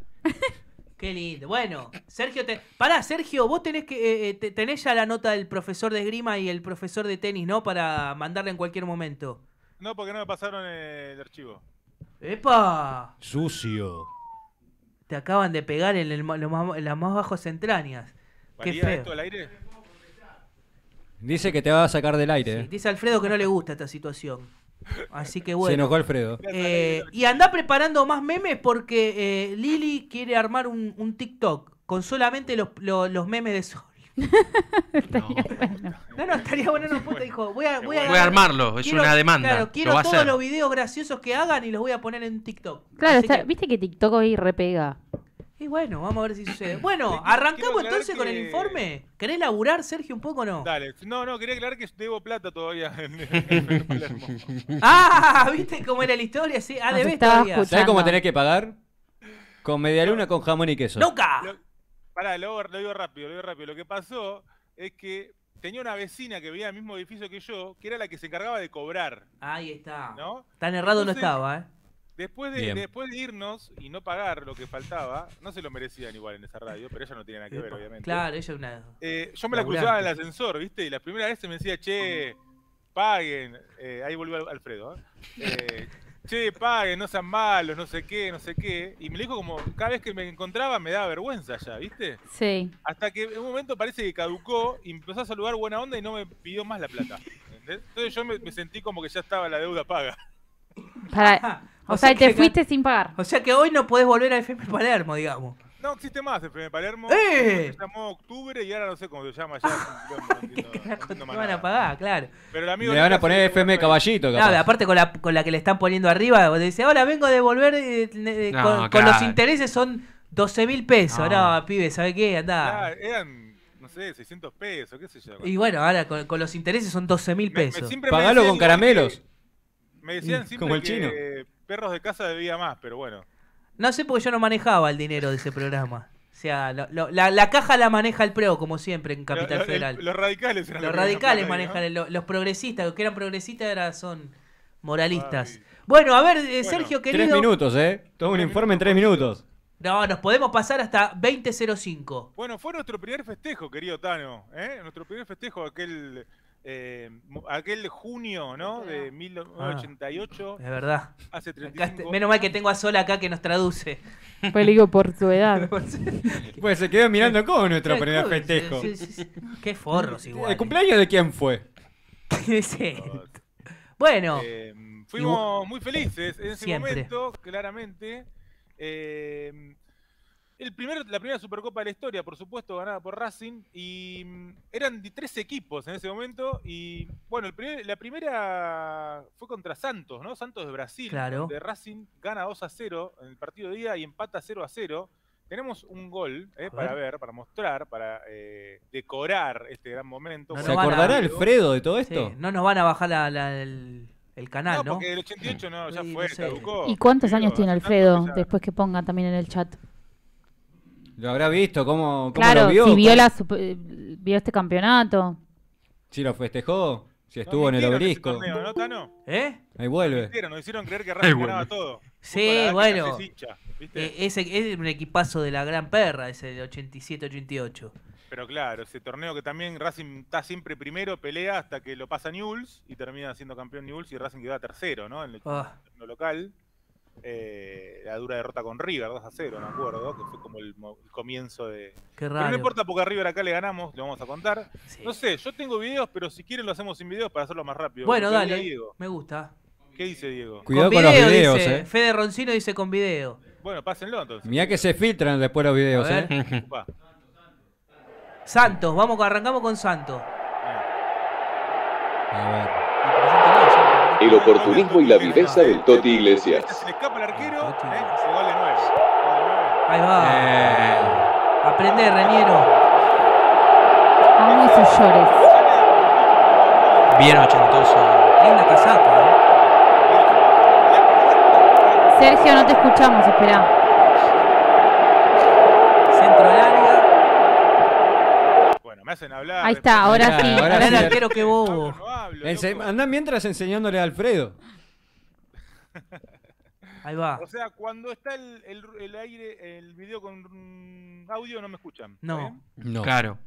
Qué lindo. Bueno, Sergio, te... pará, Sergio, vos tenés que eh, eh, tenés ya la nota del profesor de esgrima y el profesor de tenis, ¿no? Para mandarla en cualquier momento. No, porque no me pasaron el archivo. ¡Epa! Sucio. Te acaban de pegar en, las más bajas entrañas esto aire? Dice que te va a sacar del aire. Eh. dice Alfredo que no le gusta esta situación. Así que bueno. Se enojó Alfredo. Eh, y anda preparando más memes porque eh, Lili quiere armar un, TikTok con solamente los, memes de Sol. no, no, estaría bueno. No, puta, dijo, voy a, voy a, armarlo, es una demanda. Claro, quiero todos los videos graciosos que hagan y los voy a poner en TikTok. Claro, viste que TikTok hoy repega. Y bueno, vamos a ver si sucede. Bueno, arrancamos entonces con el informe. ¿Querés laburar, Sergio, un poco o no? Dale. No, no, quería aclarar que debo plata todavía. ah, ¿viste cómo era la historia? Sí, ah, ¿Sabés cómo tenés que pagar? Con media luna, con jamón y queso. ¡Nunca! pará, lo, digo rápido, lo digo rápido. Lo que pasó es que tenía una vecina que vivía en el mismo edificio que yo, que era la que se encargaba de cobrar. Ahí está. ¿No? Tan errado no estaba, ¿eh? Después de, después irnos y no pagar lo que faltaba, no se lo merecían igual en esa radio, pero ella no tiene nada que ver, obviamente. Claro, ella es una. Eh, yo me la cruzaba en el ascensor, ¿viste? Y la primera vez se me decía, che, paguen. Eh, ahí volvió Alfredo. ¿eh? ¿eh? che, paguen, no sean malos, no sé qué, no sé qué. Y me dijo como, cada vez que me encontraba me daba vergüenza ya, ¿viste? Sí. Hasta que en un momento parece que caducó y empezó a saludar buena onda y no me pidió más la plata. Entonces yo me, me sentí como que ya estaba la deuda paga. Para. O, sea, te fuiste sin pagar. O sea que hoy no podés volver a FM Palermo, digamos. No existe más FM Palermo. ¡Eh! Se llamó Octubre y ahora no sé cómo se llama. Ya, no, no, no, van a pagar, claro. Pero le van a poner FM Caballito. Capaz. Claro, aparte con la, con la que le están poniendo arriba, dice, hola, vengo de volver eh, eh, con, los intereses son 12 mil pesos. No. pibe, ¿sabe qué? Andá. eran, no sé, 600 pesos, qué sé yo. Y bueno, ahora con, los intereses son 12 mil pesos. Pagalo con caramelos. me decían siempre Como el que, chino Perros de casa debía más, pero bueno. No sé porque yo no manejaba el dinero de ese programa. O sea, la, caja la maneja el PRO, como siempre, en Capital Federal. los radicales eran Los radicales manejan, los progresistas, los que eran progresistas son moralistas. Ah, bueno, a ver, eh, Sergio, querido. Tres minutos, ¿eh? Todo un informe en tres minutos. No, nos podemos pasar hasta 20.05. Bueno, fue nuestro primer festejo, querido Tano. ¿eh? Nuestro primer festejo, aquel eh, aquel junio, ¿no? De 1988. de ah, verdad. Hace este, menos mal que tengo a Sol acá que nos traduce. Pues digo por su edad. pues se quedó mirando con nuestro primer festejo. Qué forros igual. ¿El eh. cumpleaños de quién fue? bueno. Eh, fuimos muy felices en ese momento, claramente. Eh, el primer, la primera Supercopa de la historia, por supuesto, ganada por Racing. Y mm, eran tres equipos en ese momento. Y bueno, el primer, la primera fue contra Santos, ¿no? Santos de Brasil. Claro. Racing gana 2 a 0 en el partido de día y empata 0 a 0. Tenemos un gol eh, para ver. para mostrar, para eh, decorar este gran momento. ¿Se acordará Alfredo de todo esto? no nos van a bajar el, canal, ¿no? No, porque el 88 no, ya fue, ¿Y cuántos años tiene Alfredo? Después que pongan también en el chat. Lo habrá visto, ¿cómo, lo vio? si eh, vio, este campeonato. Si lo festejó, si estuvo en el obelisco. ¿Eh? Ahí vuelve. Nos hicieron, creer que Racing ganaba todo. Sí, bueno. Eh, ese, es un equipazo de la gran perra, ese de 87-88. Pero claro, ese torneo que también Racing está siempre primero, pelea hasta que lo pasa Newells y termina siendo campeón Newells y Racing queda tercero, ¿no? En el ah. local. Eh, la dura derrota con River, 2 a 0, me acuerdo, que fue como el, comienzo de. Qué raro. Pero no importa porque a River acá le ganamos, lo vamos a contar. No sé, yo tengo videos, pero si quieren lo hacemos sin videos para hacerlo más rápido. Bueno, dale. Me gusta. ¿Qué dice Diego? Cuidado con, los videos, eh. Fede Roncino dice con video. Bueno, pásenlo entonces. Mirá que se filtran después los videos, eh. Santos, vamos, arrancamos con Santos. A ver el oportunismo y la viveza del Toti Iglesias. Se le escapa el arquero, gol ah, eh, Ahí va. Eh. Aprende, Reñero. Amo esos llores. Bien ochentoso. Linda casaca, ¿eh? Sergio, no te escuchamos, espera. Centro área Bueno, me hacen hablar. Ahí está, ahora sí. Ahora, el arquero qué bobo andan mientras enseñándole a Alfredo. Ahí va. O sea, cuando está el, el, aire, el video con audio, no me escuchan. No, no. Claro.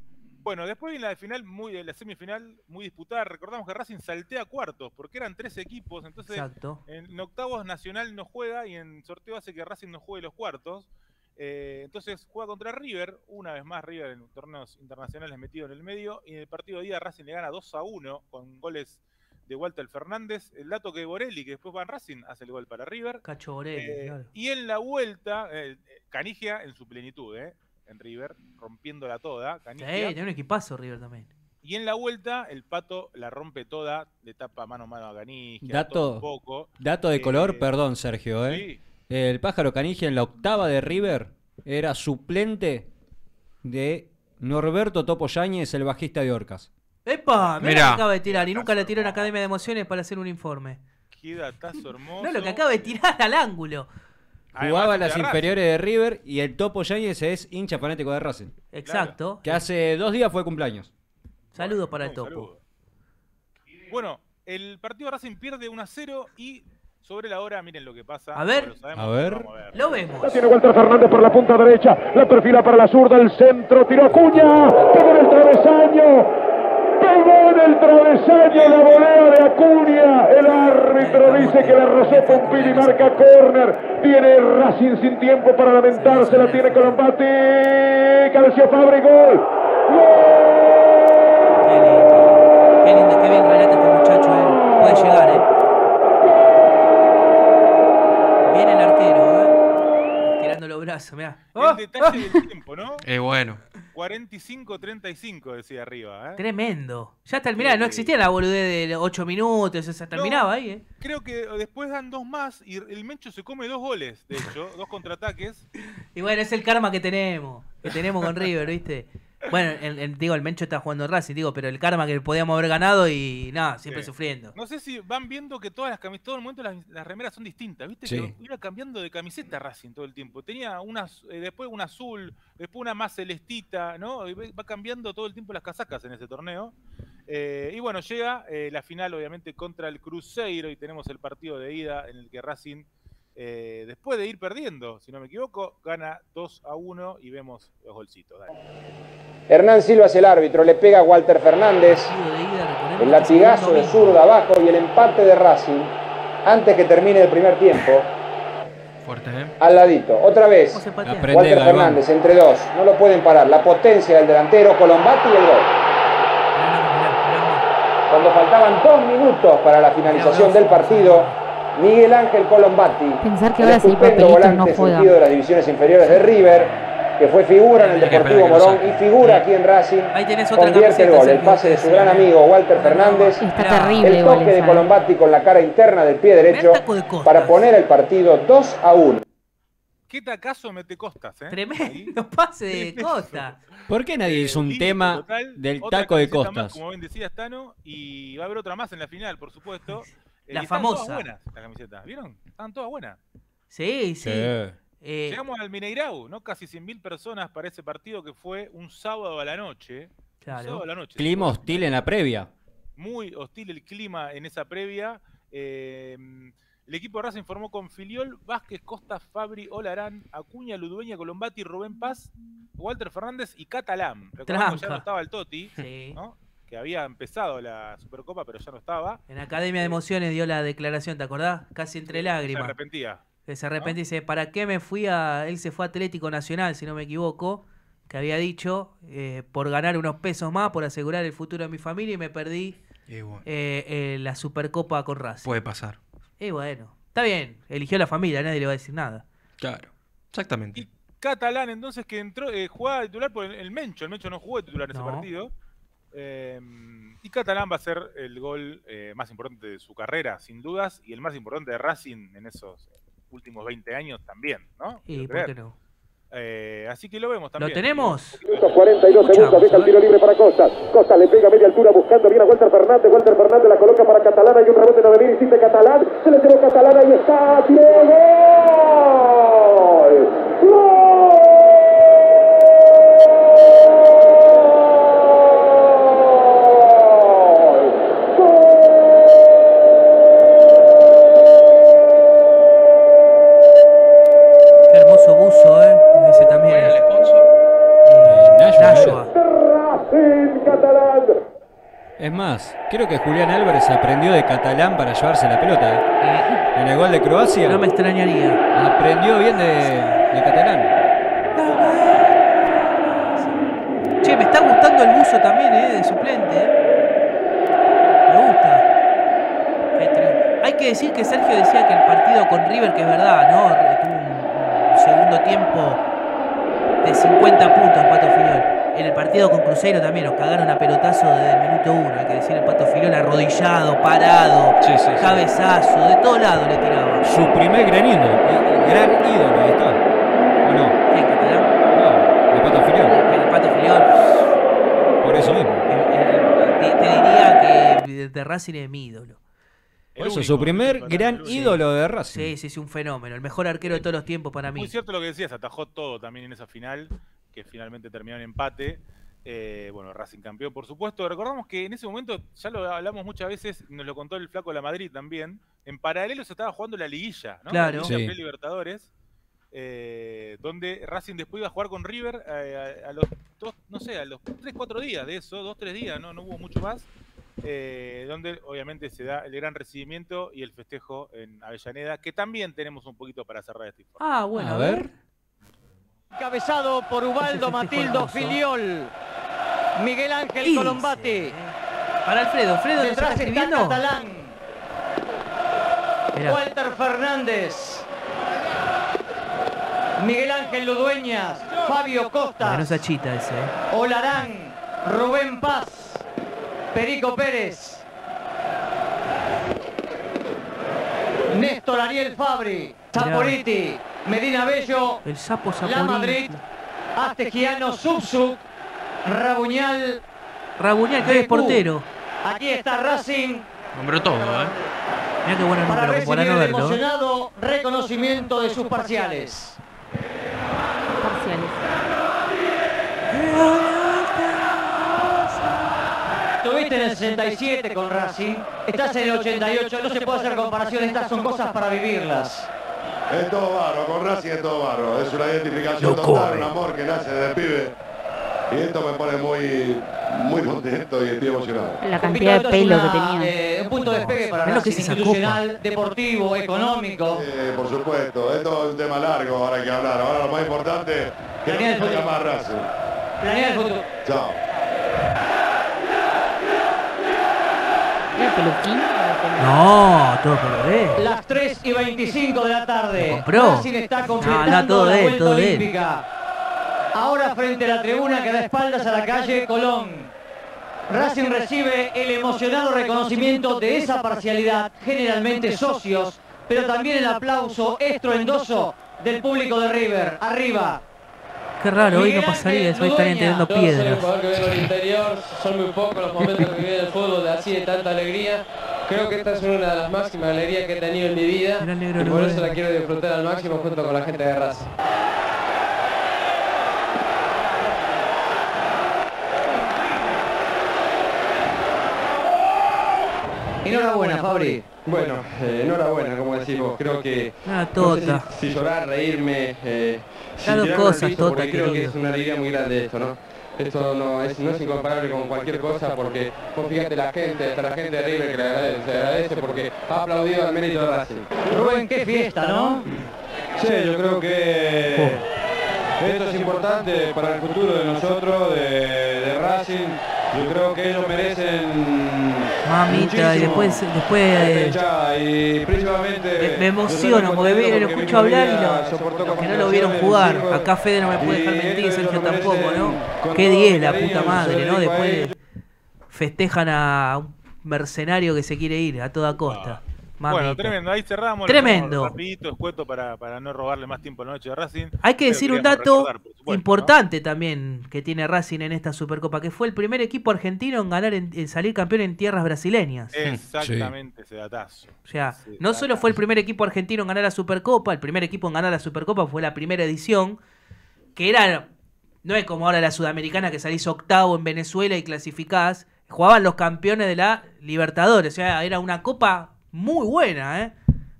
Bueno, después en la final, muy, la semifinal, muy disputada, recordamos que Racing saltea cuartos, porque eran tres equipos, entonces Exacto. en octavos Nacional no juega y en sorteo hace que Racing no juegue los cuartos. Eh, entonces juega contra River, una vez más River en torneos internacionales metido en el medio, y en el partido de día Racing le gana 2 a 1 con goles de Walter Fernández. El dato que Borelli, que después va Racing, hace el gol para River. Cacho Borelli, eh, Y en la vuelta, eh, Canigia en su plenitud, en River, rompiéndola toda. tiene un equipazo River también. Y en la vuelta, el pato la rompe toda, le tapa mano a mano a Canigia, dato, Dato de color, perdón, Sergio, ¿eh? Sí. El pájaro Canigia en la octava de River era suplente de Norberto Topo Yáñez, el bajista de Orcas. ¡Epa! Mira lo acaba de tirar y nunca le tiró en Academia de Emociones para hacer un informe. ¡Qué datazo hermoso! No, lo que acaba de tirar al ángulo. Jugaba las inferiores de River y el Topo Yáñez es hincha fanático de Racing. Exacto. Que hace dos días fue cumpleaños. Saludos para el Topo. Bueno, el partido Racing pierde 1 a 0 y sobre la hora, miren lo que pasa. A ver, a, ver. lo vemos. La tiene Walter Fernández por la punta derecha, la perfila para la zurda, el centro, tiró Acuña pegó en el travesaño, pegó en el travesaño la volea de Acuña. El árbitro dice que la rozó Pompili, marca córner. Tiene Racing sin tiempo para lamentarse, la tiene Colombati, calcio Fabri, gol. ¡Gol! Qué lindo, qué lindo, qué bien relata este muchacho, eh. puede llegar, eh. El oh, detalle oh. del tiempo, ¿no? Es bueno. 45-35 decía arriba. ¿eh? Tremendo. Ya hasta no eh, existía la boludez de 8 minutos, o sea, terminaba ahí. ¿eh? Creo que después dan dos más y el Mencho se come dos goles, de hecho, dos contraataques. Y bueno, es el karma que tenemos, que tenemos con River, ¿viste? Bueno, el, digo, el Mencho está jugando Racing, digo, pero el karma que podíamos haber ganado y nada, siempre sufriendo. No sé si van viendo que todas las camisetas, todo el momento las, remeras son distintas, ¿viste? Que iba cambiando de camiseta Racing todo el tiempo. Tenía unas eh, después una azul, después una más celestita, ¿no? va cambiando todo el tiempo las casacas en ese torneo. Eh, y bueno, llega eh, la final, obviamente, contra el Cruzeiro y tenemos el partido de ida en el que Racing eh, después de ir perdiendo, si no me equivoco, gana 2 a 1 y vemos los golcitos. Hernán Silva es el árbitro, le pega a Walter Fernández. El latigazo de zurda abajo y el empate de Racing antes que termine el primer tiempo. Fuerte, ¿eh? Al ladito, otra vez. Walter Fernández entre dos, no lo pueden parar. La potencia del delantero Colombati y el gol. Cuando faltaban dos minutos para la finalización del partido. Miguel Ángel Colombatti Pensar que ahora volante no de las divisiones inferiores de River, que fue figura en el Deportivo Morón y figura aquí en Racing. Ahí tenés otra Convierte el gol, el pase de su gran amigo Walter Fernández. Está terrible. El toque de Colombatti con la cara interna del pie derecho para poner el partido 2 a 1. ¿Qué acaso mete Costas? Eh? Tremendo pase de Costas ¿Por qué nadie eh, hizo un tema del taco de Costas? como bien decía Tano y va a haber otra más en la final, por supuesto. Todas buenas las camisetas, ¿vieron? Están todas buenas. Sí, sí. Eh, Llegamos al Mineirau, ¿no? Casi 100.000 personas para ese partido que fue un sábado a la noche. Claro. Sábado a la noche. Clima hostil en la previa. Muy hostil el clima en esa previa. Em, el equipo de Raza informó con Filiol, Vázquez, Costa, Fabri, Olarán, Acuña, Ludueña, Colombati, Rubén Paz, Walter Fernández y Catalán. ¿Recordemos que ya no estaba el Toti, ¿no? que había empezado la Supercopa, pero ya no estaba. En Academia de eh, Emociones dio la declaración, ¿te acordás? Casi entre lágrimas. Se arrepentía. Se arrepentía y dice, ¿para qué me fui a...? Él se fue a Atlético Nacional, si no me equivoco, que había dicho, eh, por ganar unos pesos más, por asegurar el futuro de mi familia y me perdí eh, la Supercopa con Racing. Puede pasar. Y bueno, está bien, eligió la familia, nadie le va a decir nada. Claro, exactamente. Y Catalán entonces que entró, jugaba titular por el, Mencho, el Mencho no jugó titular en ese partido eh, y Catalán va a ser el gol eh, más importante de su carrera, sin dudas, y el más importante de Racing en esos eh, últimos 20 años también, ¿no? Sí, por qué no. Eh, así que lo vemos también. ¿Lo tenemos? 42 segundos, deja el tiro libre para Costas. Costas le pega a media altura buscando bien a Walter Fernández. Walter Fernández la coloca para Catalán. Hay un rebote de y hiciste Catalán. Se le tiró Catalán, ahí está. gol! Es más, creo que Julián Álvarez aprendió de catalán para llevarse la pelota. ¿eh? Eh. En el gol de Croacia. No me extrañaría. Aprendió bien de, catalán. Che, me está gustando el buzo también, ¿eh? De suplente. Eh. Me gusta. Hay que decir que Sergio decía que el partido con River, que es verdad, ¿no? Tuvo un, segundo tiempo de 50 puntos, Pato final. En el partido con Cruzeiro también nos cagaron a pelotazo desde el minuto uno. Hay que decir el pato Filón arrodillado, parado, cabezazo, de todos lados le tiraba. Su primer gran ídolo, gran ídolo, ahí está. ¿O no? ¿Quién da? No, el pato Filión. El, pato Filión. Por eso mismo. te, diría que de Racing es mi ídolo. Por eso, su primer gran ídolo de Racing. Sí, sí, sí, un fenómeno. El mejor arquero de todos los tiempos para mí. Muy cierto lo que decías, atajó todo también en esa final que finalmente terminó en empate. Eh, bueno, Racing campeón, por supuesto. Recordamos que en ese momento, ya lo hablamos muchas veces, nos lo contó el Flaco de la Madrid también. En paralelo se estaba jugando la liguilla, ¿no? Claro. Libertadores, eh, donde Racing después iba a jugar con River eh, a, los dos, no sé, a los tres, cuatro días de eso, dos, tres días, ¿no? No hubo mucho más. donde obviamente se da el gran recibimiento y el festejo en Avellaneda, que también tenemos un poquito para cerrar este informe. Ah, bueno, a ver. Cabezado por Ubaldo Matildo Filiol. Miguel Ángel Colombati. Eh. Para Alfredo, Alfredo detrás está, Catalán. Walter Fernández. Miguel Ángel Ludueñas, Fabio Costa. Eh. Olarán, Rubén Paz, Perico Pérez. Néstor Ariel Fabri, Chaporiti. Medina Bello, el sapo sapo La Madrid, Astegiano, Subsuk, Rabuñal. Rabuñal, que es portero. Aquí está Racing. Nombró todo, ¿eh? Mira qué ¿eh? emocionado reconocimiento de sus parciales. Parciales. Estuviste en el 67 con Racing, estás en el 88, no se puede hacer comparaciones, estas son cosas para vivirlas. Es todo barro, con Racing es todo barro. Es una identificación total, un amor que nace desde pibe. Y esto me pone muy, muy contento y emocionado. La cantidad de pelo que tenía. un eh, punto de despegue para Racing es institucional, deportivo, económico. Eh, por supuesto, esto es un tema largo ahora hay que hablar. Ahora lo más importante es que no se llama Racing. el futuro. Chao. No, todo por Las 3 y 25 de la tarde. Racing está ah, completando la vuelta olímpica. Ahora frente a la tribuna que da espaldas a la calle Colón. Racing recibe el emocionado reconocimiento de esa parcialidad, generalmente socios, pero también el aplauso estruendoso del público de River. Arriba, Qué raro, hoy no pasaría eso, hoy estarían teniendo piedras. Son muy pocos los momentos que vive el fútbol de así de tanta alegría. Creo que esta es una de las máximas alegrías que he tenido en mi vida. Y por eso la quiero disfrutar al máximo junto con la gente de Raza. Enhorabuena, Fabri. Bueno, eh, eh, enhorabuena, como decimos. Creo que. Ah, tota. si, llorar, reírme. Eh, claro, cosas, tota, creo que es una alegría muy grande esto, ¿no? Esto no es, no es incomparable con cualquier cosa porque, vos fíjate, la gente, hasta la gente de River que le agradece, porque ha aplaudido al mérito de Racing. Rubén, qué fiesta, ¿no? Sí, yo creo que oh. esto es importante para el futuro de nosotros, de Racing. Yo creo que ellos merecen mamita, después, después eh, me, me, emociono, porque lo escucho hablar y lo, que no lo vieron jugar, acá Fede no me puede dejar este mentir, Sergio tampoco, ¿no? Qué 10 la puta madre, ¿no? Después festejan a un mercenario que se quiere ir a toda costa. Ah. Bueno, tremendo, ahí cerramos. Tremendo. Rapidito, escueto para, no robarle más tiempo a la noche Racing. Hay que decir un dato importante también que tiene Racing en esta Supercopa, que fue el primer equipo argentino en ganar en, salir campeón en tierras brasileñas. Exactamente, ese datazo. O sea, no solo fue el primer equipo argentino en ganar la Supercopa, el primer equipo en ganar la Supercopa fue la primera edición, que era, no es como ahora la Sudamericana que salís octavo en Venezuela y clasificás, jugaban los campeones de la Libertadores, o sea, era una copa muy buena, ¿eh?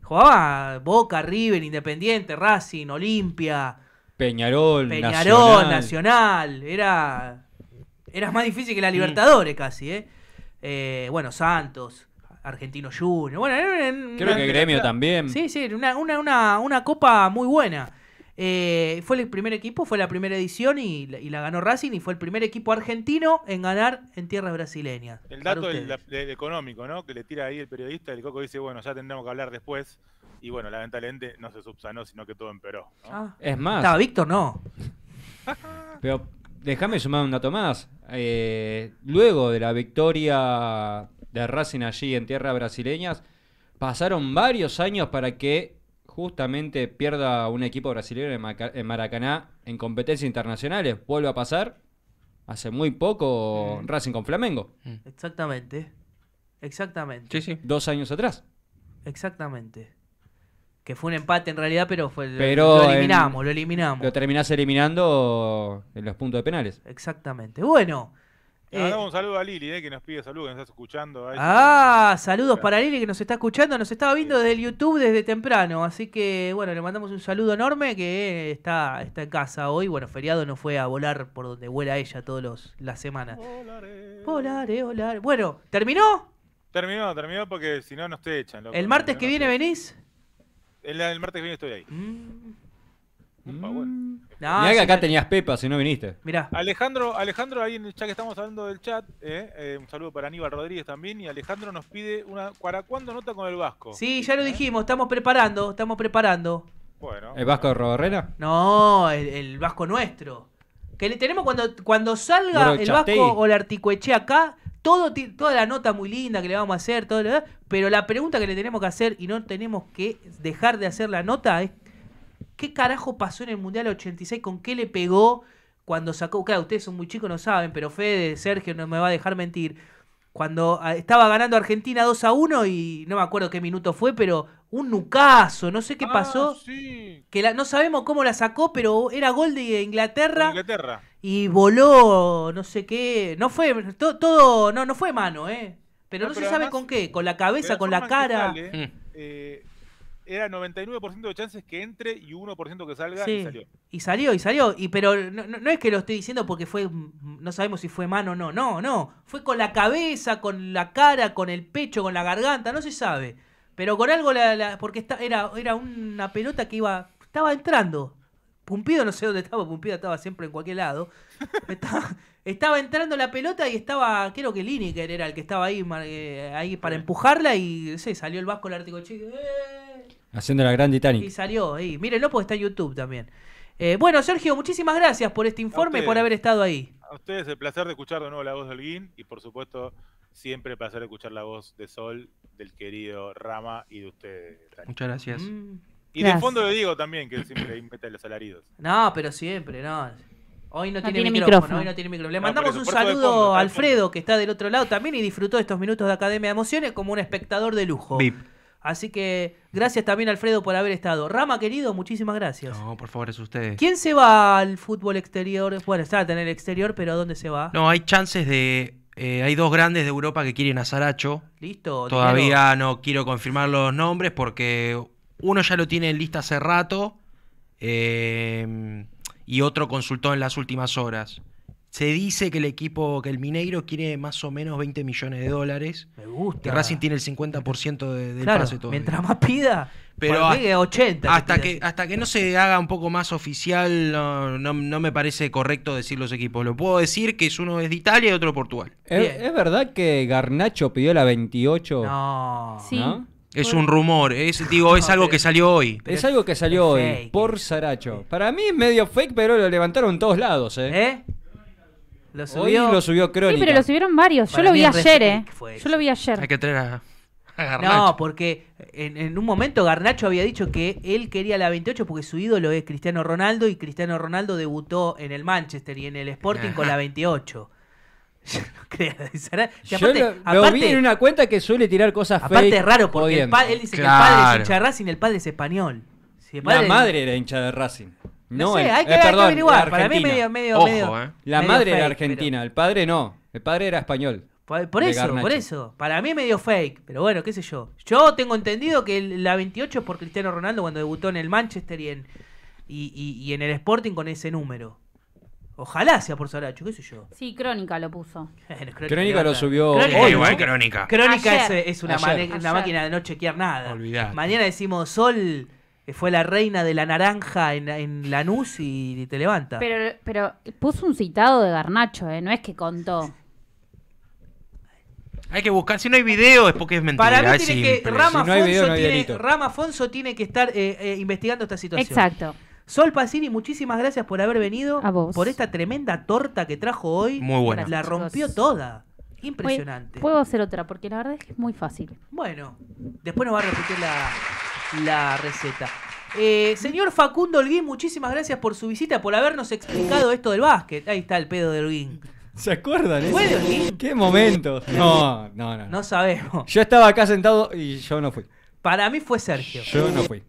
Jugaba Boca, River, Independiente, Racing, Olimpia. Peñarol, Peñarol, Nacional. Era, era más difícil que la Libertadores casi, ¿eh? ¿eh? Bueno, Santos, Argentino Junior. Bueno, Creo que Gremio también. Sí, sí, una, una copa muy buena. Eh, fue el primer equipo, fue la primera edición y, la ganó Racing y fue el primer equipo argentino en ganar en tierras brasileñas. El dato económico, ¿no? Que le tira ahí el periodista, el Coco dice, bueno, ya tendremos que hablar después. Y bueno, lamentablemente no se subsanó, sino que todo empeoró. Ah. es más. Estaba Víctor, no. Pero déjame sumar un dato más. Eh, luego de la victoria de Racing allí en tierras brasileñas, pasaron varios años para que justamente pierda un equipo brasileño en, Maracaná en competencias internacionales. Vuelve a pasar hace muy poco mm. Racing con Flamengo. Mm. Exactamente. Exactamente. Sí, sí. Dos años atrás. Exactamente. Que fue un empate en realidad, pero fue pero lo, eliminamos, lo eliminamos. Lo terminás eliminando en los puntos de penales. Exactamente. Bueno, le eh, mandamos un saludo a Lili, eh, que nos pide saludos, que nos está escuchando. Este ah, saludos para Lili que nos está escuchando, nos estaba viendo desde el YouTube desde temprano, así que bueno, le mandamos un saludo enorme que está, en casa hoy. Bueno, feriado no fue a volar por donde vuela ella todas las semanas. Volaré. Volaré, Bueno, ¿terminó? Terminó, terminó porque si no nos te echan. ¿El martes que viene venís? El, martes que viene estoy ahí. Mm. Mm. que acá tenías Pepa, si no viniste. Mirá. Alejandro, Alejandro, ahí chat que estamos hablando del chat, eh, eh, un saludo para Aníbal Rodríguez también. Y Alejandro nos pide una. cuándo nota con el Vasco? Sí, ya lo ¿Eh? dijimos, estamos preparando, estamos preparando. Bueno. ¿El Vasco de Roberrera? No, el, Vasco nuestro. Que le tenemos cuando, cuando salga el Vasco o la Articueche acá, todo, toda la nota muy linda que le vamos a hacer, todo pero la pregunta que le tenemos que hacer y no tenemos que dejar de hacer la nota es ¿Qué carajo pasó en el Mundial 86? ¿Con qué le pegó cuando sacó? Claro, ustedes son muy chicos, no saben, pero Fede, Sergio no me va a dejar mentir. Cuando ah, estaba ganando Argentina 2 a 1 y no me acuerdo qué minuto fue, pero un nucazo, no sé qué ah, pasó. Que no sabemos cómo la sacó, pero era gol de Inglaterra. Inglaterra. Y voló, no sé qué. No fue, todo, no, no fue mano, ¿eh? Pero no, se sabe con qué, con la cabeza, con la cara. Mm. eh, era 99% de chances que entre y 1% que salga y salió. Y salió, y salió. Y pero no, es que lo estoy diciendo porque fue, no sabemos si fue mano o no, no, no. Fue con la cabeza, con la cara, con el pecho, con la garganta, no se sabe. Pero con algo, la, porque era, era una pelota que iba, estaba entrando. Pumpido, no sé dónde estaba, Pumpido estaba siempre en cualquier lado. Estaba, entrando la pelota y estaba, creo que Lineker era el que estaba ahí, eh, ahí para empujarla y salió el Vasco el Ártico Chico. Eh, Haciendo la gran Titanic. Y salió ahí. Mírenlo porque está en YouTube también. Eh, bueno, Sergio, muchísimas gracias por este informe y por haber estado ahí. A ustedes el placer de escuchar de nuevo la voz de Guin y por supuesto siempre el placer de escuchar la voz de Sol, del querido Rama y de ustedes. Muchas gracias. Mm. y de fondo le digo también que siempre ahí mete los alaridos. No, pero siempre, no. Hoy no, tiene, micrófono, Hoy no tiene micrófono. Le mandamos un saludo a Alfredo, que está del otro lado también y disfrutó estos minutos de Academia de Emociones como un espectador de lujo. Así que gracias también, Alfredo, por haber estado. Rama, querido, muchísimas gracias. No, por favor, es usted. ¿Quién se va al fútbol exterior? Bueno, está en el exterior, pero ¿a ¿dónde se va? No, hay chances de. Eh, hay dos grandes de Europa que quieren a Saracho. Listo. Todavía no quiero confirmar los nombres porque uno ya lo tiene en lista hace rato eh, y otro consultó en las últimas horas. Se dice que el equipo, que el Mineiro quiere más o menos 20 millones de dólares. Me gusta. Racing tiene el 50% de, del pase todo. Mientras más pida, pero a, 80. Hasta que, hasta que no se haga un poco más oficial, no, me parece correcto decir los equipos. Lo puedo decir que es uno es de Italia y otro de Portugal. ¿Es, verdad que Garnacho pidió la 28? No. Es un rumor, es, digo, es algo que salió hoy. Es algo que salió hoy, por Saracho. Para mí es medio fake, pero lo levantaron en todos lados, ¿Eh? ¿Eh? Lo subió. Hoy lo subió Crónica. Sí, pero lo subieron varios. Yo lo vi ayer, ¿eh? Yo lo vi ayer. Hay que traer a, No, porque en, un momento Garnacho había dicho que él quería la 28 porque su ídolo es Cristiano Ronaldo y Cristiano Ronaldo debutó en el Manchester y en el Sporting con la 28. Yo no creo. Yo lo, aparte, vi en una cuenta que suele tirar cosas Aparte es raro porque él dice que el padre es hincha de Racing, el padre es español. la madre era hincha de Racing. No, sé, eh, hay, que, averiguar. Para mí medio, medio, eh. La madre era argentina, el padre no. El padre era español. Por, eso, por eso. Para mí medio fake, pero bueno, qué sé yo. Yo tengo entendido que la 28 es por Cristiano Ronaldo cuando debutó en el Manchester y en, y, en el Sporting con ese número. Ojalá sea por Saracho, qué sé yo. Sí, Crónica lo puso. crónica, lo subió crónica, Crónica. Crónica es, una, máquina de no chequear nada. Mañana decimos Sol fue la reina de la naranja en, la Lanús y, te levanta. Pero, puso un citado de Garnacho, ¿eh? no es que contó. Hay que buscar, si no hay video es porque es mentira. Para mí tiene que, Rama, tiene, tiene que estar eh, eh, investigando esta situación. Exacto. Sol Pacini, muchísimas gracias por haber venido. A Por esta tremenda torta que trajo hoy. Muy buena. La rompió toda. Impresionante. puedo hacer otra, porque la verdad es que es muy fácil. Bueno, después nos va a repetir la la receta. Eh, señor Facundo Holguín, muchísimas gracias por su visita, por habernos explicado esto del básquet. Ahí está el pedo de Holguín. ¿Se acuerdan? ¿Qué momento? No, no, no. No sabemos. Yo estaba acá sentado y yo no fui. Para mí fue Sergio. Yo no fui.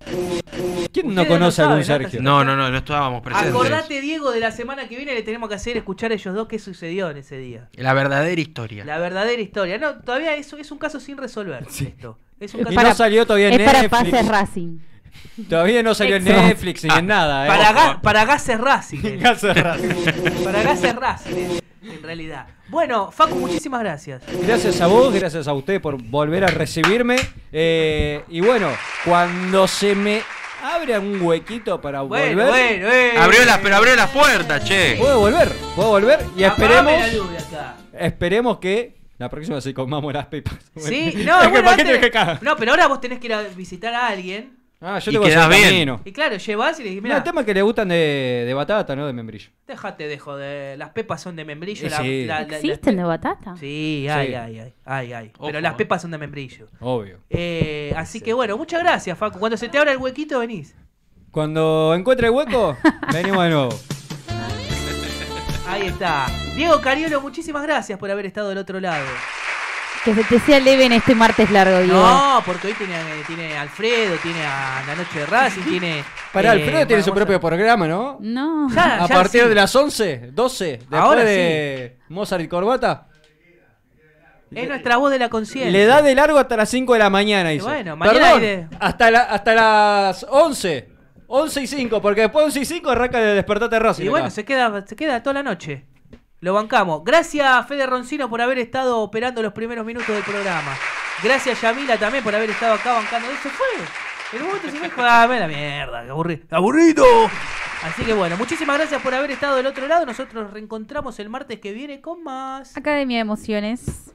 ¿Quién no conoce a algún Sergio? No, no, no, no estábamos presentes. Acordate, Diego, de la semana que viene le tenemos que hacer escuchar a ellos dos qué sucedió en ese día. La verdadera historia. La verdadera historia. No, todavía es, es un caso sin resolver esto y no salió todavía en es Netflix. para gases Racing. Todavía no salió en Netflix ni en nada. Eh. Para, Gases Racing. Eh. Gases Racing. para Gases Racing eh, en realidad. Bueno, Facu, muchísimas gracias. Gracias a vos, gracias a usted por volver a recibirme. y bueno, cuando se me abre un huequito para volver. Bueno, abrió las, pero abrió las puertas, che. Puedo volver, puedo volver y esperemos. Esperemos que la próxima sí comamos las pepas Sí, no, no, pero ahora vos tenés que ir a visitar a alguien. Ah, yo te voy a bien. Y claro, llevas y le dices, mira. el tema es que le gustan de, batata, no de membrillo. Déjate de Las pepas son de membrillo. Eh, ¿Existen de batata? Sí, ay ay ay pero las pepas son de membrillo. Obvio. Eh, así que bueno, muchas gracias, Facu. Cuando se te abra el huequito, venís. Cuando encuentre el hueco, venimos de nuevo. Ahí está. Diego Cariolo, muchísimas gracias por haber estado del otro lado. Que se te sea leve en este martes largo, Diego. No, porque hoy tiene, eh, Alfredo, tiene a La Noche de Racing, tiene. para eh, Alfredo tiene su propio programa, ¿no? No. a partir de las 11, 12, después de Mozart y Corbata. Es nuestra voz de la conciencia. Le da de largo hasta las 5 de la mañana, dice. Bueno, mañana Perdón, de... hasta, hasta las 11. 11 y 5, porque después de 11 y 5 arranca de despertate rosa. Y bueno, se queda, se queda toda la noche. Lo bancamos. Gracias, a Fede Roncino, por haber estado operando los primeros minutos del programa. Gracias, Yamila, también por haber estado acá bancando. Eso fue. En momento se fue. Ah, la mierda, aburrido. ¡Aburrido! Así que bueno, muchísimas gracias por haber estado del otro lado. Nosotros reencontramos el martes que viene con más. Academia de Emociones.